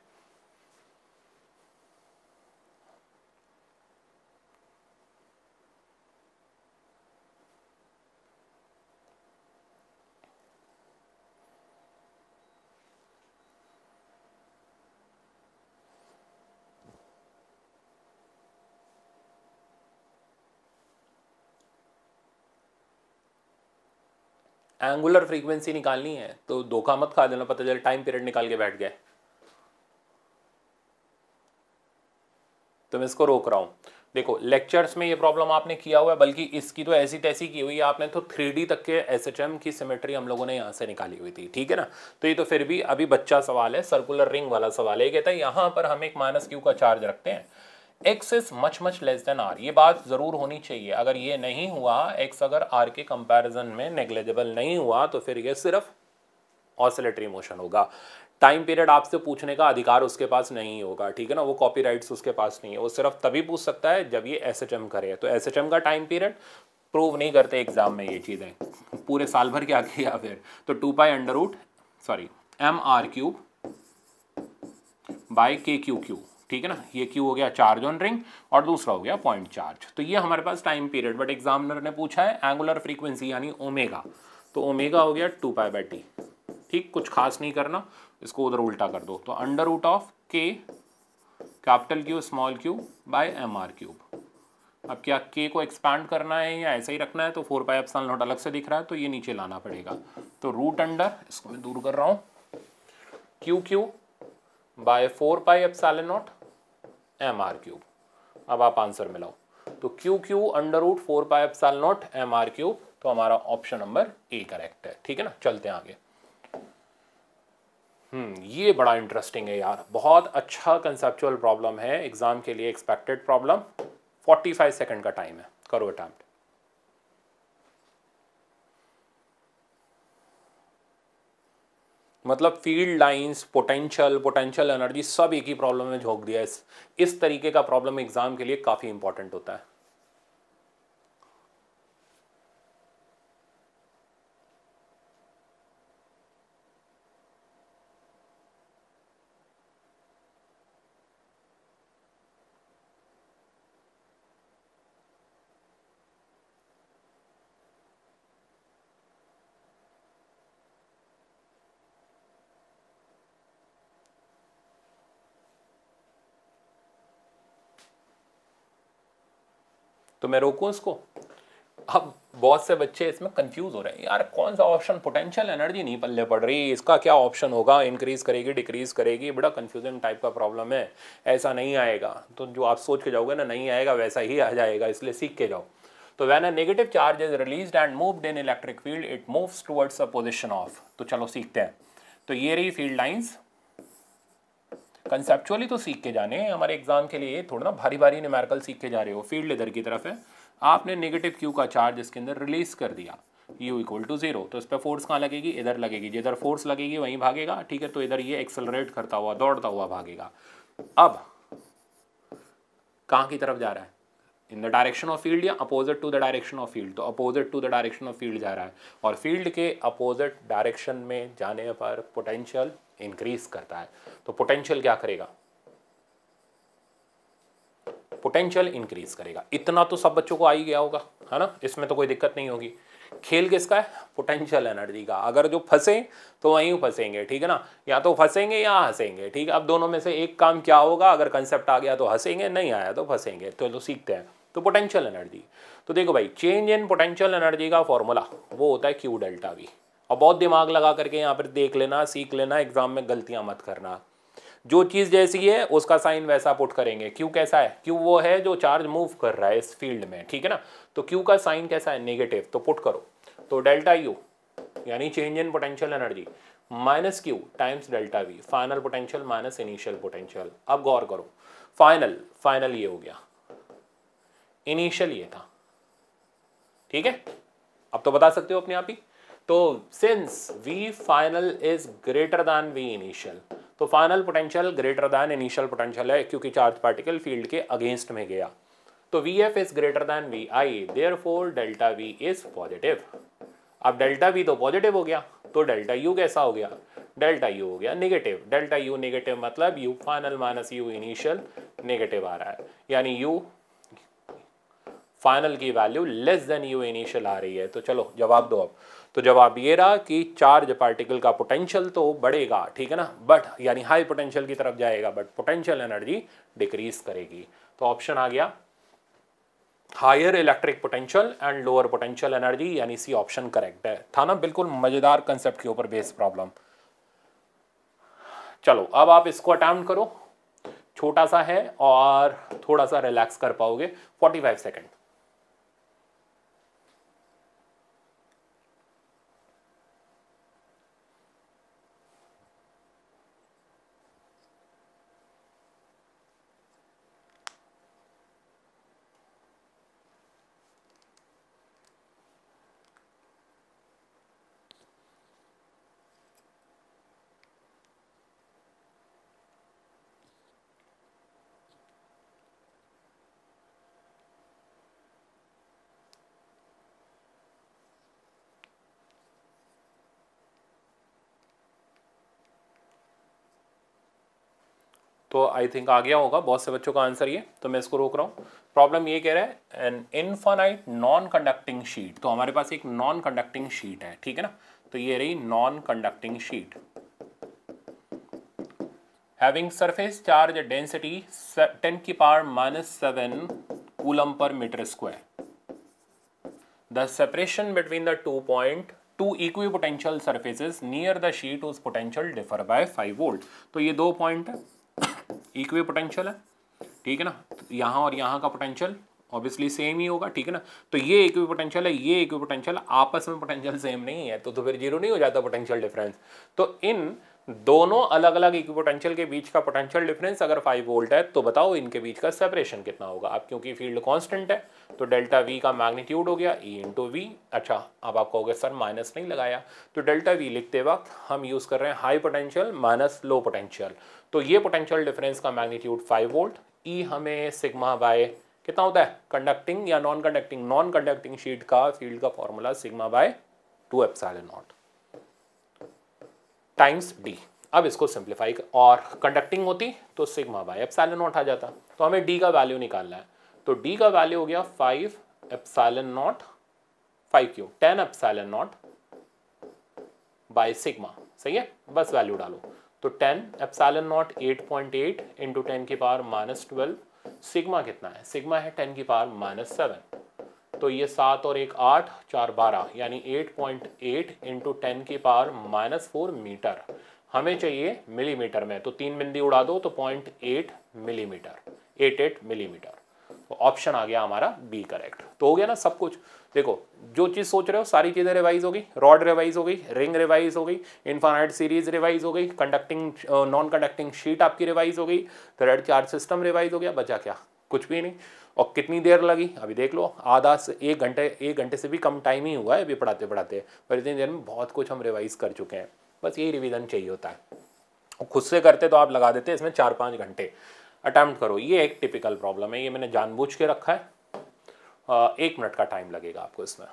A: एंगुलर फ्रीक्वेंसी निकालनी है तो धोखा मत खा देना पता चले टाइम पीरियड निकाल के बैठ गए तो मैं इसको रोक रहा हूं देखो लेक्चर्स में ये प्रॉब्लम आपने किया हुआ है बल्कि इसकी तो ऐसी तैसी की हुई है आपने तो थ्री तक के एस की सिमेट्री हम लोगों ने यहाँ से निकाली हुई थी ठीक है ना तो ये तो फिर भी अभी बच्चा सवाल है सर्कुलर रिंग वाला सवाल है कहता है यहाँ पर हम एक माइनस क्यू का चार्ज रखते हैं X is much much less than R ये बात ज़रूर होनी चाहिए अगर ये नहीं हुआ एक्स अगर आर के कंपेरिजन में नेग्लेजेबल नहीं हुआ तो फिर ये सिर्फ ऑसिलेटरी मोशन होगा टाइम पीरियड आपसे पूछने का अधिकार उसके पास नहीं होगा ठीक है ना वो कॉपीराइट्स उसके पास नहीं है वो सिर्फ तभी पूछ सकता है जब ये एस एच एम करे तो एस एच एम का टाइम पीरियड प्रूव नहीं करते एग्जाम में ये चीज़ें पूरे साल भर के किया फिर तो two pi under root sorry M R cube by K Q Q ठीक है ना ये क्यों हो गया चार्ज ऑन रिंग और दूसरा हो गया पॉइंट चार्ज तो ये हमारे पास टाइम पीरियड बट एग्जामिनर ने पूछा है एंगुलर फ्रीक्वेंसी यानी ओमेगा तो ओमेगा हो गया टू पाई बाई टी ठीक कुछ खास नहीं करना इसको उधर उल्टा कर दो तो under root of K capital Q small Q by M R cube अब क्या के को एक्सपैंड करना है या ऐसा ही रखना है तो फोर पाई एप्सन नोट अलग से दिख रहा है तो ये नीचे लाना पड़ेगा तो रूट अंडर इसको मैं दूर कर रहा हूँ Q Q by four pi epsilon naught M R cube अब आप आंसर मिलाओ तो Q Q under root four pi epsilon naught M R cube तो हमारा ऑप्शन नंबर ए करेक्ट है ठीक है ना चलते हैं आगे हम्म ये बड़ा इंटरेस्टिंग है यार बहुत अच्छा कंसेप्चुअल प्रॉब्लम है एग्जाम के लिए एक्सपेक्टेड प्रॉब्लम 45 सेकंड का टाइम है करो अटैम्प्ट मतलब field lines potential potential energy सब एक ही प्रॉब्लम में झोंक दिया है इस तरीके का प्रॉब्लम एग्ज़ाम के लिए काफ़ी इंपॉर्टेंट होता है तो मैं रोकूँ उसको अब बहुत से बच्चे इसमें कंफ्यूज हो रहे हैं यार कौन सा ऑप्शन पोटेंशियल एनर्जी नहीं पल्ले पड़ रही इसका क्या ऑप्शन होगा इंक्रीज़ करेगी डिक्रीज़ करेगी बड़ा कंफ्यूजन टाइप का प्रॉब्लम है ऐसा नहीं आएगा तो जो आप सोच के जाओगे ना नहीं आएगा वैसा ही आ जाएगा इसलिए सीख के जाओ तो when a negative charge is release and move in electric field it moves towards a position of तो चलो सीखते हैं तो ये रही फील्ड लाइन्स कंसेप्चुअली तो सीख के जाने हमारे एग्जाम के लिए थोड़ा ना भारी भारी न्यूमेरिकल सीख के जा रहे हो फील्ड इधर की तरफ है आपने नेगेटिव क्यू का चार्ज इसके अंदर रिलीज कर दिया यू इक्वल टू जीरो तो इस पर फोर्स कहाँ लगेगी इधर लगेगी जिधर फोर्स लगेगी वहीं भागेगा ठीक है तो इधर ये एक्सेलरेट करता हुआ दौड़ता हुआ भागेगा अब कहाँ की तरफ जा रहा है in the direction of field या opposite to the direction of field तो opposite to the direction of field जा रहा है और फील्ड के अपोजिट डायरेक्शन में जाने पर पोटेंशियल इंक्रीज करता है तो पोटेंशियल क्या करेगा पोटेंशियल इंक्रीज करेगा इतना तो सब बच्चों को आ ही गया होगा है ना इसमें तो कोई दिक्कत नहीं होगी खेल किसका है पोटेंशियल एनर्जी का अगर जो फंसे तो वहीं फंसेंगे ठीक है ना या तो फंसेंगे या हंसेंगे ठीक है अब दोनों में से एक काम क्या होगा अगर कंसेप्ट आ गया तो हंसेंगे नहीं आया तो फंसेंगे तो, तो सीखते हैं तो पोटेंशियल एनर्जी तो देखो भाई चेंज इन पोटेंशियल एनर्जी का फॉर्मूला वो होता है क्यू डेल्टा भी और बहुत दिमाग लगा करके यहाँ पर देख लेना सीख लेना एग्जाम में गलतियाँ मत करना जो चीज़ जैसी है उसका साइन वैसा पुट करेंगे क्यू कैसा है क्यू वो है जो चार्ज मूव कर रहा है इस फील्ड में ठीक है ना तो क्यू का साइन कैसा है नेगेटिव तो पुट करो तो डेल्टा यू यानी change in potential energy minus Q times delta V final potential minus initial potential अब गौर करो फाइनल फाइनल ये हो गया इनिशियल ये था ठीक है अब तो बता सकते हो अपने आप ही तो since V final is greater than V initial तो final potential greater than initial potential है क्योंकि चार्ज पार्टिकल फील्ड के अगेंस्ट में गया तो V F is greater than V I there four delta V is positive अब delta V तो positive हो गया तो डेल्टा यू कैसा हो गया डेल्टा यू हो गया नेगेटिव डेल्टा यू नेगेटिव मतलब U final minus U initial negative आ रहा है यानी यू फाइनल की value less than U initial आ रही है तो चलो जवाब दो अब तो जवाब ये रहा कि चार्ज पार्टिकल का पोटेंशियल तो बढ़ेगा ठीक है ना बट यानी हाई पोटेंशियल की तरफ जाएगा बट पोटेंशियल एनर्जी डिक्रीज करेगी तो ऑप्शन आ गया higher electric potential and lower potential energy यानी सी ऑप्शन करेक्ट है था ना बिल्कुल मजेदार कंसेप्ट के ऊपर बेस प्रॉब्लम चलो अब आप इसको अटैम्प्ट करो छोटा सा है और थोड़ा सा रिलैक्स कर पाओगे 45 सेकंड तो आई थिंक आ गया होगा बहुत से बच्चों का आंसर ये तो मैं इसको रोक रहा हूँ प्रॉब्लम ये कह रहा है an infinite non conducting sheet तो हमारे पास एक नॉन कंडक्टिंग शीट है ठीक है ना तो ये रही non conducting sheet having surface charge density ten की पावर माइनस सेवन कूलम पर metre square the separation between the two point two equipotential surfaces near the sheet उस potential differ by five volt तो ये दो point है equi potential है ठीक है ना तो यहाँ और यहाँ का पोटेंशियल ऑब्वियसली सेम ही होगा ठीक है ना तो ये इक्वी पोटेंशियल है ये इक्वी पोटेंशियल आपस में पोटेंशियल सेम नहीं है तो, तो फिर जीरो नहीं हो जाता पोटेंशियल डिफरेंस तो इन दोनों अलग अलग इक्वी पोटेंशियल के बीच का पोटेंशियल डिफरेंस अगर फाइव वोल्ट है तो बताओ इनके बीच का सेपरेशन कितना होगा आप क्योंकि फील्ड कांस्टेंट है तो डेल्टा वी का मैग्नीट्यूड हो गया ई इंटू वी अच्छा अब आप कहोगे सर माइनस नहीं लगाया तो डेल्टा वी लिखते वक्त हम यूज़ कर रहे हैं high potential minus low potential तो ये पोटेंशियल डिफरेंस का मैग्नीट्यूड फाइव वोल्ट ई हमें सिग्मा बाय कितना होता है कंडक्टिंग या non conducting non conducting sheet का फील्ड का formula sigma by two epsilon naught times D अब इसको सिंप्लीफाई और कंडक्टिंग होती तो सिग्मा बाय एप्साइल नॉट आ जाता तो हमें डी का वैल्यू निकालना है तो डी का वैल्यू हो गया five epsilon naught five Q ten epsilon naught by sigma सही है बस वैल्यू डालो तो ten epsilon naught eight point eight into ten की पावर माइनस ट्वेल्व सिग्मा कितना है सिग्मा है टेन की पावर माइनस सेवन तो ये सात और एक आठ चार बारह यानी eight point eight into ten की पावर माइनस फोर मीटर हमें चाहिए मिलीमीटर में तो तीन बिंदी उड़ा दो तो point eight millimetre eight eight millimetre तो ऑप्शन आ गया हमारा बी करेक्ट तो हो गया ना सब कुछ देखो जो चीज़ सोच रहे हो सारी चीज़ें रिवाइज हो गई रॉड रिवाइज हो गई रिंग रिवाइज हो गई इन्फानाइट सीरीज रिवाइज हो गई कंडक्टिंग नॉन कंडक्टिंग शीट आपकी रिवाइज हो गई थ्रेड चार्ज सिस्टम रिवाइज हो गया बचा क्या कुछ भी नहीं और कितनी देर लगी अभी देख लो आधा से एक घंटे एक घंटे से भी कम टाइम ही हुआ है अभी पढ़ाते पढ़ाते पर इतनी देर में बहुत कुछ हम रिवाइज कर चुके हैं बस यही रिविज़न चाहिए होता है खुद से करते तो आप लगा देते इसमें चार पाँच घंटे अटैम्प्ट करो ये एक टिपिकल प्रॉब्लम है ये मैंने जानबूझ के रखा है एक मिनट का टाइम लगेगा आपको इसमें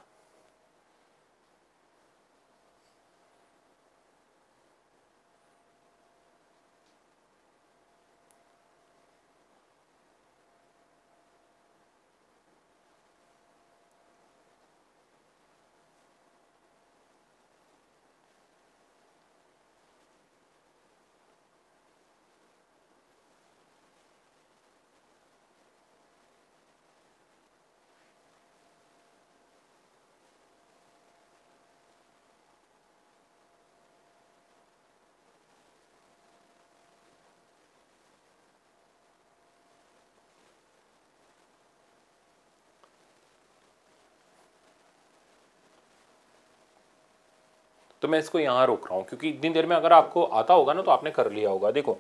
A: तो मैं इसको यहाँ रोक रहा हूँ क्योंकि इतनी देर में अगर आपको आता होगा ना तो आपने कर लिया होगा देखो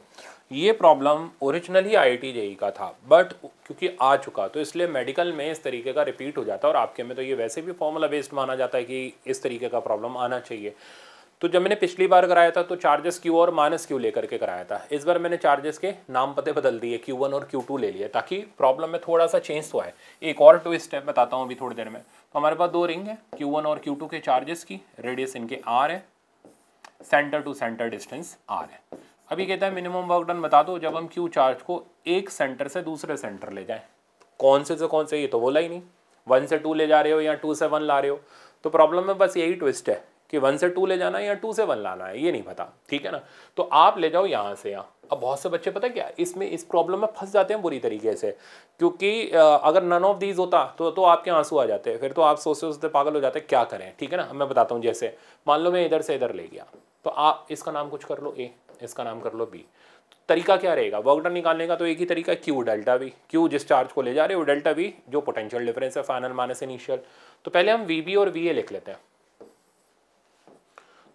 A: ये problem originally I I JEE का था बट क्योंकि आ चुका तो इसलिए मेडिकल में इस तरीके का रिपीट हो जाता है और आपके में तो ये वैसे भी फॉर्मूला बेस्ड माना जाता है कि इस तरीके का प्रॉब्लम आना चाहिए तो जब मैंने पिछली बार कराया था तो चार्जेस क्यू और माइनस क्यू लेकर के कराया था इस बार मैंने चार्जेस के नाम पते बदल दिए क्यू वन और क्यू टू ले लिया ताकि प्रॉब्लम में थोड़ा सा चेंज तो आए एक और टू स्टेप बताता हूँ अभी थोड़ी देर में तो हमारे पास दो रिंग है क्यू वन और क्यू टू के चार्जेस की रेडियस इनके आर है centre to centre distance R है अभी कहता है मिनिमम वर्क डन बता दो जब हम क्यू चार्ज को एक सेंटर से दूसरे सेंटर ले जाए कौन से से कौन से ये तो बोला ही नहीं वन से टू ले जा रहे हो या टू से वन ला रहे हो तो प्रॉब्लम में बस यही ट्विस्ट है कि वन से टू ले जाना है या टू से वन लाना है ये नहीं पता ठीक है ना तो आप ले जाओ यहाँ से यहाँ अब बहुत से बच्चे पता क्या इसमें इस प्रॉब्लम में फंस जाते हैं बुरी तरीके से क्योंकि अगर नन ऑफ दीज होता तो तो आपके आंसू आ जाते फिर तो आप सोचते सोचते पागल हो जाते क्या करें ठीक है ना मैं बताता हूँ जैसे मान लो मैं इधर से इधर ले गया तो आप इसका नाम कुछ कर लो ए इसका नाम कर लो बी तो तरीका क्या रहेगा वर्क डन निकालने का तो एक ही तरीका क्यू डेल्टा वी क्यू जिस चार्ज को ले जा रहे हो डेल्टा वी जो पोटेंशियल डिफरेंस है फाइनल माइनस इनिशियल तो पहले हम वी बी और वी ए लिख लेते हैं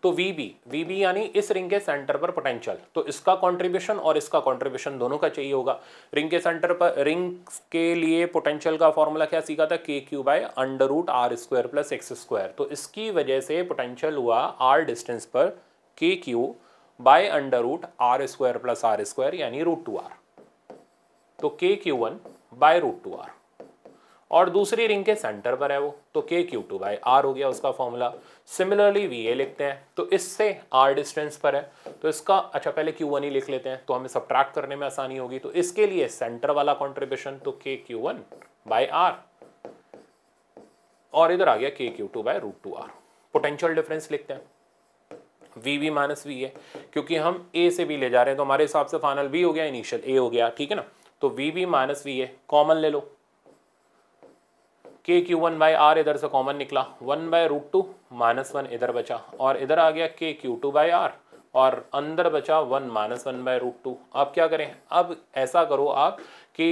A: तो वी बी वी बी यानी इस रिंग के सेंटर पर पोटेंशियल तो इसका कंट्रीब्यूशन और इसका कंट्रीब्यूशन दोनों का चाहिए होगा रिंग के सेंटर पर रिंग के लिए पोटेंशियल का फॉर्मूला क्या सीखा था K Q by under root R square plus X square तो इसकी वजह से पोटेंशियल हुआ आर डिस्टेंस पर K Q by under root R square plus R square यानी रूट टू आर तो के Q one by root two R और दूसरी रिंग के सेंटर पर है वो तो के क्यू टू बाय आर हो गया उसका फॉर्मूला सिमिलरली वी ए लिखते हैं तो इससे आर डिस्टेंस पर है तो इसका अच्छा पहले क्यू वन ही लिख लेते हैं तो हमें सब्ट्रैक्ट करने में आसानी होगी तो इसके लिए सेंटर वाला कॉन्ट्रीब्यूशन तो के क्यू वन बाई आर और इधर आ गया के Q two by root two R potential difference लिखते हैं V V minus V A क्योंकि हम ए से भी ले जा रहे हैं तो हमारे हिसाब से फाइनल वी हो गया इनिशियल ए हो गया ठीक है ना तो V V minus V A common ले लो K Q one by are इधर से कॉमन निकला one by root two minus one इधर बचा और इधर आ गया के क्यू टू बाई आर और अंदर बचा one minus one by root two आप क्या करें अब ऐसा करो आप कि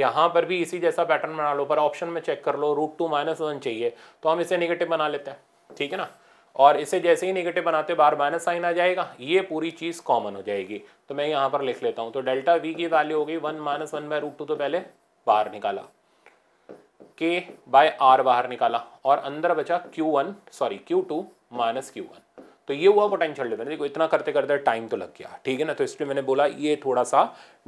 A: यहाँ पर भी इसी जैसा पैटर्न बना लो पर ऑप्शन में चेक कर लो रूट टू माइनस वन चाहिए तो हम इसे निगेटिव बना लेते हैं ठीक है ना और इसे जैसे ही निगेटिव बनाते बार माइनस साइन आ जाएगा ये पूरी चीज़ कॉमन हो जाएगी तो मैं यहाँ पर लिख लेता हूँ तो डेल्टा वी की वैल्यू हो गई one minus one by root two तो पहले बाहर निकाला के बाय आर बाहर निकाला और अंदर बचा Q one sorry Q two minus Q one तो ये हुआ पोटेंशियल डिफरेंस देखो इतना करते करते टाइम तो लग गया ठीक है ना तो इसलिए मैंने बोला ये थोड़ा सा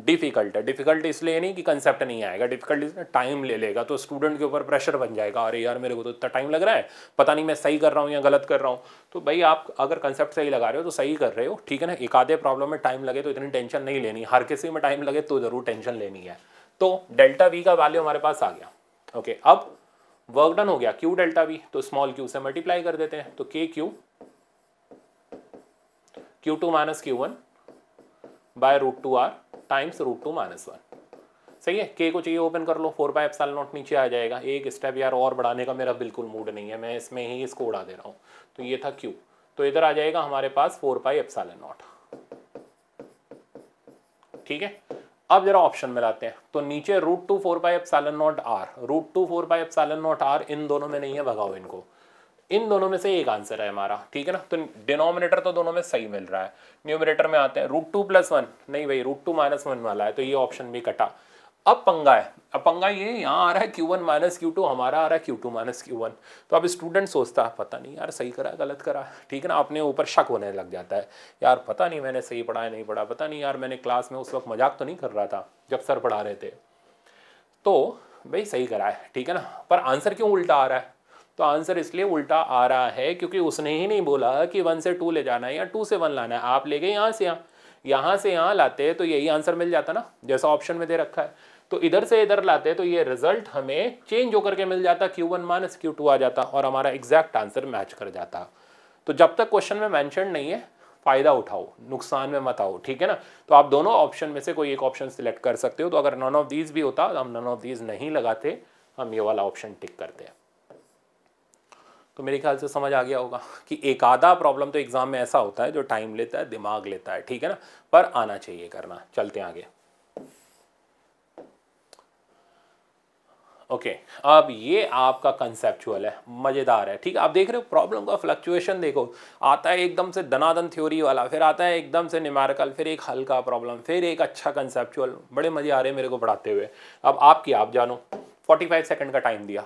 A: डिफिकल्ट है डिफिकल्ट इसलिए नहीं कि कंसेप्ट नहीं आएगा डिफिकल्ट इसलिए टाइम ले लेगा तो स्टूडेंट के ऊपर प्रेशर बन जाएगा अरे यार मेरे को तो इतना टाइम लग रहा है पता नहीं मैं सही कर रहा हूँ या गलत कर रहा हूँ तो भाई आप अगर कंसेप्ट सही लगा रहे हो तो सही कर रहे हो ठीक है ना एक आधे प्रॉब्लम में टाइम लगे तो इतनी टेंशन नहीं लेनी हर किसी में टाइम लगे तो ज़रूर टेंशन लेनी है तो डेल्टा वी का वैल्यू हमारे पास आ गया ओके okay, अब वर्क डन हो गया क्यू डेल्टा भी तो स्मॉल क्यू से मल्टीप्लाई कर देते हैं तो के Q Q two minus Q one by root two R times root two minus one सही है के को चाहिए ओपन कर लो फोर बाय एप्सल नॉट नीचे आ जाएगा एक स्टेप यार और बढ़ाने का मेरा बिल्कुल मूड नहीं है मैं इसमें ही इसको उड़ा दे रहा हूँ तो ये था क्यू तो इधर आ जाएगा हमारे पास फोर बाई साल नॉट ठीक है अब जरा ऑप्शन में लाते हैं तो नीचे root two four by epsilon naught R root two four by epsilon naught R इन दोनों में नहीं है भगाओ इनको इन दोनों में से एक आंसर है हमारा ठीक है ना तो डिनोमिनेटर तो दोनों में सही मिल रहा है न्यूमिनेटर में आते हैं रूट टू प्लस वन नहीं भाई रूट टू माइनस वन वाला है तो ये ऑप्शन भी कटा अब पंगा है अब पंगा ये यहाँ आ रहा है Q one minus Q two हमारा आ रहा है Q two minus Q one तो अब स्टूडेंट सोचता है पता नहीं यार सही करा गलत करा ठीक है ना अपने ऊपर शक होने लग जाता है यार पता नहीं मैंने सही पढ़ा है नहीं पढ़ा पता नहीं यार मैंने क्लास में उस वक्त मजाक तो नहीं कर रहा था जब सर पढ़ा रहे थे तो भाई सही करा है ठीक है ना पर आंसर क्यों उल्टा आ रहा है तो आंसर इसलिए उल्टा आ रहा है क्योंकि उसने ही नहीं बोला कि वन से टू ले जाना है या टू से वन लाना है आप ले गए यहाँ से यहाँ यहाँ से यहाँ लाते तो यही आंसर मिल जाता ना जैसा ऑप्शन में दे रखा है तो इधर से इधर लाते तो ये रिजल्ट हमें चेंज होकर के मिल जाता Q one minus Q two आ जाता और हमारा एग्जैक्ट आंसर मैच कर जाता तो जब तक क्वेश्चन में मैंशन नहीं है फ़ायदा उठाओ नुकसान में मत आओ ठीक है ना तो आप दोनों ऑप्शन में से कोई एक ऑप्शन सिलेक्ट कर सकते हो तो अगर नॉन ऑफ दीज भी होता तो हम नॉन ऑफ दीज नहीं लगाते हम ये वाला ऑप्शन टिक करते हैं तो मेरे ख्याल से समझ आ गया होगा कि एक आधा प्रॉब्लम तो एग्ज़ाम में ऐसा होता है जो टाइम लेता है दिमाग लेता है ठीक है ना पर आना चाहिए करना चलते आगे ओके okay, अब ये आपका कंसेप्चुअल है मज़ेदार है ठीक है आप देख रहे हो प्रॉब्लम का फ्लक्चुएशन देखो आता है एकदम से दनादन थ्योरी वाला फिर आता है एकदम से निमारकल फिर एक हल्का प्रॉब्लम फिर एक अच्छा कंसेप्चुअल बड़े मज़े आ रहे हैं मेरे को पढ़ाते हुए अब आपकी आप जानो 45 सेकंड का टाइम दिया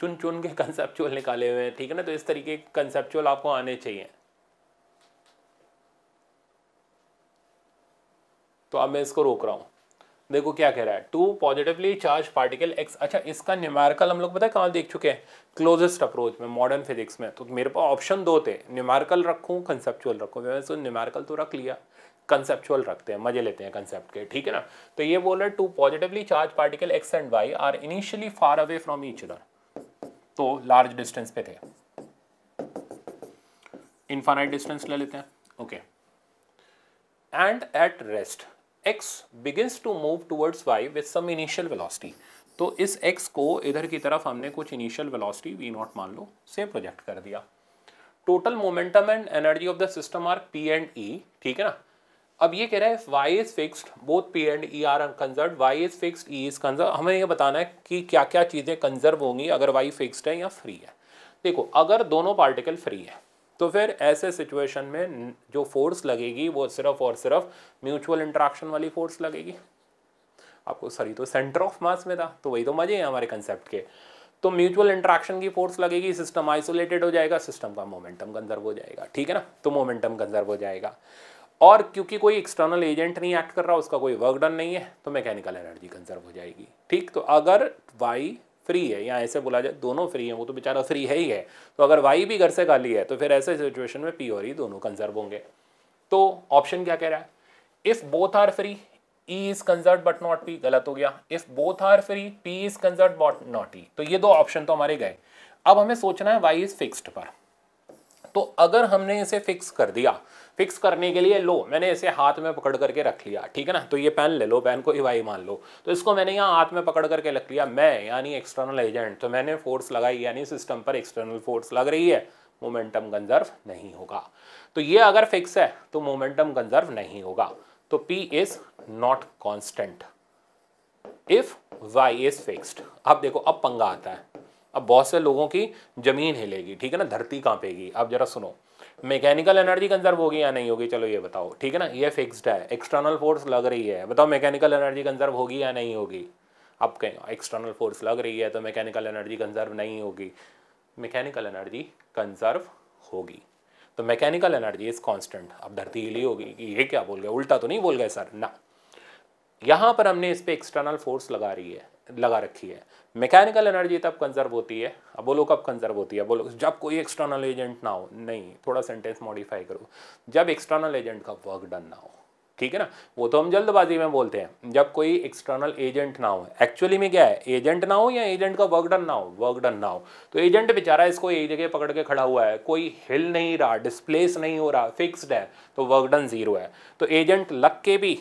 A: चुन चुन के कंसेप्चुअल निकाले हुए हैं ठीक है ना तो इस तरीके के कंसेप्चुअल आपको आने चाहिए तो अब मैं इसको रोक रहा हूँ देखो क्या कह रहा है two positively charge particle X अच्छा इसका न्यूमारिकल हम लोग पता है कहाँ देख चुके हैं क्लोजेस्ट अप्रोच में मॉडर्न फिजिक्स में तो मेरे पास ऑप्शन दो थे न्यूमारिकल रखूँ कंसेप्चुअल रखूँ मैंने सो न्यूमारिकल तो रख लिया कंसेप्चुअल रखते हैं मजे लेते हैं कंसेप्ट के ठीक है ना तो ये बोल रहे two positively charge particle X and Y are initially far away from each other तो लार्ज डिस्टेंस पे थे इनफाइनाइट डिस्टेंस ले लेते हैं okay and at rest X begins to move towards Y with some initial velocity तो इस x को इधर की तरफ हमने कुछ इनिशियल वेलोसिटी वी नॉट मान लो से प्रोजेक्ट कर दिया total momentum and energy of the system are P and E ठीक है ना अब ये कह रहा है Y is fix both P and E are conserve Y is fix E is conserve हमें ये बताना है कि क्या क्या चीज़ें कंजर्व होंगी अगर वाई फिक्सड है या फ्री है देखो अगर दोनों पार्टिकल फ्री है तो फिर ऐसे सिचुएशन में जो फोर्स लगेगी वो सिर्फ और सिर्फ म्यूचुअल इंट्रैक्शन वाली फोर्स लगेगी आपको सॉरी तो सेंटर ऑफ मास में था तो वही तो मजे हैं हमारे कंसेप्ट के तो म्यूचुअल इंट्रैक्शन की फोर्स लगेगी सिस्टम आइसोलेटेड हो जाएगा सिस्टम का मोमेंटम कंजर्व हो जाएगा ठीक है ना तो मोमेंटम कंजर्व हो जाएगा और क्योंकि कोई एक्सटर्नल एजेंट नहीं एक्ट कर रहा उसका कोई वर्क डन नहीं है तो मैकेनिकल एनर्जी कंजर्व हो जाएगी ठीक तो अगर वाई फ्री है या ऐसे बोला जाए दोनों फ्री हैं वो तो बेचारा फ्री है ही है तो अगर वाई भी घर से खाली है तो फिर ऐसे सिचुएशन में पी और ई e दोनों कंजर्व होंगे तो ऑप्शन क्या कह रहा है if both are free E is conserve but not P गलत हो गया if both are free P is conserve but not E तो ये दो ऑप्शन तो हमारे गए अब हमें सोचना है वाई इज फिक्स्ड पर तो अगर हमने इसे फिक्स कर दिया फिक्स करने के लिए लो मैंने इसे हाथ में पकड़ करके रख लिया ठीक है ना तो ये पेन ले लो पेन को ईवाई मान लो तो इसको मैंने यहाँ हाथ में पकड़ करके रख लिया मैं यानी एक्सटर्नल एजेंट तो मैंने फोर्स लगाई यानी सिस्टम पर एक्सटर्नल फोर्स लग रही है मोमेंटम कंजर्व नहीं होगा तो ये अगर फिक्स है तो मोमेंटम कंजर्व नहीं होगा तो P is not constant if Y is fixed अब देखो अब पंगा आता है अब बहुत से लोगों की जमीन हिलेगी ठीक है ना धरती कांपेगी अब जरा सुनो मैकेनिकल एनर्जी कंजर्व होगी या नहीं होगी चलो ये बताओ ठीक है ना ये फिक्स्ड है एक्सटर्नल फोर्स लग रही है बताओ मैकेनिकल एनर्जी कंजर्व होगी या नहीं होगी अब कहें एक्सटर्नल फोर्स लग रही है तो मैकेनिकल एनर्जी कंजर्व नहीं होगी मैकेनिकल एनर्जी कंजर्व होगी तो मैकेनिकल एनर्जी इज कॉन्स्टेंट अब धरती हिली होगी कि ये क्या बोल गए उल्टा तो नहीं बोल गए सर ना यहाँ पर हमने इस पर एक्सटर्नल फोर्स लगा रही है लगा रखी है मैकेनिकल एनर्जी तब कंजर्व होती है अब बोलो कब कंजर्व होती है बोलो जब कोई एक्सटर्नल एजेंट ना हो नहीं थोड़ा सेंटेंस मॉडिफाई करो जब एक्सटर्नल एजेंट का वर्क डन ना हो ठीक है ना वो तो हम जल्दबाजी में बोलते हैं जब कोई एक्सटर्नल एजेंट ना हो एक्चुअली में क्या है एजेंट ना हो या एजेंट का वर्क डन ना हो वर्क डन ना हो तो एजेंट बेचारा इसको एक जगह पकड़ के खड़ा हुआ है कोई हिल नहीं रहा डिस्प्लेस नहीं हो रहा फिक्स्ड है तो वर्क डन जीरो है तो एजेंट लग के भी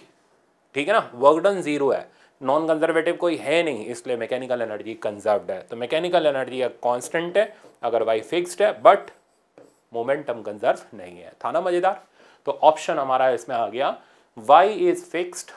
A: ठीक है ना वर्क डन जीरो है नॉन कंजर्वेटिव कोई है नहीं इसलिए मैकेनिकल एनर्जी कंजर्व है तो मैकेनिकल एनर्जी एक कॉन्स्टेंट है वाई फिक्सड है बट मोमेंटम कंजर्व नहीं है था ना मज़ेदार तो ऑप्शन हमारा इसमें आ गया Y is fixed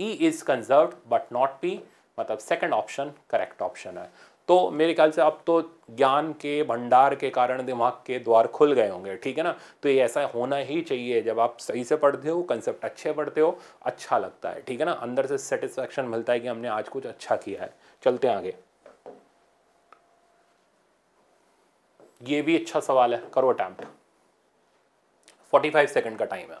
A: E is conserve but not P मतलब सेकेंड ऑप्शन करेक्ट ऑप्शन है तो मेरे ख्याल से अब तो ज्ञान के भंडार के कारण दिमाग के द्वार खुल गए होंगे ठीक है ना तो ये ऐसा होना ही चाहिए जब आप सही से पढ़ते हो कंसेप्ट अच्छे पढ़ते हो अच्छा लगता है ठीक है ना अंदर से सेटिस्फेक्शन मिलता है कि हमने आज कुछ अच्छा किया है चलते हैं आगे ये भी अच्छा सवाल है करो अटैम्प्ट 45 सेकंड का टाइम है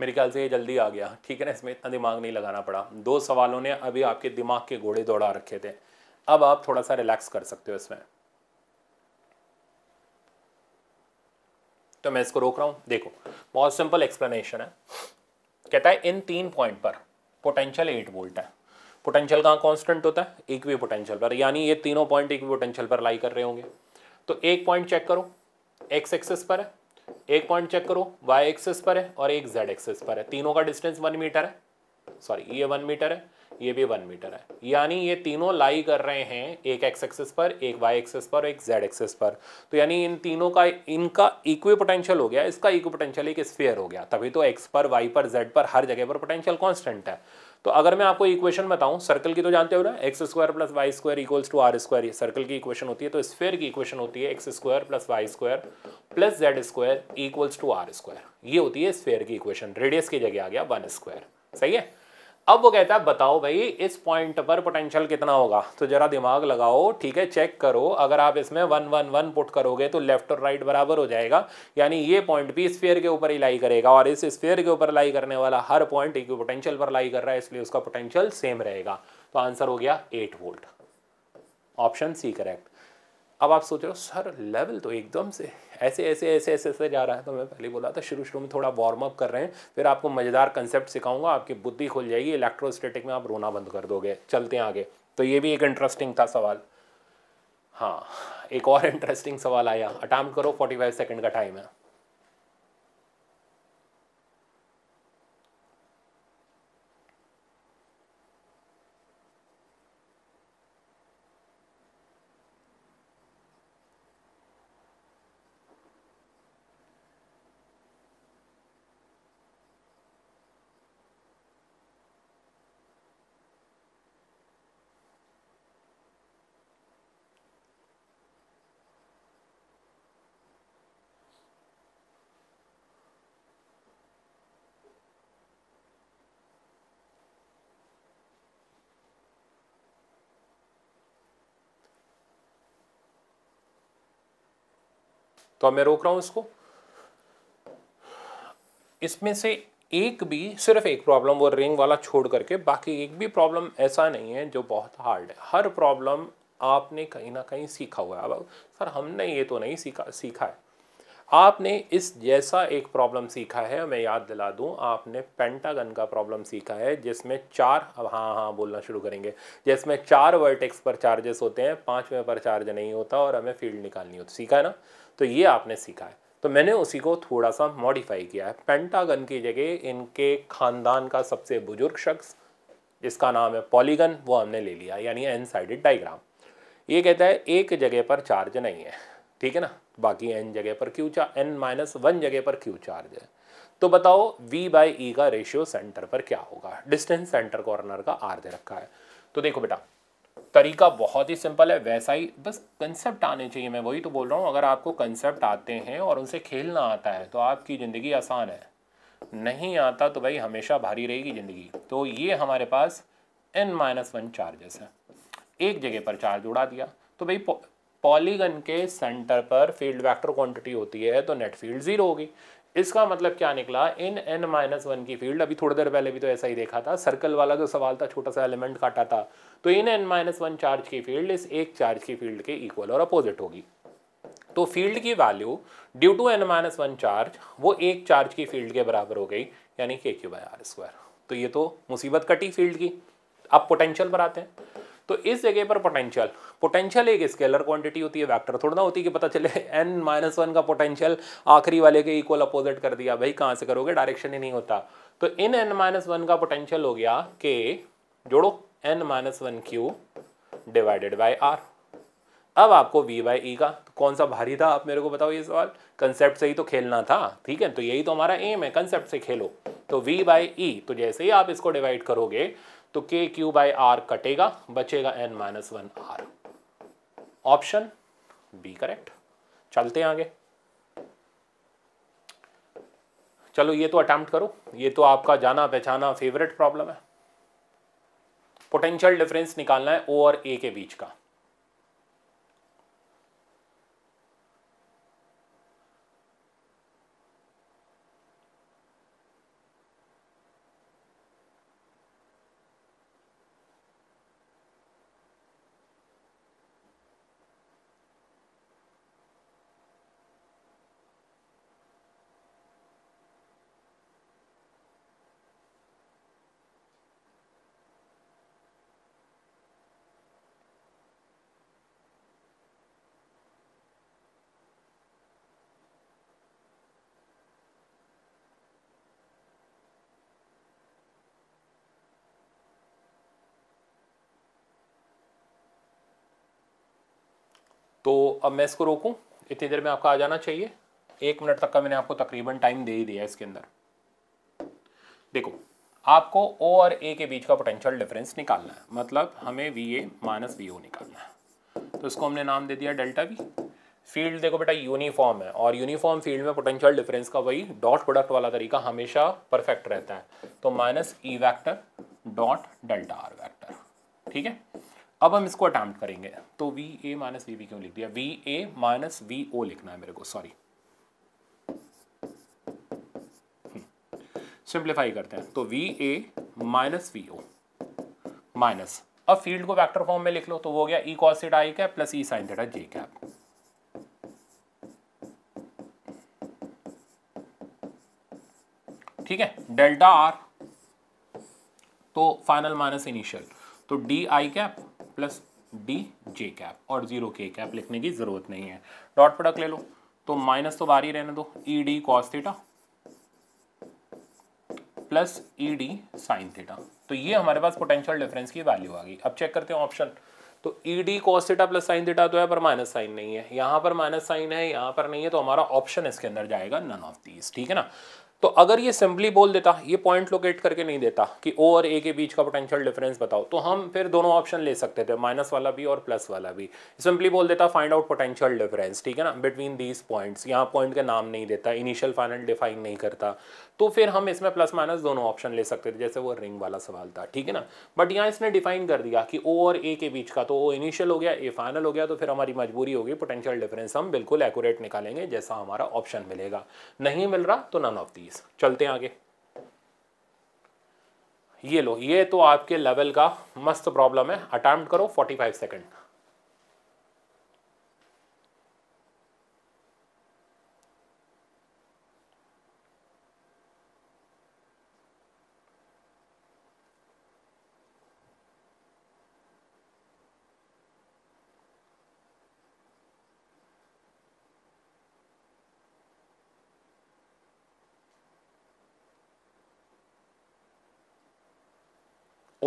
A: मेरे ख्याल से ये जल्दी आ गया ठीक है ना इसमें इतना दिमाग नहीं लगाना पड़ा दो सवालों ने अभी आपके दिमाग के घोड़े दौड़ा रखे थे अब आप थोड़ा सा रिलैक्स कर सकते हो इसमें तो मैं इसको रोक रहा हूँ देखो बहुत सिंपल एक्सप्लेनेशन है कहता है इन तीन पॉइंट पर पोटेंशियल एट वोल्ट है पोटेंशियल कहाँ कॉन्स्टेंट होता है इक्वी पोटेंशियल पर यानी ये तीनों पॉइंट इक्वी पोटेंशियल पर लाई कर रहे होंगे तो एक पॉइंट चेक करो एक्स एक्सेस पर है एक पॉइंट चेक करो वाई एक्सेस पर है और एक जेड एक्सेस पर है तीनों का डिस्टेंस वन मीटर है सॉरी ये वन मीटर है ये भी वन मीटर है यानी ये तीनों लाई कर रहे हैं एक एक्स एक्सेस पर एक वाई एक्सेस पर एक जेड एक्सेस पर तो यानी इन तीनों का इनका इक्वी पोटेंशियल हो गया इसका इक्वी पोटेंशियल एक स्पेयर हो गया तभी तो एक्स पर वाई पर जेड पर हर जगह पर पोटेंशियल कॉन्स्टेंट है तो अगर मैं आपको इक्वेशन बताऊं सर्कल की तो जानते हो ना X square plus Y square equals to R square ये सर्कल की इक्वेशन होती है तो स्फेयर की इक्वेशन होती है X square plus Y square plus Z square equals to R square ये होती है स्फेयर की इक्वेशन रेडियस की जगह आ गया वन स्क्वायर सही है अब वो कहता है बताओ भाई इस पॉइंट पर पोटेंशियल कितना होगा तो जरा दिमाग लगाओ ठीक है चेक करो अगर आप इसमें वन वन वन पुट करोगे तो लेफ्ट और राइट बराबर हो जाएगा यानी ये पॉइंट भी स्फेयर के ऊपर ही लाई करेगा और इस स्फेयर के ऊपर लाई करने वाला हर पॉइंट एक पोटेंशियल पर लाई कर रहा है इसलिए उसका पोटेंशियल सेम रहेगा तो आंसर हो गया eight volt option C correct अब आप सोच रहे हो सर लेवल तो एकदम से ऐसे ऐसे ऐसे ऐसे ऐसे जा रहा है तो मैं पहले बोला था शुरू शुरू में थोड़ा वार्म अप कर रहे हैं फिर आपको मज़ेदार कंसेप्ट सिखाऊंगा आपकी बुद्धि खुल जाएगी इलेक्ट्रोस्टेटिक में आप रोना बंद कर दोगे चलते हैं आगे तो ये भी एक इंटरेस्टिंग था सवाल हाँ एक और इंटरेस्टिंग सवाल आया अटैम्प्ट करो फोर्टी फाइव का टाइम है तो अब मैं रोक रहा हूँ इसको इसमें से एक भी सिर्फ एक प्रॉब्लम वो रिंग वाला छोड़ करके बाकी एक भी प्रॉब्लम ऐसा नहीं है जो बहुत हार्ड है हर प्रॉब्लम आपने कहीं ना कहीं सीखा हुआ है अब सर हमने ये तो नहीं सीखा सीखा है आपने इस जैसा एक प्रॉब्लम सीखा है मैं याद दिला दूं आपने पेंटागन का प्रॉब्लम सीखा है जिसमें चार अब हाँ हाँ बोलना शुरू करेंगे जिसमें चार वर्टेक्स पर चार्जेस होते हैं पाँचवें पर चार्ज नहीं होता और हमें फील्ड निकालनी होती सीखा है ना तो ये आपने सीखा है तो मैंने उसी को थोड़ा सा मॉडिफाई किया है पेंटागन की जगह इनके खानदान का सबसे बुजुर्ग शख्स जिसका नाम है पॉलीगन वो हमने ले लिया यानी एन साइडेड डाइग्राम ये कहता है एक जगह पर चार्ज नहीं है ठीक है ना बाकी एन जगह पर क्यू चार एन माइनस वन जगह पर क्यू चार्ज है तो बताओ वी बाई ई का रेशियो सेंटर पर क्या होगा डिस्टेंस सेंटर कॉर्नर का आर दे रखा है तो देखो बेटा तरीका बहुत ही सिंपल है वैसा ही बस कंसेप्ट आने चाहिए मैं वही तो बोल रहा हूँ अगर आपको कंसेप्ट आते हैं और उनसे खेलना आता है तो आपकी ज़िंदगी आसान है नहीं आता तो भाई हमेशा भारी रहेगी ज़िंदगी तो ये हमारे पास एन माइनस वन चार्जेस है एक जगह पर चार्ज उड़ा दिया तो भाई पॉलीगन के सेंटर पर फील्ड वेक्टर क्वांटिटी होती है तो नेट फील्ड जीरो होगी इसका मतलब क्या निकला इन एन माइनस वन की फील्ड अभी थोड़ी देर पहले भी तो ऐसा ही देखा था सर्कल वाला जो सवाल था छोटा सा एलिमेंट काटा था तो इन एन माइनस वन चार्ज की फील्ड इस एक चार्ज की फील्ड के इक्वल और अपोजिट होगी तो फील्ड की value due to N minus one charge वो एक चार्ज की फील्ड के बराबर हो गई यानी K Q by are square तो ये तो मुसीबत कटी फील्ड की अब पोटेंशियल पर आते हैं तो इस जगह पर पोटेंशियल पोटेंशियल एक स्केलर क्वांटिटी होती है वेक्टर थोड़ा ना होती है कि पता चले एन माइनस वन का पोटेंशियल आखिरी वाले के इक्वल अपोजिट कर दिया भाई कहाँ से करोगे डायरेक्शन ही नहीं होता तो इन एन माइनस वन का पोटेंशियल हो गया के जोड़ो N minus one Q divided by R अब आपको वी बाई ई का तो कौन सा भारी था आप मेरे को बताओ ये सवाल कंसेप्ट से ही तो खेलना था ठीक है तो यही तो हमारा एम है कंसेप्ट से खेलो तो वी बाई ई तो जैसे ही आप इसको डिवाइड करोगे तो के क्यू बाई आर कटेगा बचेगा N minus one R option B correct चलते आगे चलो ये तो अटैम्प्ट करो ये तो आपका जाना पहचाना फेवरेट प्रॉब्लम है पोटेंशियल डिफरेंस निकालना है ओ और ए के बीच का तो अब मैं इसको रोकूँ इतनी देर में आपका आ जाना चाहिए एक मिनट तक का मैंने आपको तकरीबन टाइम दे ही दिया इसके अंदर देखो आपको ओ और ए के बीच का पोटेंशियल डिफरेंस निकालना है मतलब हमें V A minus V O निकालना है तो इसको हमने नाम दे दिया डेल्टा वी फील्ड देखो बेटा यूनिफॉर्म है और यूनिफॉर्म फील्ड में पोटेंशियल डिफरेंस का वही डॉट प्रोडक्ट वाला तरीका हमेशा परफेक्ट रहता है तो minus E vector dot delta R vector ठीक है अब हम इसको अटैम्प्ट करेंगे तो V A minus V B क्यों लिख दिया V A minus V O लिखना है मेरे को सॉरी सिंप्लीफाई हम्म। करते हैं तो V A minus V O minus अब फील्ड को वेक्टर फॉर्म में लिख लो तो वो हो गया E cos theta I cap plus E sine theta J cap ठीक है डेल्टा आर तो फाइनल माइनस इनिशियल तो D I cap plus D J cap और जीरो के कैप लिखने की ज़रूरत नहीं है डॉट प्रोडक्ट ले लो तो माइनस तो बारी रहने दो E D cos theta plus E D sine theta तो ये हमारे पास पोटेंशियल डिफरेंस की वैल्यू आ गई अब चेक करते हैं ऑप्शन तो E D cos theta plus sine theta तो है पर माइनस साइन नहीं है यहां पर माइनस साइन है यहां पर नहीं है तो हमारा ऑप्शन इसके अंदर जाएगा नन ऑफ दीज ठीक है ना तो अगर ये सिंपली बोल देता ये पॉइंट लोकेट करके नहीं देता कि ओ और ए के बीच का पोटेंशियल डिफरेंस बताओ तो हम फिर दोनों ऑप्शन ले सकते थे माइनस वाला भी और प्लस वाला भी सिंपली बोल देता फाइंड आउट पोटेंशियल डिफरेंस ठीक है ना बिटवीन दीज पॉइंट्स यहाँ पॉइंट का नाम नहीं देता इनिशियल फाइनल डिफाइन नहीं करता तो फिर हम इसमें प्लस माइनस दोनों ऑप्शन ले सकते थे जैसे वो रिंग वाला सवाल था ठीक है ना बट यहाँ इसने डिफाइन कर दिया कि ओ और ए के बीच का तो ओ इनिशियल हो गया ए फाइनल हो गया तो फिर हमारी मजबूरी होगी पोटेंशियल डिफरेंस हम बिल्कुल एक्यूरेट निकालेंगे जैसा हमारा ऑप्शन मिलेगा नहीं मिल रहा तो नन ऑफ दीज चलते आगे ये लो ये तो आपके लेवल का मस्त प्रॉब्लम है अटैम्प्ट करो 45 सेकंड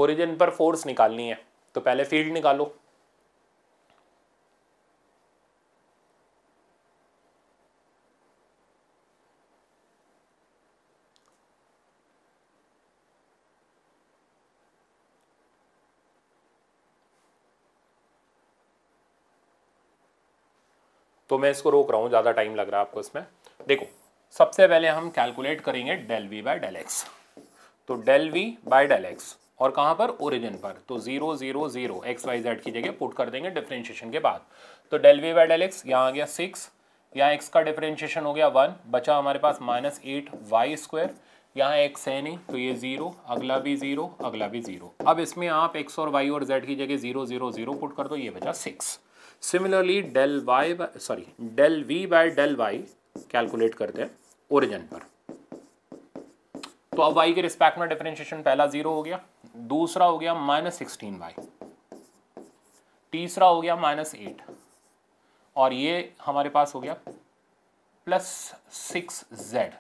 A: ओरिजिन पर फोर्स निकालनी है तो पहले फील्ड निकालो तो मैं इसको रोक रहा हूं ज़्यादा टाइम लग रहा है आपको इसमें देखो सबसे पहले हम कैलकुलेट करेंगे del V by del X तो del V by del X और कहाँ पर ओरिजिन पर तो zero zero zero X Y Z की जगह पुट कर देंगे डिफ्रेंशिएशन के बाद तो del V by del X यहाँ आ गया सिक्स यहाँ एक्स का डिफ्रेंशिएशन हो गया वन बचा हमारे पास माइनस एट वाई स्क्वायर यहाँ एक्स है नहीं तो ये ज़ीरो अगला भी ज़ीरो अगला भी ज़ीरो अब इसमें आप एक्स और वाई और जेड की जगह ज़ीरो ज़ीरो ज़ीरो पुट कर दो ये बचा six similarly del Y sorry del V by del Y calculate करते हैं ओरिजन पर तो अब वाई के रिस्पेक्ट में डिफ्रेंशिएशन पहला जीरो हो गया दूसरा हो गया माइनस सिक्सटीन वाई तीसरा हो गया माइनस एट और ये हमारे पास हो गया प्लस सिक्स जेड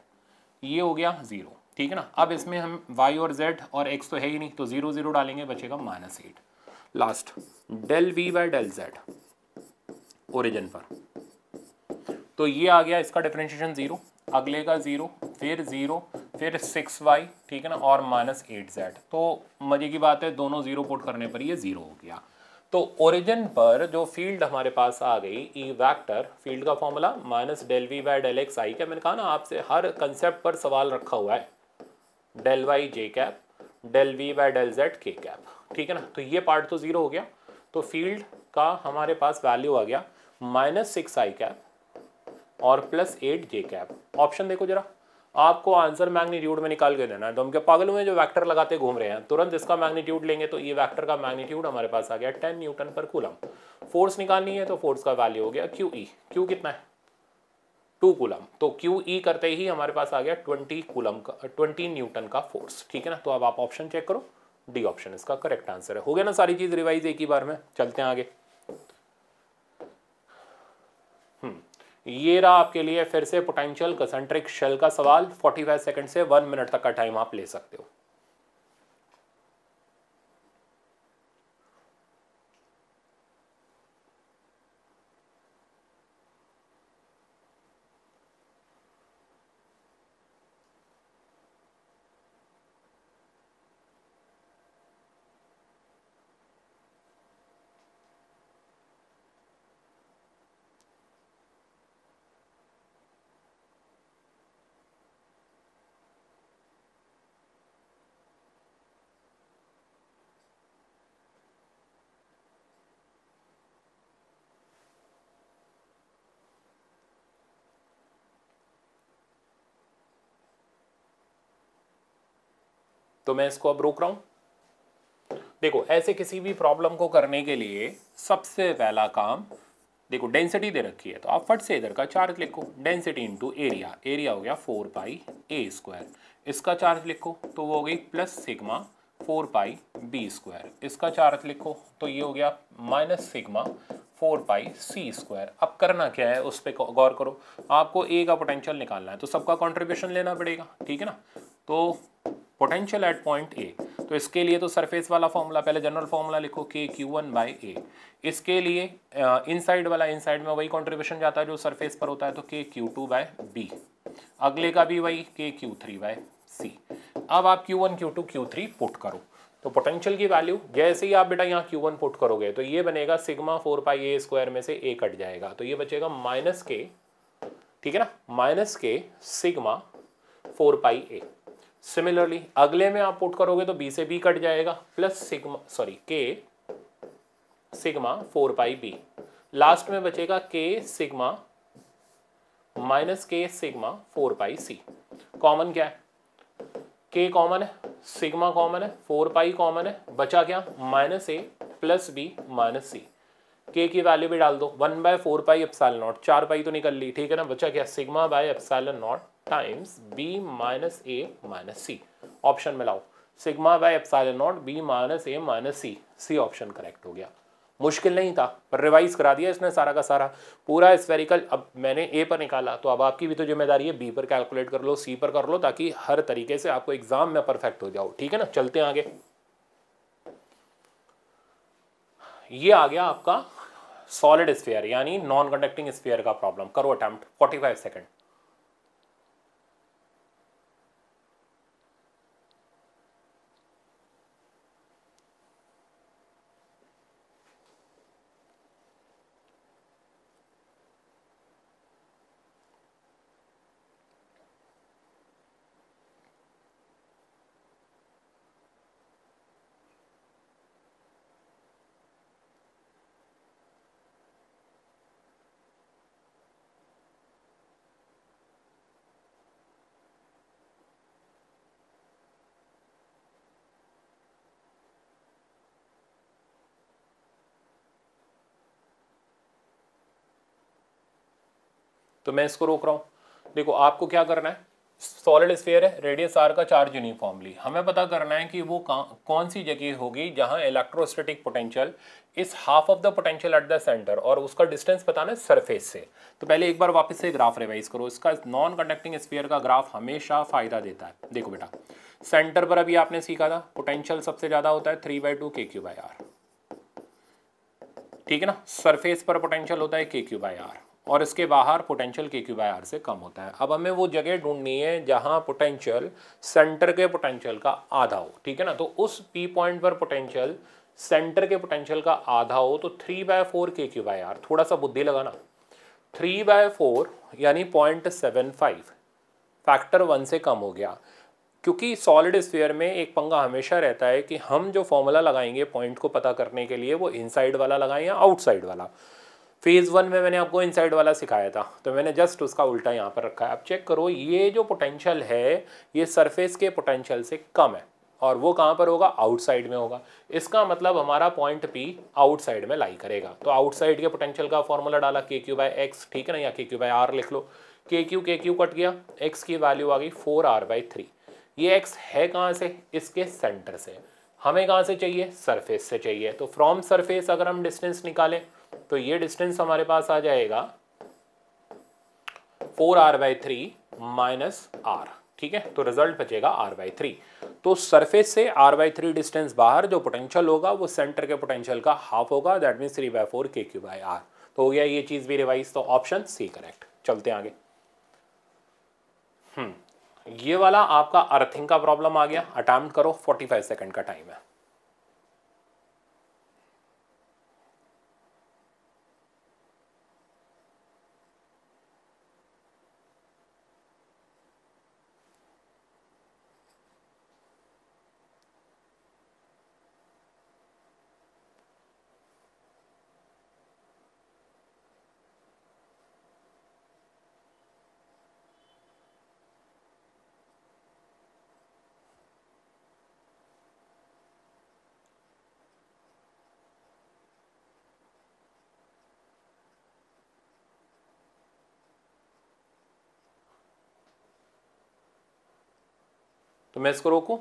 A: ये हो गया ज़ीरो ठीक है ना अब इसमें हम वाई और जेड और एक्स तो है ही नहीं तो ज़ीरो ज़ीरो डालेंगे बचेगा minus eight last del V by del Z origin पर तो ये आ गया इसका डिफरेंशिएशन ज़ीरो अगले का ज़ीरो फिर ज़ीरो फिर सिक्स वाई ठीक है ना और माइनस एट जेड तो मज़े की बात है दोनों ज़ीरो पुट करने पर ये ज़ीरो हो गया तो ओरिजिन पर जो फील्ड हमारे पास आ गई ई वैक्टर फील्ड का formula minus del V by del X I cap मैंने कहा ना आपसे हर कंसेप्ट पर सवाल रखा हुआ है del Y J cap del V by del Z K cap ठीक है ना तो ये पार्ट तो ज़ीरो हो गया तो फील्ड का हमारे पास वैल्यू आ गया माइनस सिक्स आई कैप और प्लस एट जे कैप ऑप्शन देखो जरा आपको आंसर मैग्नीट्यूड में निकाल के देना है तो हम क्या पागल हुए जो वैक्टर लगाते घूम रहे हैं तुरंत इसका मैग्नीट्यूड लेंगे तो ये वैक्टर का मैग्नीट्यूड हमारे पास आ गया टेन न्यूटन पर कूलम फोर्स निकालनी है तो फोर्स का वैल्यू हो गया क्यू ई क्यू कितना है टू कूलम तो क्यू ई e करते ही हमारे पास आ गया ट्वेंटी कूलम का ट्वेंटी न्यूटन का फोर्स ठीक है ना तो अब आप ऑप्शन चेक करो डी ऑप्शन इसका करेक्ट आंसर है हो गया ना सारी चीज़ रिवाइज एक ही बार में चलते हैं आगे ये रहा आपके लिए फिर से पोटेंशियल कंसेंट्रिक शेल का सवाल 45 सेकंड से वन मिनट तक का टाइम आप ले सकते हो तो मैं इसको अब रोक रहा हूं देखो ऐसे किसी भी प्रॉब्लम को करने के लिए सबसे पहला काम देखो डेंसिटी दे रखी है तो आप फट से इधर का चार्ज लिखो डेंसिटी इंटू एरिया एरिया हो गया फोर पाई ए स्क्वायर इसका चार्ज लिखो तो वो हो गई plus sigma four pi B square इसका चार्ज लिखो तो ये हो गया minus sigma four pi C square अब करना क्या है उस पर गौर करो आपको ए का पोटेंशियल निकालना है तो सबका कॉन्ट्रीब्यूशन लेना पड़ेगा ठीक है ना तो पोटेंशियल एट पॉइंट ए तो इसके लिए तो सरफेस वाला फॉर्मूला पहले जनरल फॉर्मूला लिखो के क्यू वन बाई ए इसके लिए इनसाइड uh, वाला इनसाइड में वही कंट्रीब्यूशन जाता है जो सरफेस पर होता है तो के क्यू टू बाय बी अगले का भी वही के क्यू थ्री बाय सी अब आप Q one Q two Q three put करो तो पोटेंशियल की वैल्यू जैसे ही आप बेटा यहाँ क्यू वन पुट करोगे तो ये बनेगा sigma four pi A square में से ए कट जाएगा तो ये बचेगा माइनस के ठीक है ना minus K sigma four pi A similarly अगले में आप पुट करोगे तो बी से बी कट जाएगा plus sigma sorry K sigma four pi B last में बचेगा K sigma minus K sigma four pi C common क्या है के कॉमन है सिग्मा कॉमन है फोर पाई कॉमन है बचा क्या minus A plus B minus C K की वैल्यू भी डाल दो one by four pi epsilon naught चार पाई तो निकल ली ठीक है ना बचा क्या sigma by epsilon naught times B minus A minus C option में लाओ sigma by epsilon naught B minus A minus C C option correct हो गया मुश्किल नहीं था पर रिवाइज करा दिया इसने सारा का सारा पूरा स्फेरिकल अब मैंने ए पर निकाला तो अब आपकी भी तो जिम्मेदारी है बी पर कैलकुलेट कर लो सी पर कर लो ताकि हर तरीके से आपको एग्जाम में परफेक्ट हो जाओ ठीक है ना चलते हैं आगे ये आ गया आपका सॉलिड स्फेयर यानी नॉन कंडक्टिंग स्फेयर का प्रॉब्लम करो अटैम्प्ट फाइव सेकेंड तो मैं इसको रोक रहा हूँ देखो आपको क्या करना है सॉलिड स्फेयर है रेडियस आर का चार्ज यूनिफॉर्मली हमें पता करना है कि वो कौन सी जगह होगी जहां इलेक्ट्रोस्टेटिक पोटेंशियल इस half of the potential at the centre और उसका डिस्टेंस बताना है सरफेस से तो पहले एक बार वापस से ग्राफ रिवाइज करो इसका नॉन कंडक्टिंग स्फेयर का ग्राफ हमेशा फायदा देता है देखो बेटा सेंटर पर अभी आपने सीखा था पोटेंशियल सबसे ज़्यादा होता है थ्री बाई टू के क्यू बाई आर ठीक है ना सरफेस पर पोटेंशियल होता है के क्यू बाई आर और इसके बाहर पोटेंशियल के क्यू बाई आर से कम होता है अब हमें वो जगह ढूंढनी है जहाँ पोटेंशियल सेंटर के पोटेंशियल का आधा हो ठीक है ना तो उस पी पॉइंट पर पोटेंशियल सेंटर के पोटेंशियल का आधा हो तो three by four K Q by R थोड़ा सा बुद्धि लगाना थ्री बाय फोर यानी point seven five factor one से कम हो गया क्योंकि सॉलिड स्फीयर में एक पंगा हमेशा रहता है कि हम जो फॉर्मूला लगाएंगे पॉइंट को पता करने के लिए वो इनसाइड वाला लगाएं या आउटसाइड वाला फेज़ वन में मैंने आपको इनसाइड वाला सिखाया था तो मैंने जस्ट उसका उल्टा यहाँ पर रखा है आप चेक करो ये जो पोटेंशियल है ये सरफेस के पोटेंशियल से कम है और वो कहाँ पर होगा आउटसाइड में होगा इसका मतलब हमारा पॉइंट पी आउटसाइड में लाई करेगा तो आउटसाइड के पोटेंशियल का फॉर्मूला डाला के क्यू बाई एक्स ठीक है ना या के क्यू बाई आर लिख लो के क्यू के क्यू कट गया एक्स की वैल्यू आ गई फोर आर बाई थ्री ये एक्स है कहाँ से इसके सेंटर से हमें कहाँ से चाहिए सरफेस से चाहिए तो फ्रॉम सरफेस अगर हम डिस्टेंस निकालें तो ये डिस्टेंस हमारे पास आ जाएगा four R by three minus R ठीक है तो रिजल्ट बचेगा आर बाई थ्री तो सरफेस से आर बाई थ्री डिस्टेंस बाहर जो पोटेंशियल होगा वो सेंटर के पोटेंशियल का हाफ होगा that means three by four K Q by R तो हो गया ये चीज़ भी रिवाइज तो ऑप्शन सी करेक्ट चलते आगे हम्म ये वाला आपका अर्थिंग का प्रॉब्लम आ गया अटैम्प्ट करो 45 सेकंड का टाइम है मैं इसको रोकूँ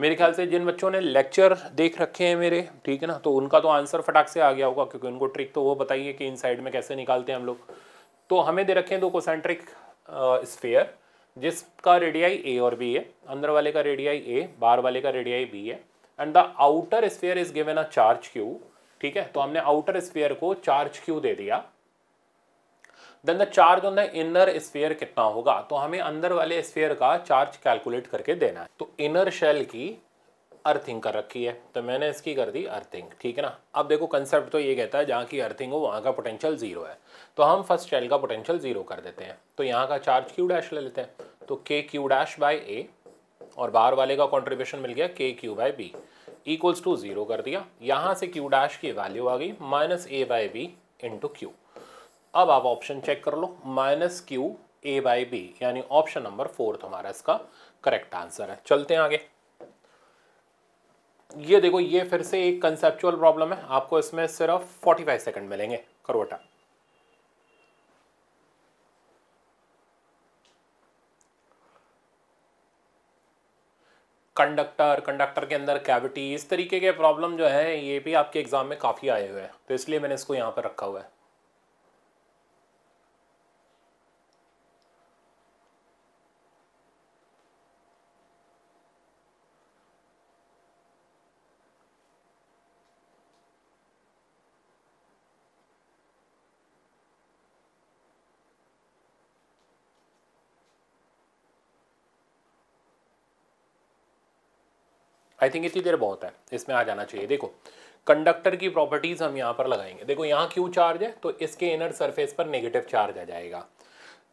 A: मेरे ख्याल से जिन बच्चों ने लेक्चर देख रखे हैं मेरे ठीक है ना तो उनका तो आंसर फटाक से आ गया होगा क्योंकि उनको ट्रिक तो वो बताइए कि इन साइड में कैसे निकालते हैं हम लोग तो हमें दे रखे हैं दो कोसेंट्रिक स्फेयर जिसका रेडियाई ए और बी है अंदर वाले का रेडियाई ए बाहर वाले का रेडियाई बी है and the outer sphere is given a charge Q ठीक है तो हमने आउटर स्फेयर को चार्ज क्यू दे दिया then the charge on the inner sphere कितना होगा तो हमें अंदर वाले स्फेयर का चार्ज कैलकुलेट करके देना है तो इनर शेल की अर्थिंग कर रखी है तो मैंने इसकी कर दी अर्थिंग ठीक है ना अब देखो कंसेप्ट तो ये कहता है जहाँ की अर्थिंग हो वहाँ का पोटेंशियल जीरो है तो हम फर्स्ट शेल का पोटेंशियल जीरो कर देते हैं तो यहाँ का चार्ज क्यू डैश ले लेते हैं तो के क्यू डैश बाई ए और बाहर वाले का कॉन्ट्रीब्यूशन मिल गया के Q by B equals to zero कर दिया यहाँ से क्यू डैश की वैल्यू आ गई minus A by B into Q अब आप ऑप्शन चेक कर लो minus Q A by B यानी ऑप्शन नंबर फोर्थ हमारा इसका करेक्ट आंसर है चलते हैं आगे ये देखो ये फिर से एक कंसेप्चुअल प्रॉब्लम है आपको इसमें सिर्फ 45 सेकेंड मिलेंगे करोटा कंडक्टर कंडक्टर के अंदर कैविटी इस तरीके के प्रॉब्लम जो है ये भी आपके एग्जाम में काफ़ी आए हुए हैं तो इसलिए मैंने इसको यहां पर रखा हुआ है आई थिंक इतनी देर बहुत है इसमें आ जाना चाहिए देखो कंडक्टर की प्रॉपर्टीज़ हम यहाँ पर लगाएंगे देखो यहाँ क्यों चार्ज है तो इसके इनर सरफेस पर नेगेटिव चार्ज आ जाएगा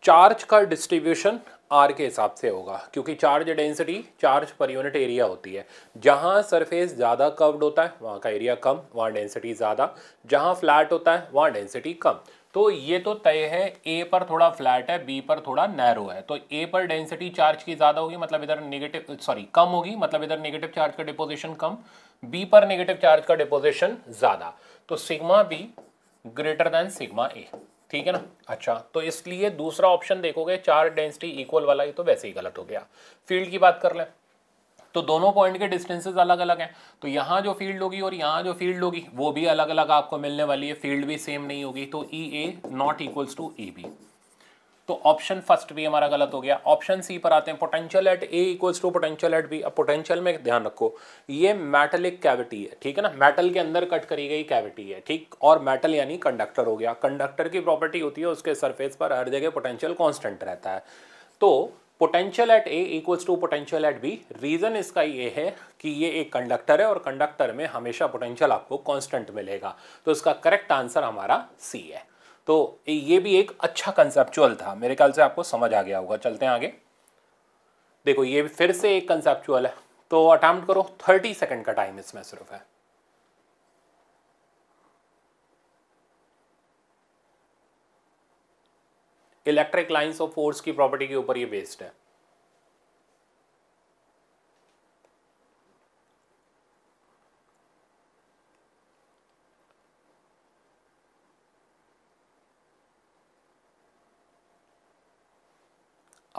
A: चार्ज का डिस्ट्रीब्यूशन आर के हिसाब से होगा क्योंकि charge density charge per unit area होती है जहाँ सरफेस ज़्यादा कर्व्ड होता है वहाँ का एरिया कम वहाँ डेंसिटी ज़्यादा जहाँ फ्लैट होता है वहाँ डेंसिटी कम तो ये तो तय है ए पर थोड़ा फ्लैट है बी पर थोड़ा नैरो है तो ए पर डेंसिटी चार्ज की ज़्यादा होगी मतलब इधर नेगेटिव सॉरी कम होगी मतलब इधर नेगेटिव चार्ज का डिपोजिशन कम बी पर नेगेटिव चार्ज का डिपोजिशन ज़्यादा तो sigma B greater than sigma A ठीक है ना अच्छा तो इसलिए दूसरा ऑप्शन देखोगे चार्ज डेंसिटी इक्वल वाला ही तो वैसे ही गलत हो गया फील्ड की बात कर लें तो दोनों पॉइंट के डिस्टेंसेज अलग अलग हैं तो यहाँ जो फील्ड होगी और यहाँ जो फील्ड होगी वो भी अलग अलग आपको मिलने वाली है फील्ड भी सेम नहीं होगी तो E A not equals to E B तो ऑप्शन फर्स्ट भी हमारा गलत हो गया ऑप्शन सी पर आते हैं potential at A equals to potential at B अब पोटेंशियल में ध्यान रखो ये मेटलिक कैविटी है ठीक है ना मेटल के अंदर कट करी गई कैविटी है ठीक और मेटल यानी कंडक्टर हो गया कंडक्टर की प्रॉपर्टी होती है उसके सरफेस पर हर जगह पोटेंशियल कॉन्स्टेंट रहता है तो potential at A equals to potential at B reason इसका ये है कि ये एक कंडक्टर है और कंडक्टर में हमेशा पोटेंशियल आपको कांस्टेंट मिलेगा तो इसका करेक्ट आंसर हमारा सी है तो ये भी एक अच्छा कंसेप्चुअल था मेरे ख्याल से आपको समझ आ गया होगा चलते हैं आगे देखो ये फिर से एक कंसेप्चुअल है तो अटैम्प्ट करो थर्टी सेकेंड का टाइम इसमें सिर्फ है इलेक्ट्रिक लाइंस ऑफ फोर्स की प्रॉपर्टी के ऊपर ये बेस्ड है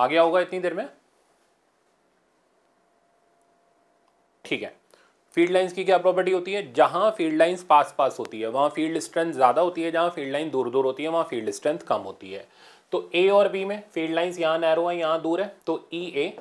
A: आ गया होगा इतनी देर में ठीक है फील्ड लाइंस की क्या प्रॉपर्टी होती है जहां फील्ड लाइंस पास पास होती है वहां फील्ड स्ट्रेंथ ज़्यादा होती है जहां फील्ड लाइन दूर दूर होती है वहां फील्ड स्ट्रेंथ कम होती है तो ए और बी में फील्ड लाइंस यहां नैरो है यहां दूर है तो E A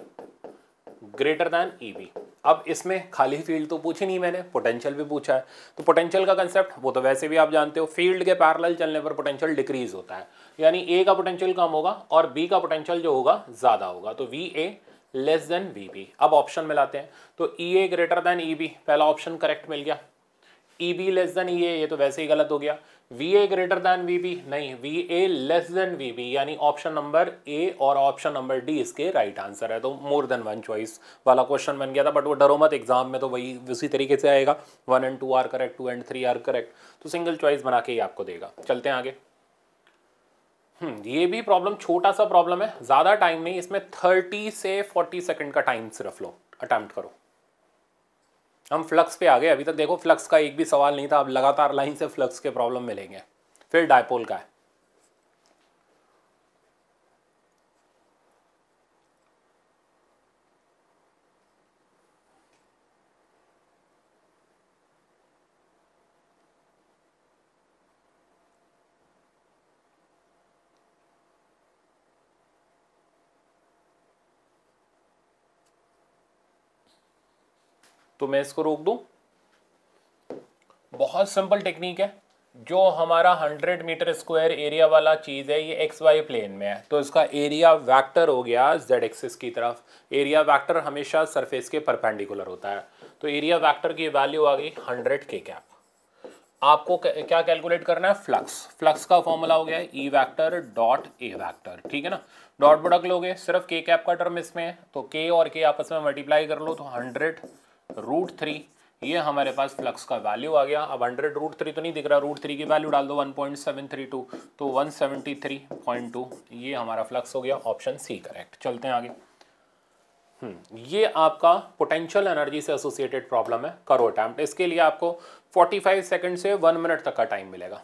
A: greater than E B अब इसमें खाली फील्ड तो पूछी नहीं मैंने पोटेंशियल भी पूछा है तो पोटेंशियल का कंसेप्ट वो तो वैसे भी आप जानते हो फील्ड के पैरेलल चलने पर पोटेंशियल डिक्रीज होता है यानी ए का पोटेंशियल कम होगा और बी का पोटेंशियल जो होगा ज़्यादा होगा तो V A less than V B अब ऑप्शन में लाते हैं तो E A greater than E B पहला ऑप्शन करेक्ट मिल गया E B less than E A ये तो वैसे ही गलत हो गया V A greater than V B नहीं V A less than V B यानी ऑप्शन नंबर ए और ऑप्शन नंबर डी इसके राइट right आंसर है तो मोर देन वन चॉइस वाला क्वेश्चन बन गया था बट वो डरो मत एग्जाम में तो वही उसी तरीके से आएगा one and two are correct two and three are correct तो सिंगल चॉइस बना के ही आपको देगा चलते हैं आगे हम्म, ये भी प्रॉब्लम छोटा सा प्रॉब्लम है ज़्यादा टाइम नहीं इसमें थर्टी से फोर्टी सेकेंड का टाइम सिर्फ लो अटैम्प्ट करो हम फ्लक्स पे आ गए अभी तक देखो फ्लक्स का एक भी सवाल नहीं था अब लगातार लाइन से फ्लक्स के प्रॉब्लम मिलेंगे फिर डायपोल का है तो मैं इसको रोक दूं बहुत सिंपल टेक्निक है जो हमारा 100 मीटर स्क्वायर एरिया वाला चीज़ है ये एक्स वाई प्लेन में है तो इसका एरिया वेक्टर हो गया जेड एक्सिस की तरफ एरिया वेक्टर हमेशा सरफेस के परपेंडिकुलर होता है तो एरिया वेक्टर की वैल्यू आ गई 100 के कैप आपको क्या कैलकुलेट करना है फ्लक्स फ्लक्स का फॉर्मूला हो गया E vector dot A vector ठीक है ना डॉट बुडक लोगे सिर्फ के कैप का टर्म इसमें है तो के और के आपस में मल्टीप्लाई कर लो तो हंड्रेड रूट थ्री ये हमारे पास फ्लक्स का वैल्यू आ गया अब हंड्रेड रूट थ्री तो नहीं दिख रहा रूट थ्री की वैल्यू डाल दो one point seven three two तो one seventy three point two ये हमारा फ्लक्स हो गया ऑप्शन सी करेक्ट चलते हैं आगे हम्म, ये आपका पोटेंशियल एनर्जी से एसोसिएटेड प्रॉब्लम है करो अटैम्प्ट इसके लिए आपको फाइव सेकेंड से वन मिनट तक का टाइम मिलेगा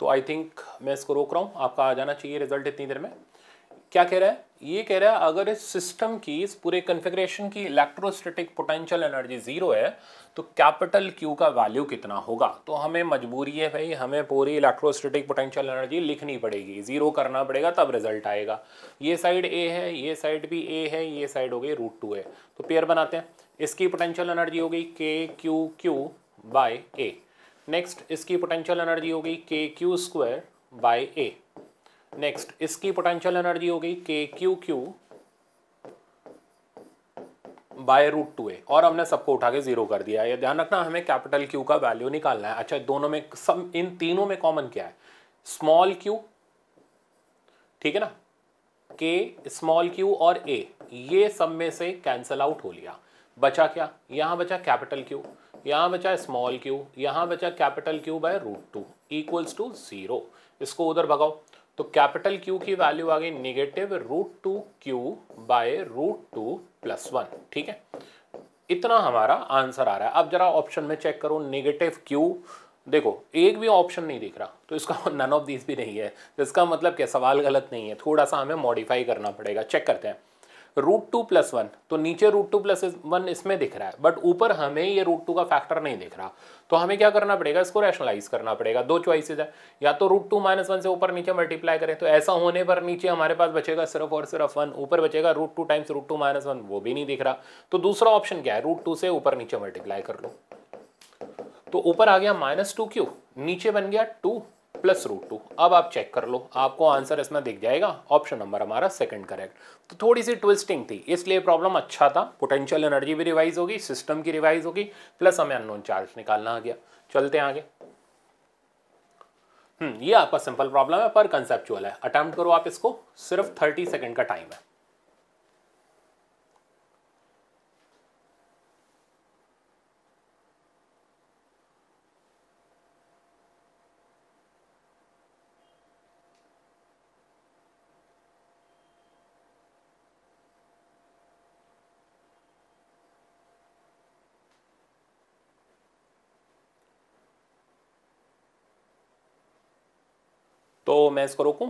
A: तो आई थिंक मैं इसको रोक रहा हूँ आपका आ जाना चाहिए रिजल्ट इतनी देर में क्या कह रहा है ये कह रहा है अगर इस सिस्टम की इस पूरे कन्फिग्रेशन की इलेक्ट्रोस्टेटिक पोटेंशियल एनर्जी ज़ीरो है तो कैपिटल क्यू का वैल्यू कितना होगा तो हमें मजबूरी है भाई हमें पूरी इलेक्ट्रोस्टेटिक पोटेंशियल एनर्जी लिखनी पड़ेगी ज़ीरो करना पड़ेगा तब रिजल्ट आएगा ये साइड ए है ये साइड भी ए है ये साइड हो गई रूट टू है तो पेयर बनाते हैं इसकी पोटेंशियल एनर्जी हो गई K Q Q by A next इसकी पोटेंशियल एनर्जी होगी K Q square by A next इसकी पोटेंशियल एनर्जी होगी K Q Q by root two A और हमने सबको उठा के जीरो कर दिया है ध्यान रखना हमें कैपिटल क्यू का वैल्यू निकालना है अच्छा दोनों में सब इन तीनों में कॉमन क्या है स्मॉल क्यू ठीक है ना के स्मॉल क्यू और ए ये सब में से कैंसल आउट हो लिया बचा क्या यहां बचा कैपिटल क्यू यहाँ बचा स्मॉल क्यू यहाँ बचा capital Q by root two equals to zero इसको उधर भगाओ तो कैपिटल क्यू की वैल्यू आ गई negative root two Q by root two plus one ठीक है इतना हमारा आंसर आ रहा है अब जरा ऑप्शन में चेक करो नेगेटिव क्यू देखो एक भी ऑप्शन नहीं दिख रहा तो इसका नन ऑफ दिस भी नहीं है तो इसका मतलब क्या सवाल गलत नहीं है थोड़ा सा हमें मॉडिफाई करना पड़ेगा चेक करते हैं रूट टू प्लस वन तो नीचे रूट टू प्लस वन इसमें दिख रहा है बट ऊपर हमें ये रूट टू का फैक्टर नहीं दिख रहा तो हमें क्या करना पड़ेगा इसको रैशनलाइज करना पड़ेगा दो चॉइसेज है या तो रूट टू माइनस वन से ऊपर नीचे मल्टीप्लाई करें तो ऐसा होने पर नीचे हमारे पास बचेगा सिर्फ और सिर्फ वन ऊपर बचेगा root two times root two minus one वो भी नहीं दिख रहा तो दूसरा ऑप्शन क्या है रूट टू से ऊपर नीचे मल्टीप्लाई कर लो तो ऊपर आ गया माइनस टू क्यू नीचे बन गया टू प्लस रूट टू अब आप चेक कर लो आपको आंसर इसमें दिख जाएगा ऑप्शन नंबर हमारा सेकंड करेक्ट तो थोड़ी सी ट्विस्टिंग थी इसलिए प्रॉब्लम अच्छा था पोटेंशियल एनर्जी भी रिवाइज होगी सिस्टम की रिवाइज होगी प्लस हमें अननोन चार्ज निकालना आ गया चलते हैं आगे हम्म ये आपका सिंपल प्रॉब्लम है पर कंसेप्चुअल है अटैम्प्ट करो आप इसको सिर्फ थर्टी सेकेंड का टाइम है तो मैं इसको रोकूं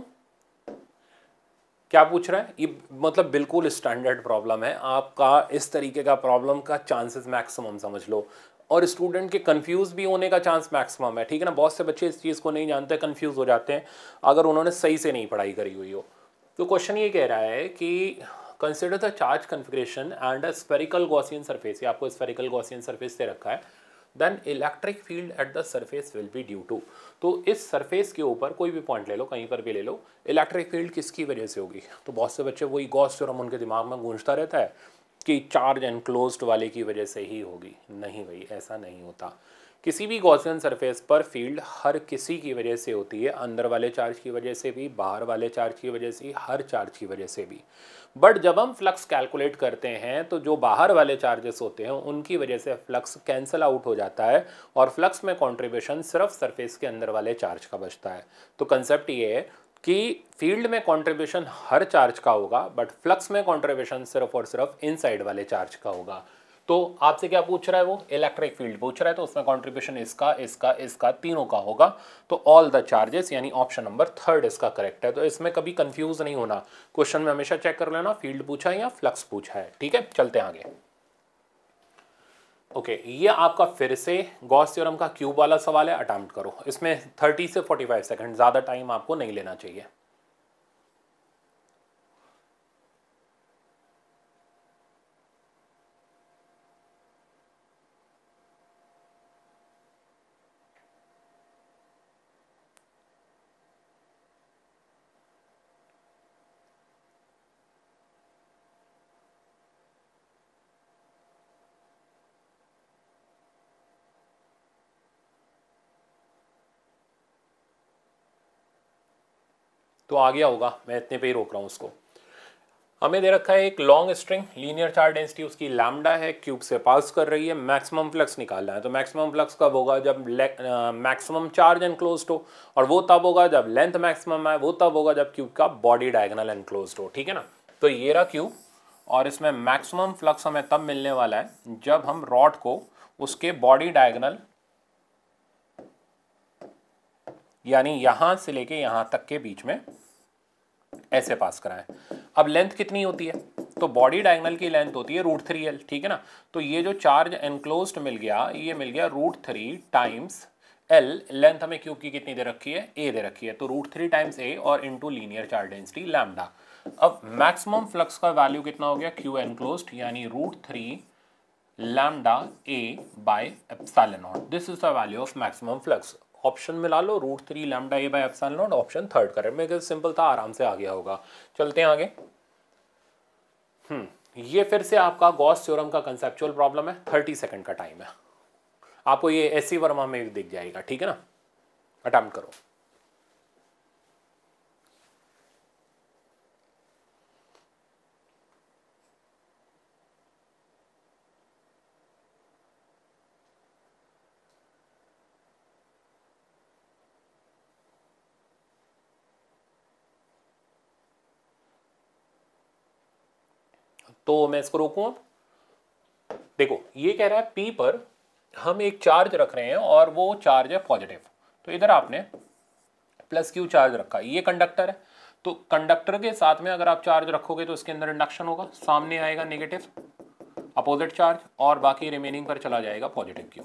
A: क्या पूछ रहा है ये मतलब बिल्कुल स्टैंडर्ड प्रॉब्लम है आपका इस तरीके का प्रॉब्लम का चांसेस मैक्सिमम समझ लो और स्टूडेंट के कंफ्यूज भी होने का चांस मैक्सिमम है ठीक है ना बहुत से बच्चे इस चीज़ को नहीं जानते कंफ्यूज हो जाते हैं अगर उन्होंने सही से नहीं पढ़ाई करी हुई हो तो क्वेश्चन ये कह रहा है कि consider the charge configuration and a spherical Gaussian surface ये आपको स्पेरिकल गॉसियन सरफेस से रखा है then electric field at the surface will be due to तो इस सरफेस के ऊपर कोई भी पॉइंट ले लो कहीं पर भी ले लो इलेक्ट्रिक फील्ड किसकी वजह से होगी तो बहुत से बच्चे वही गॉस थ्योरम उनके दिमाग में गूंजता रहता है कि चार्ज एनक्लोज्ड वाले की वजह से ही होगी नहीं भाई ऐसा नहीं होता किसी भी गॉसियन सरफेस पर फील्ड हर किसी की वजह से होती है अंदर वाले चार्ज की वजह से भी बाहर वाले चार्ज की वजह से हर चार्ज की वजह से भी बट जब हम फ्लक्स कैलकुलेट करते हैं तो जो बाहर वाले चार्जेस होते हैं उनकी वजह से फ्लक्स कैंसिल आउट हो जाता है और फ्लक्स में कॉन्ट्रीब्यूशन सिर्फ सरफेस के अंदर वाले चार्ज का बचता है तो कंसेप्ट ये है कि फील्ड में कॉन्ट्रीब्यूशन हर चार्ज का होगा बट फ्लक्स में कॉन्ट्रीब्यूशन सिर्फ और सिर्फ इन वाले चार्ज का होगा तो आपसे क्या पूछ रहा है वो इलेक्ट्रिक फील्ड पूछ रहा है तो उसमें कॉन्ट्रीब्यूशन इसका इसका इसका तीनों का होगा तो ऑल द चार्जेस यानी ऑप्शन नंबर थर्ड इसका करेक्ट है तो इसमें कभी कंफ्यूज नहीं होना क्वेश्चन में हमेशा चेक कर लेना फील्ड पूछा है या फ्लक्स पूछा है ठीक है चलते हैं आगे ओके okay, ये आपका फिर से गॉस थ्योरम का क्यूब वाला सवाल है अटैम्प्ट करो इसमें 30 से 45 सेकंड ज़्यादा टाइम आपको नहीं लेना चाहिए तो आ गया होगा मैं इतने पे ही रोक रहा हूँ उसको हमें दे रखा है एक long string linear charge density उसकी लैमडा है क्यूब से पास कर रही है मैक्सिमम फ्लक्स निकालना है तो मैक्सिमम फ्लक्स कब होगा जब मैक्सिमम चार्ज एनक्लोज हो और वो तब होगा जब लेंथ मैक्सिमम है वो तब होगा जब क्यूब का बॉडी डायगनल एनक्लोज हो ठीक है ना तो ये रहा क्यूब और इसमें मैक्सिमम फ्लक्स हमें तब मिलने वाला है जब हम रॉड को उसके बॉडी डायगनल यानी यहां से लेके यहां तक के बीच में ऐसे पास कराएं अब लेंथ कितनी होती है तो बॉडी डायगनल की लेंथ होती है रूट थ्री एल ठीक है ना तो ये जो चार्ज एनक्लोज मिल गया ये मिल गया root three times L length हमें क्यूब की कितनी दे रखी है ए दे रखी है तो रूट थ्री टाइम्स ए और into linear charge density lambda अब मैक्सिमम फ्लक्स का वैल्यू कितना हो गया क्यू एनक्लोज यानी root three lambda A by epsilon naught. This is the value of maximum option में ला लो root three lambda A by F naught option third करें मेरे सिंपल था आराम से आ गया होगा चलते हैं आगे हम्म ये फिर से आपका गॉस थ्योरम का कंसेप्चुअल प्रॉब्लम है थर्टी सेकेंड का टाइम है आपको ये एस वर्मा में दिख जाएगा ठीक है ना अटैम्प्ट करो तो मैं इसको रोकू अब देखो ये कह रहा है पी पर हम एक चार्ज रख रहे हैं और वो चार्ज है पॉजिटिव तो इधर आपने प्लस क्यू चार्ज रखा ये कंडक्टर है तो कंडक्टर के साथ में अगर आप चार्ज रखोगे तो इसके अंदर इंडक्शन होगा सामने आएगा नेगेटिव अपोजिट चार्ज और बाकी रिमेनिंग पर चला जाएगा पॉजिटिव क्यू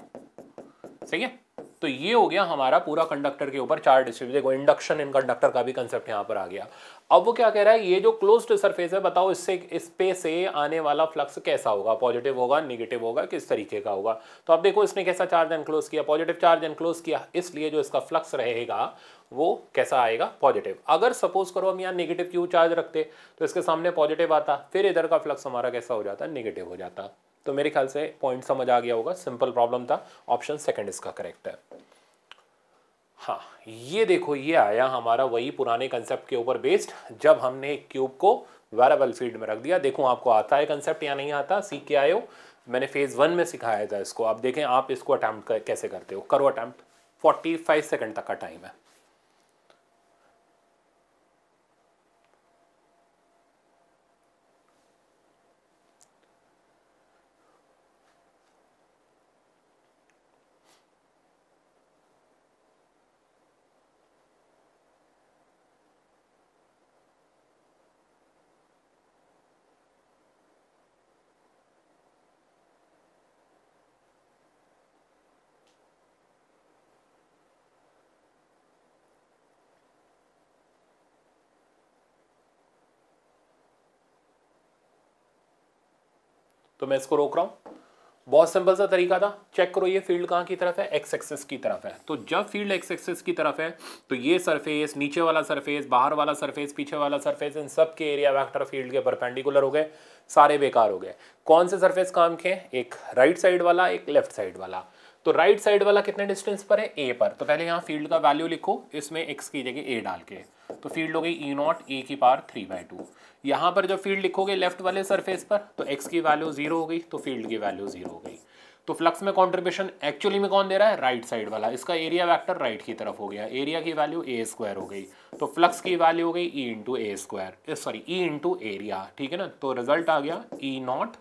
A: सही है तो ये हो गया हमारा पूरा कंडक्टर के ऊपर चार्ज डिस्ट्रीब्यूशन देखो इंडक्शन इन कंडक्टर का भी कंसेप्ट यहाँ पर आ गया अब वो क्या कह रहा है ये जो क्लोज्ड सरफेस है बताओ इससे इस पे से आने वाला फ्लक्स कैसा होगा पॉजिटिव होगा निगेटिव होगा किस तरीके का होगा तो अब देखो इसने कैसा चार्ज एनक्लोज किया पॉजिटिव चार्ज एनक्लोज किया इसलिए जो इसका फ्लक्स रहेगा वो कैसा आएगा पॉजिटिव अगर सपोज करो हम यहाँ नेगेटिव क्यू चार्ज रखते तो इसके सामने पॉजिटिव आता फिर इधर का फ्लक्स हमारा कैसा हो जाता नेगेटिव हो जाता तो मेरे ख्याल से पॉइंट समझ आ गया होगा सिंपल प्रॉब्लम था ऑप्शन सेकंड इसका करेक्ट है हाँ ये देखो ये आया हमारा वही पुराने कंसेप्ट के ऊपर बेस्ड जब हमने क्यूब को वेरेबल फील्ड में रख दिया देखो आपको आता है कंसेप्ट या नहीं आता सीख के आए हो मैंने फेज़ वन में सिखाया था इसको आप देखें आप इसको अटैम्प्ट कैसे करते हो करो अटैम्प्ट 45 सेकंड तक का टाइम है तो मैं इसको रोक रहा हूँ बहुत सिंपल सा तरीका था चेक करो ये फील्ड कहाँ की तरफ है एक्स एक्सेस की तरफ है तो जब फील्ड एक्स एक्सेस की तरफ है तो ये सरफेस नीचे वाला सरफेस बाहर वाला सरफेस पीछे वाला सरफेस इन सब के एरिया वेक्टर फील्ड के परपेंडिकुलर हो गए सारे बेकार हो गए कौन से सरफेस काम के एक राइट साइड वाला एक लेफ्ट साइड वाला तो राइट साइड वाला कितने डिस्टेंस पर है ए पर तो पहले यहाँ फील्ड का वैल्यू लिखो इसमें एक्स की जगह ए डाल के तो फील्ड हो गई ई नॉट ए की पार थ्री बाई टू यहाँ पर जब फील्ड लिखोगे लेफ्ट वाले सरफेस पर तो एक्स की वैल्यू जीरो हो गई तो फील्ड की वैल्यू जीरो हो गई तो फ्लक्स में कॉन्ट्रीब्यूशन एक्चुअली में कौन दे रहा है राइट right साइड वाला इसका एरिया वैक्टर राइट की तरफ हो गया एरिया की वैल्यू ए स्क्वायर हो गई तो फ्लक्स की वैल्यू हो गई E into A square sorry E into area ठीक है ना तो रिजल्ट आ गया ई e नॉट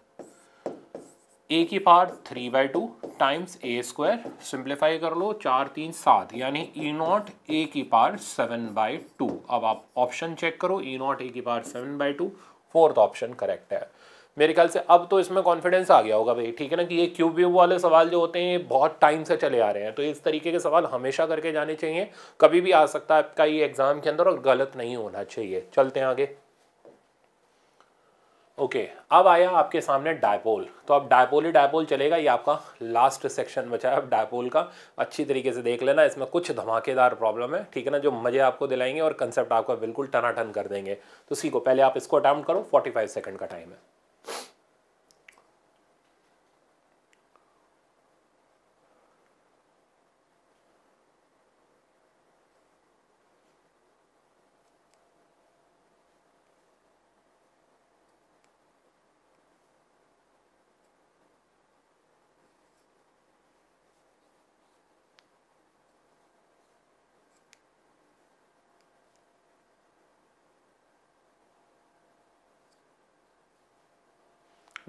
A: ए की पार three by two times A square simplify कर लो चार तीन सात यानी ई नॉट ए की पार सेवन बाई टू अब आप ऑप्शन चेक करो ई नॉट ए की पार seven by two fourth option correct है मेरे ख्याल से अब तो इसमें कॉन्फिडेंस आ गया होगा भाई ठीक है ना कि ये क्यूब व्यूब वाले सवाल जो होते हैं ये बहुत टाइम से चले आ रहे हैं तो इस तरीके के सवाल हमेशा करके जाने चाहिए कभी भी आ सकता है आपका ये एग्ज़ाम के अंदर और गलत नहीं होना चाहिए चलते हैं आगे ओके okay, अब आया आपके सामने डायपोल तो अब डायपोल ही डायपोल चलेगा ये आपका लास्ट सेक्शन बचा है अब डायपोल का अच्छी तरीके से देख लेना इसमें कुछ धमाकेदार प्रॉब्लम है ठीक है ना जो मज़े आपको दिलाएंगे और कंसेप्ट आपका बिल्कुल टनाटन कर देंगे तो सीखो पहले आप इसको अटैम्प्ट करो 45 सेकंड का टाइम है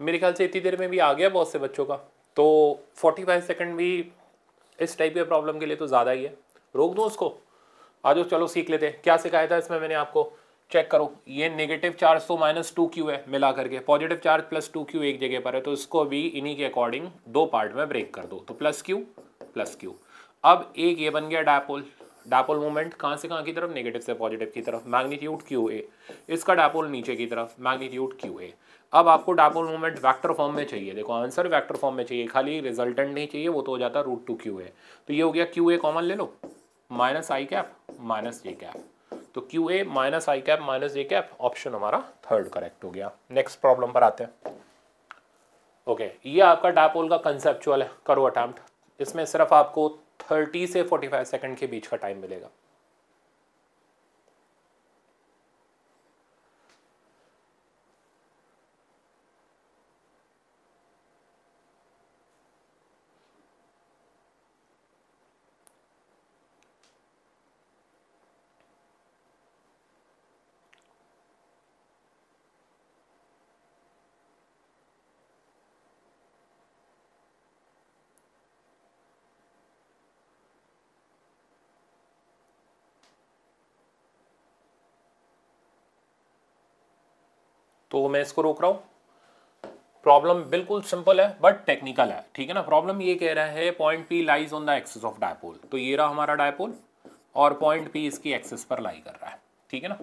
A: मेरे ख्याल से इतनी देर में भी आ गया बहुत से बच्चों का तो 45 सेकेंड भी इस टाइप के प्रॉब्लम के लिए तो ज़्यादा ही है रोक दूँ उसको आ जाओ चलो सीख लेते हैं क्या सिखाया था इसमें मैंने आपको चेक करो ये नेगेटिव चार्ज तो माइनस टू क्यू है मिला करके positive charge plus two Q एक जगह पर है तो इसको भी इन्हीं के अकॉर्डिंग दो पार्ट में ब्रेक कर दो तो प्लस क्यू प्लस क्यू अब एक ये बन गया डायपोल डायपोल मूवमेंट कहाँ से कहाँ की तरफ नेगेटिव से पॉजिटिव की तरफ मैग्नीट्यूड क्यू ए इसका डायपोल नीचे की तरफ मैग्नीट्यूड क्यू ए अब आपको डायपोल मोमेंट वेक्टर फॉर्म में चाहिए देखो आंसर वेक्टर फॉर्म में चाहिए खाली रिजल्टेंट नहीं चाहिए वो तो हो जाता रूट टू क्यू ए तो ये हो गया क्यू ए कॉमन ले लो minus I cap minus J cap तो Q A minus I cap minus J cap option हमारा थर्ड करेक्ट हो गया नेक्स्ट प्रॉब्लम पर आते हैं ओके okay, ये आपका डापोल का कंसेप्चुअल है करो अटैम्प्ट इसमें सिर्फ आपको थर्टी से फोर्टी फाइव सेकेंड के बीच का टाइम मिलेगा तो मैं इसको रोक रहा हूँ प्रॉब्लम बिल्कुल सिंपल है बट टेक्निकल है ठीक है ना प्रॉब्लम ये कह रहा है point P lies on the axis of dipole तो ये रहा हमारा डायपोल और पॉइंट पी इसकी एक्सेस पर लाई कर रहा है ठीक है ना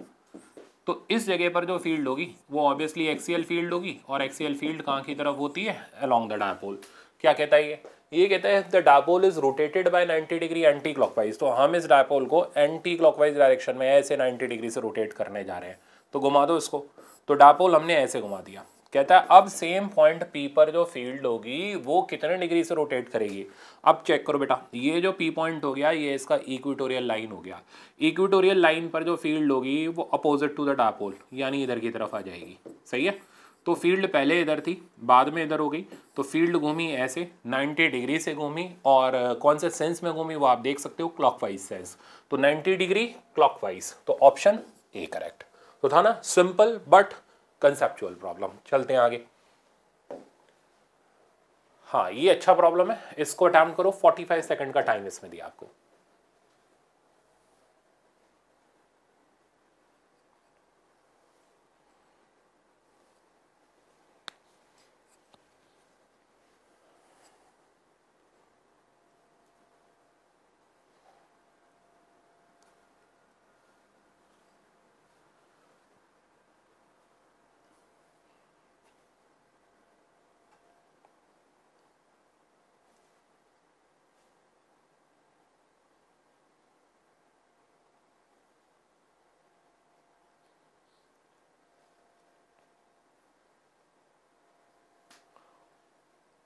A: तो इस जगह पर जो फील्ड होगी वो ऑब्वियसली एक्सीएल फील्ड होगी और एक्सीएल फील्ड कहाँ की तरफ होती है अलॉन्ग द डायपोल क्या कहता है ये ये कहता है the dipole is rotated by 90 degree anti clockwise तो हम इस डायपोल को एंटी क्लॉकवाइज डायरेक्शन में ऐसे 90 डिग्री से रोटेट करने जा रहे हैं तो घुमा दो इसको तो डापोल हमने ऐसे घुमा दिया कहता है अब सेम पॉइंट पी पर जो फील्ड होगी वो कितने डिग्री से रोटेट करेगी अब चेक करो बेटा ये जो पी पॉइंट हो गया ये इसका इक्विटोरियल लाइन हो गया इक्विटोरियल लाइन पर जो फील्ड होगी वो अपोजिट टू द डापोल यानी इधर की तरफ आ जाएगी सही है तो फील्ड पहले इधर थी बाद में इधर हो गई तो फील्ड घूमी ऐसे 90 डिग्री से घूमी और कौन से सेंस में घूमी वो आप देख सकते हो क्लॉकवाइज सेंस तो 90 डिग्री क्लॉकवाइज तो ऑप्शन ए करेक्ट तो था ना सिंपल बट कंसेप्चुअल प्रॉब्लम चलते हैं आगे हाँ ये अच्छा प्रॉब्लम है इसको अटैम्प्ट करो 45 सेकंड का टाइम इसमें दिया आपको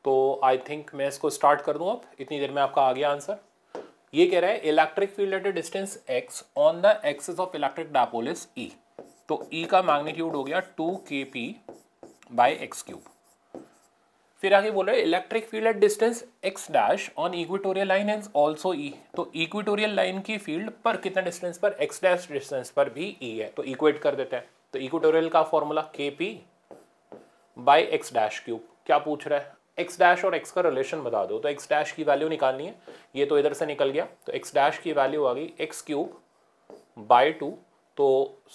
A: तो आई थिंक मैं इसको स्टार्ट कर दूं अब इतनी देर में आपका आ गया आंसर ये कह रहा है electric field at a distance X on the axis of electric dipole is E तो ई e का मैग्नीट्यूड हो गया two K P by x cube फिर आगे बोल रहे हैं electric field at distance X dash on equatorial line is also E तो इक्विटोरियल लाइन की फील्ड पर कितना डिस्टेंस पर एक्स डैश डिस्टेंस पर भी ई e है तो इक्वेट कर देते हैं तो इक्विटोरियल का formula K P by X dash cube क्या पूछ रहा है एक्स डैश और एक्स का रिलेशन बता दो तो एक्स डैश की वैल्यू निकालनी है ये तो इधर से निकल गया तो एक्स डैश की वैल्यू आ गई एक्स क्यूब बाय टू तो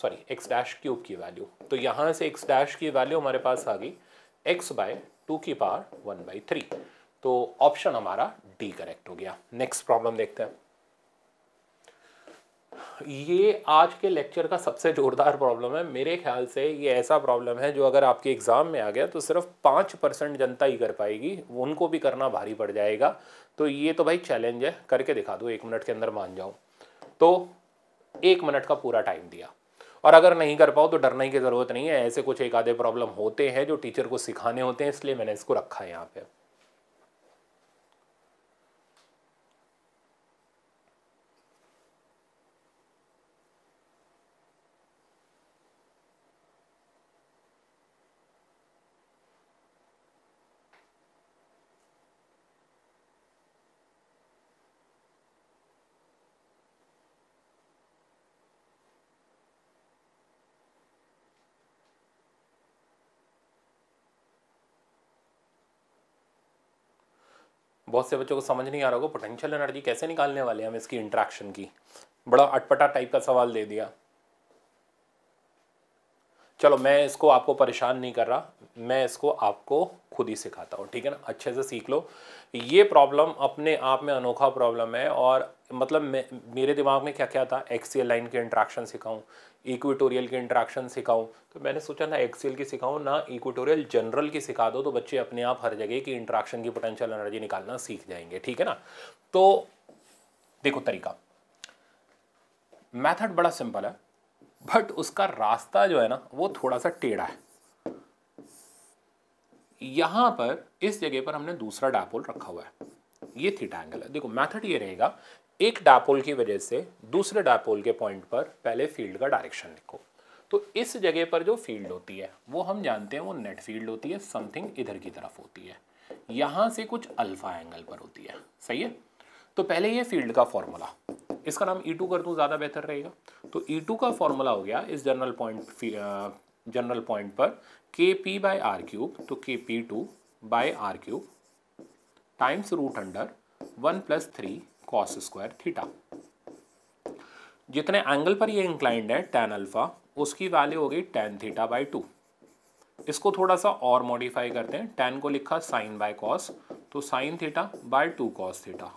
A: सॉरी एक्स डैश क्यूब की वैल्यू तो यहाँ से एक्स डैश की वैल्यू हमारे पास आ गई एक्स बाय टू की पावर वन बाई थ्री तो ऑप्शन हमारा डी करेक्ट हो गया नेक्स्ट प्रॉब्लम देखते हैं ये आज के लेक्चर का सबसे ज़ोरदार प्रॉब्लम है मेरे ख्याल से ये ऐसा प्रॉब्लम है जो अगर आपके एग्ज़ाम में आ गया तो सिर्फ पाँच परसेंट जनता ही कर पाएगी उनको भी करना भारी पड़ जाएगा तो ये तो भाई चैलेंज है करके दिखा दो एक मिनट के अंदर मान जाओ तो एक मिनट का पूरा टाइम दिया और अगर नहीं कर पाओ तो डरने की ज़रूरत नहीं है ऐसे कुछ एक आधे प्रॉब्लम होते हैं जो टीचर को सिखाने होते हैं इसलिए मैंने इसको रखा है यहाँ पर बहुत से बच्चों को समझ नहीं आ रहा होगा पोटेंशियल एनर्जी कैसे निकालने वाले हैं हम इसकी इंट्रैक्शन की बड़ा अटपटा टाइप का सवाल दे दिया चलो मैं इसको आपको परेशान नहीं कर रहा मैं इसको आपको खुद ही सिखाता हूँ ठीक है ना अच्छे से सीख लो ये प्रॉब्लम अपने आप में अनोखा प्रॉब्लम है और मतलब मेरे दिमाग में क्या क्या था एक्सीएल लाइन के इंट्रैक्शन सिखाऊँ इक्वेटोरियल की इंट्रैक्शन सिखाऊं तो मैंने सोचा ना एक्सेल की सिखाऊं ना इक्वेटोरियल जनरल की सिखा दो तो बच्चे अपने आप हर जगह की इंट्रैक्शन की पोटेंशियल एनर्जी निकालना सीख जाएंगे ठीक है ना तो देखो तरीका मैथड बड़ा सिंपल है बट उसका रास्ता जो है ना वो थोड़ा सा टेढ़ा है यहां पर इस जगह पर हमने दूसरा डायपोल रखा हुआ है ये थीटा एंगल है देखो मेथड ये रहेगा एक डापोल की वजह से दूसरे डापोल के पॉइंट पर पहले फील्ड का डायरेक्शन लिखो तो इस जगह पर जो फील्ड होती है वो हम जानते हैं वो नेट फील्ड होती है समथिंग इधर की तरफ होती है यहाँ से कुछ अल्फा एंगल पर होती है सही है तो पहले ये फील्ड का फॉर्मूला इसका नाम ई e कर दूँ ज़्यादा बेहतर रहेगा तो ई e का फॉर्मूला हो गया इस जनरल पॉइंट जनरल पॉइंट पर के पी बाय आर क्यूब तो K P two by R cube times root under one plus three cos square theta जितने एंगल पर ये इंक्लाइंड है टेन अल्फ़ा उसकी वैल्यू हो गई टेन थीटा बाई टू इसको थोड़ा सा और मॉडिफाई करते हैं टेन को लिखा साइन बाय कॉस तो sine theta by two cos theta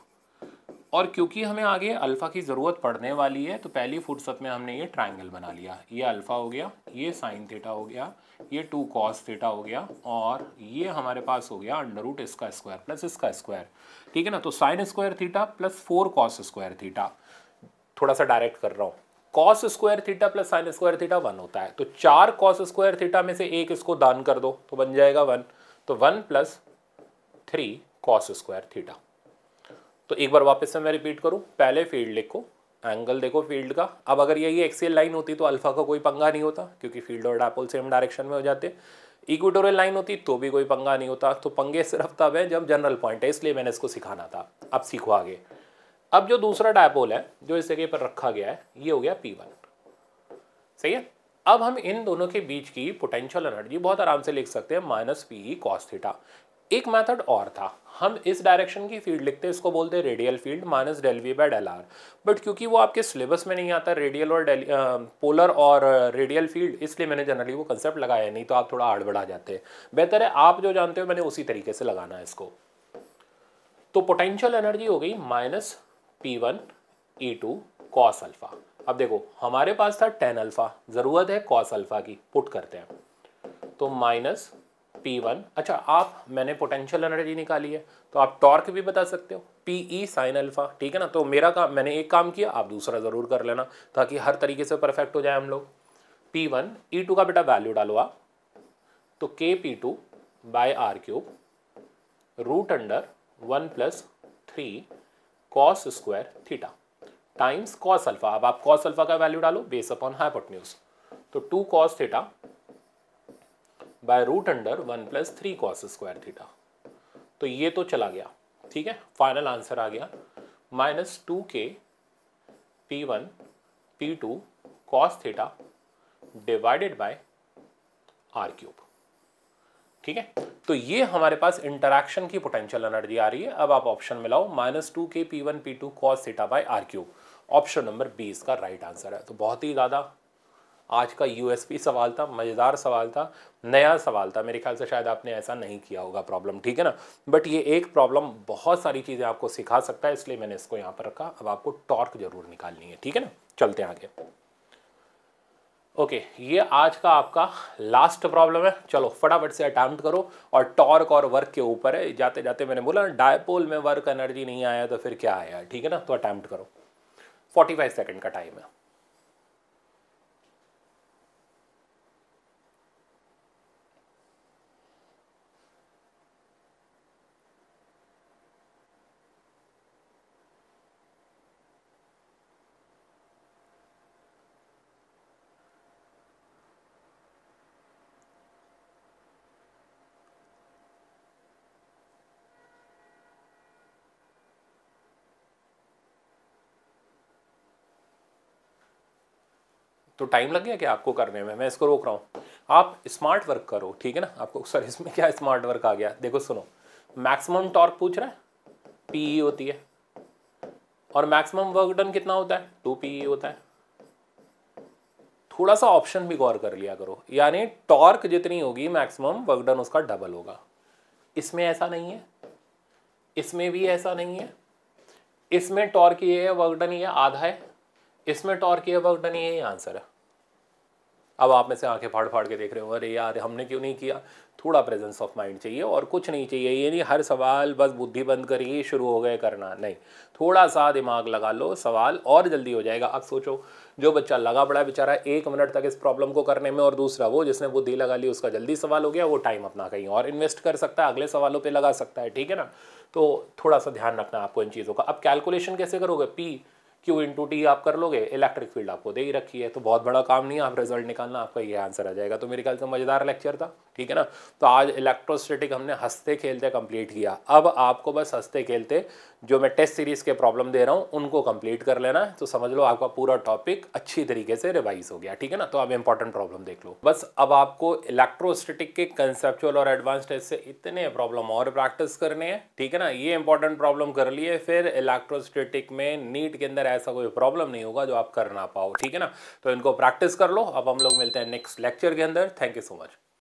A: और क्योंकि हमें आगे अल्फ़ा की ज़रूरत पड़ने वाली है तो पहली फुर्सत में हमने ये ट्राइंगल बना लिया ये अल्फ़ा हो गया ये साइन थीटा हो गया ये टू कॉस थीटा हो गया और ये हमारे पास हो गया अंडर रूट इसका स्क्वायर प्लस इसका स्क्वायर ठीक है ना तो sine square theta plus four cos square theta थोड़ा सा डायरेक्ट कर रहा हूँ cos square theta plus sine square theta one होता है तो चार कॉस स्क्वायर थीटा में से एक इसको दान कर दो तो बन जाएगा वन तो one plus three cos square theta तो एक बार वापस से मैं रिपीट करूँ पहले फील्ड लिखो एंगल देखो फील्ड का अब अगर यही एक्सीएल लाइन होती तो अल्फा का कोई पंगा नहीं होता क्योंकि फील्ड और डायपोल सेम डायरेक्शन में हो जाते इक्विटोरियल लाइन होती तो भी कोई पंगा नहीं होता तो पंगे सिर्फ तब है जब जनरल पॉइंट है इसलिए मैंने इसको सिखाना था अब सीखो आगे अब जो दूसरा डायपोल है जो इस जगह पर रखा गया है ये हो गया पी वन सही है अब हम इन दोनों के बीच की पोटेंशियल एनर्जी बहुत आराम से लिख सकते हैं माइनस पी कॉस्थीटा एक मेथड और था हम इस डायरेक्शन की फील्ड लिखते हैं इसको बोलते हैं radial field minus del V by del R but क्योंकि वो आपके सिलेबस में नहीं आता रेडियल और डेल पोलर और रेडियल फील्ड इसलिए मैंने जनरली वो कंसेप्ट लगाया नहीं तो आप थोड़ा आड़ बढ़ा जाते हैं बेहतर है आप जो जानते हो मैंने उसी तरीके से लगाना है इसको तो पोटेंशियल एनर्जी हो गई minus P one E e two cos alpha अब देखो हमारे पास था टेन अल्फा ज़रूरत है कॉस अल्फा की पुट करते हैं तो माइनस P1 अच्छा आप मैंने पोटेंशियल एनर्जी निकाली है तो आप टॉर्क भी बता सकते हो पी ई साइन अल्फा ठीक है ना तो मेरा काम मैंने एक काम किया आप दूसरा ज़रूर कर लेना ताकि हर तरीके से परफेक्ट हो जाए हम लोग पी वन ई टू का बेटा वैल्यू डालो आप तो K P two by R cube root under one plus three cos square theta times cos alpha अब आप कॉस अल्फा का वैल्यू डालो बेस अपॉन हाइपोटन्यूज तो two cos theta by root under one plus three cos square theta तो ये तो चला गया ठीक है फाइनल आंसर आ गया minus two K P one P two cos theta divided by R cube ठीक है तो ये हमारे पास इंटरैक्शन की पोटेंशियल एनर्जी आ रही है अब आप ऑप्शन मिलाओ minus two K P one P two cos theta by R cube option number B इसका राइट आंसर है तो बहुत ही ज़्यादा आज का यूएसपी सवाल था मज़ेदार सवाल था नया सवाल था मेरे ख्याल से शायद आपने ऐसा नहीं किया होगा प्रॉब्लम ठीक है ना बट ये एक प्रॉब्लम बहुत सारी चीज़ें आपको सिखा सकता है इसलिए मैंने इसको यहाँ पर रखा अब आपको टॉर्क जरूर निकालनी है ठीक है ना चलते हैं आगे ओके okay, ये आज का आपका लास्ट प्रॉब्लम है चलो फटाफट से अटैम्प्ट करो और टॉर्क और वर्क के ऊपर है जाते जाते मैंने बोला ना डायपोल में वर्क एनर्जी नहीं आया तो फिर क्या आया ठीक है ना तो अटैम्प्ट करो 45 सेकंड का टाइम है टाइम तो लग गया क्या आपको करने में मैं इसको रोक रहा हूँ आप स्मार्ट वर्क करो ठीक है ना आपको सर इसमें क्या स्मार्ट वर्क आ गया देखो सुनो मैक्सिमम टॉर्क पूछ रहा है पीई e होती है और मैक्सिमम वर्क डन कितना होता है टू ई e होता है थोड़ा सा ऑप्शन भी गौर कर लिया करो यानी टॉर्क जितनी होगी मैक्सिमम वर्क डन उसका डबल होगा इसमें ऐसा नहीं है इसमें भी ऐसा नहीं है इसमें टॉर्क ये है वर्क डन ये आधा है इसमें टॉर्क ये वर्क डन ये आंसर है अब आप में से आंखें फाड़ फाड़ के देख रहे हो अरे यार हमने क्यों नहीं किया थोड़ा प्रेजेंस ऑफ माइंड चाहिए और कुछ नहीं चाहिए ये नहीं हर सवाल बस बुद्धि बंद करिए शुरू हो गए करना नहीं थोड़ा सा दिमाग लगा लो सवाल और जल्दी हो जाएगा अब सोचो जो बच्चा लगा पड़ा है बेचारा एक मिनट तक इस प्रॉब्लम को करने में और दूसरा वो जिसने बुद्धि लगा ली उसका जल्दी सवाल हो गया वो टाइम अपना कहीं और इन्वेस्ट कर सकता है अगले सवालों पर लगा सकता है ठीक है ना तो थोड़ा सा ध्यान रखना आपको इन चीज़ों का अब कैलकुलेशन कैसे करोगे पी क्यू टू टी आप कर लोगे इलेक्ट्रिक फील्ड आपको दे ही रखी है तो बहुत बड़ा काम नहीं है आप रिजल्ट निकालना आपका ये आंसर आ जाएगा तो मेरे ख्याल से मज़ेदार लेक्चर था ठीक है ना तो आज इलेक्ट्रोस्टेटिक हमने हंसते खेलते कंप्लीट किया अब आपको बस हंसते खेलते जो मैं टेस्ट सीरीज़ के प्रॉब्लम दे रहा हूँ उनको कंप्लीट कर लेना तो समझ लो आपका पूरा टॉपिक अच्छी तरीके से रिवाइज हो गया ठीक है ना तो अब इंपॉर्टेंट प्रॉब्लम देख लो बस अब आपको इलेक्ट्रोस्टेटिक के कंसेप्चुअल और एडवांस टेस्ट से इतने प्रॉब्लम और प्रैक्टिस करने हैं ठीक है ना ये इंपॉर्टेंट प्रॉब्लम कर लिए फिर इलेक्ट्रोस्टेटिक में नीट के अंदर ऐसा कोई प्रॉब्लम नहीं होगा जो आप कर ना पाओ ठीक है ना तो इनको प्रैक्टिस कर लो अब हम लोग मिलते हैं नेक्स्ट लेक्चर के अंदर थैंक यू सो मच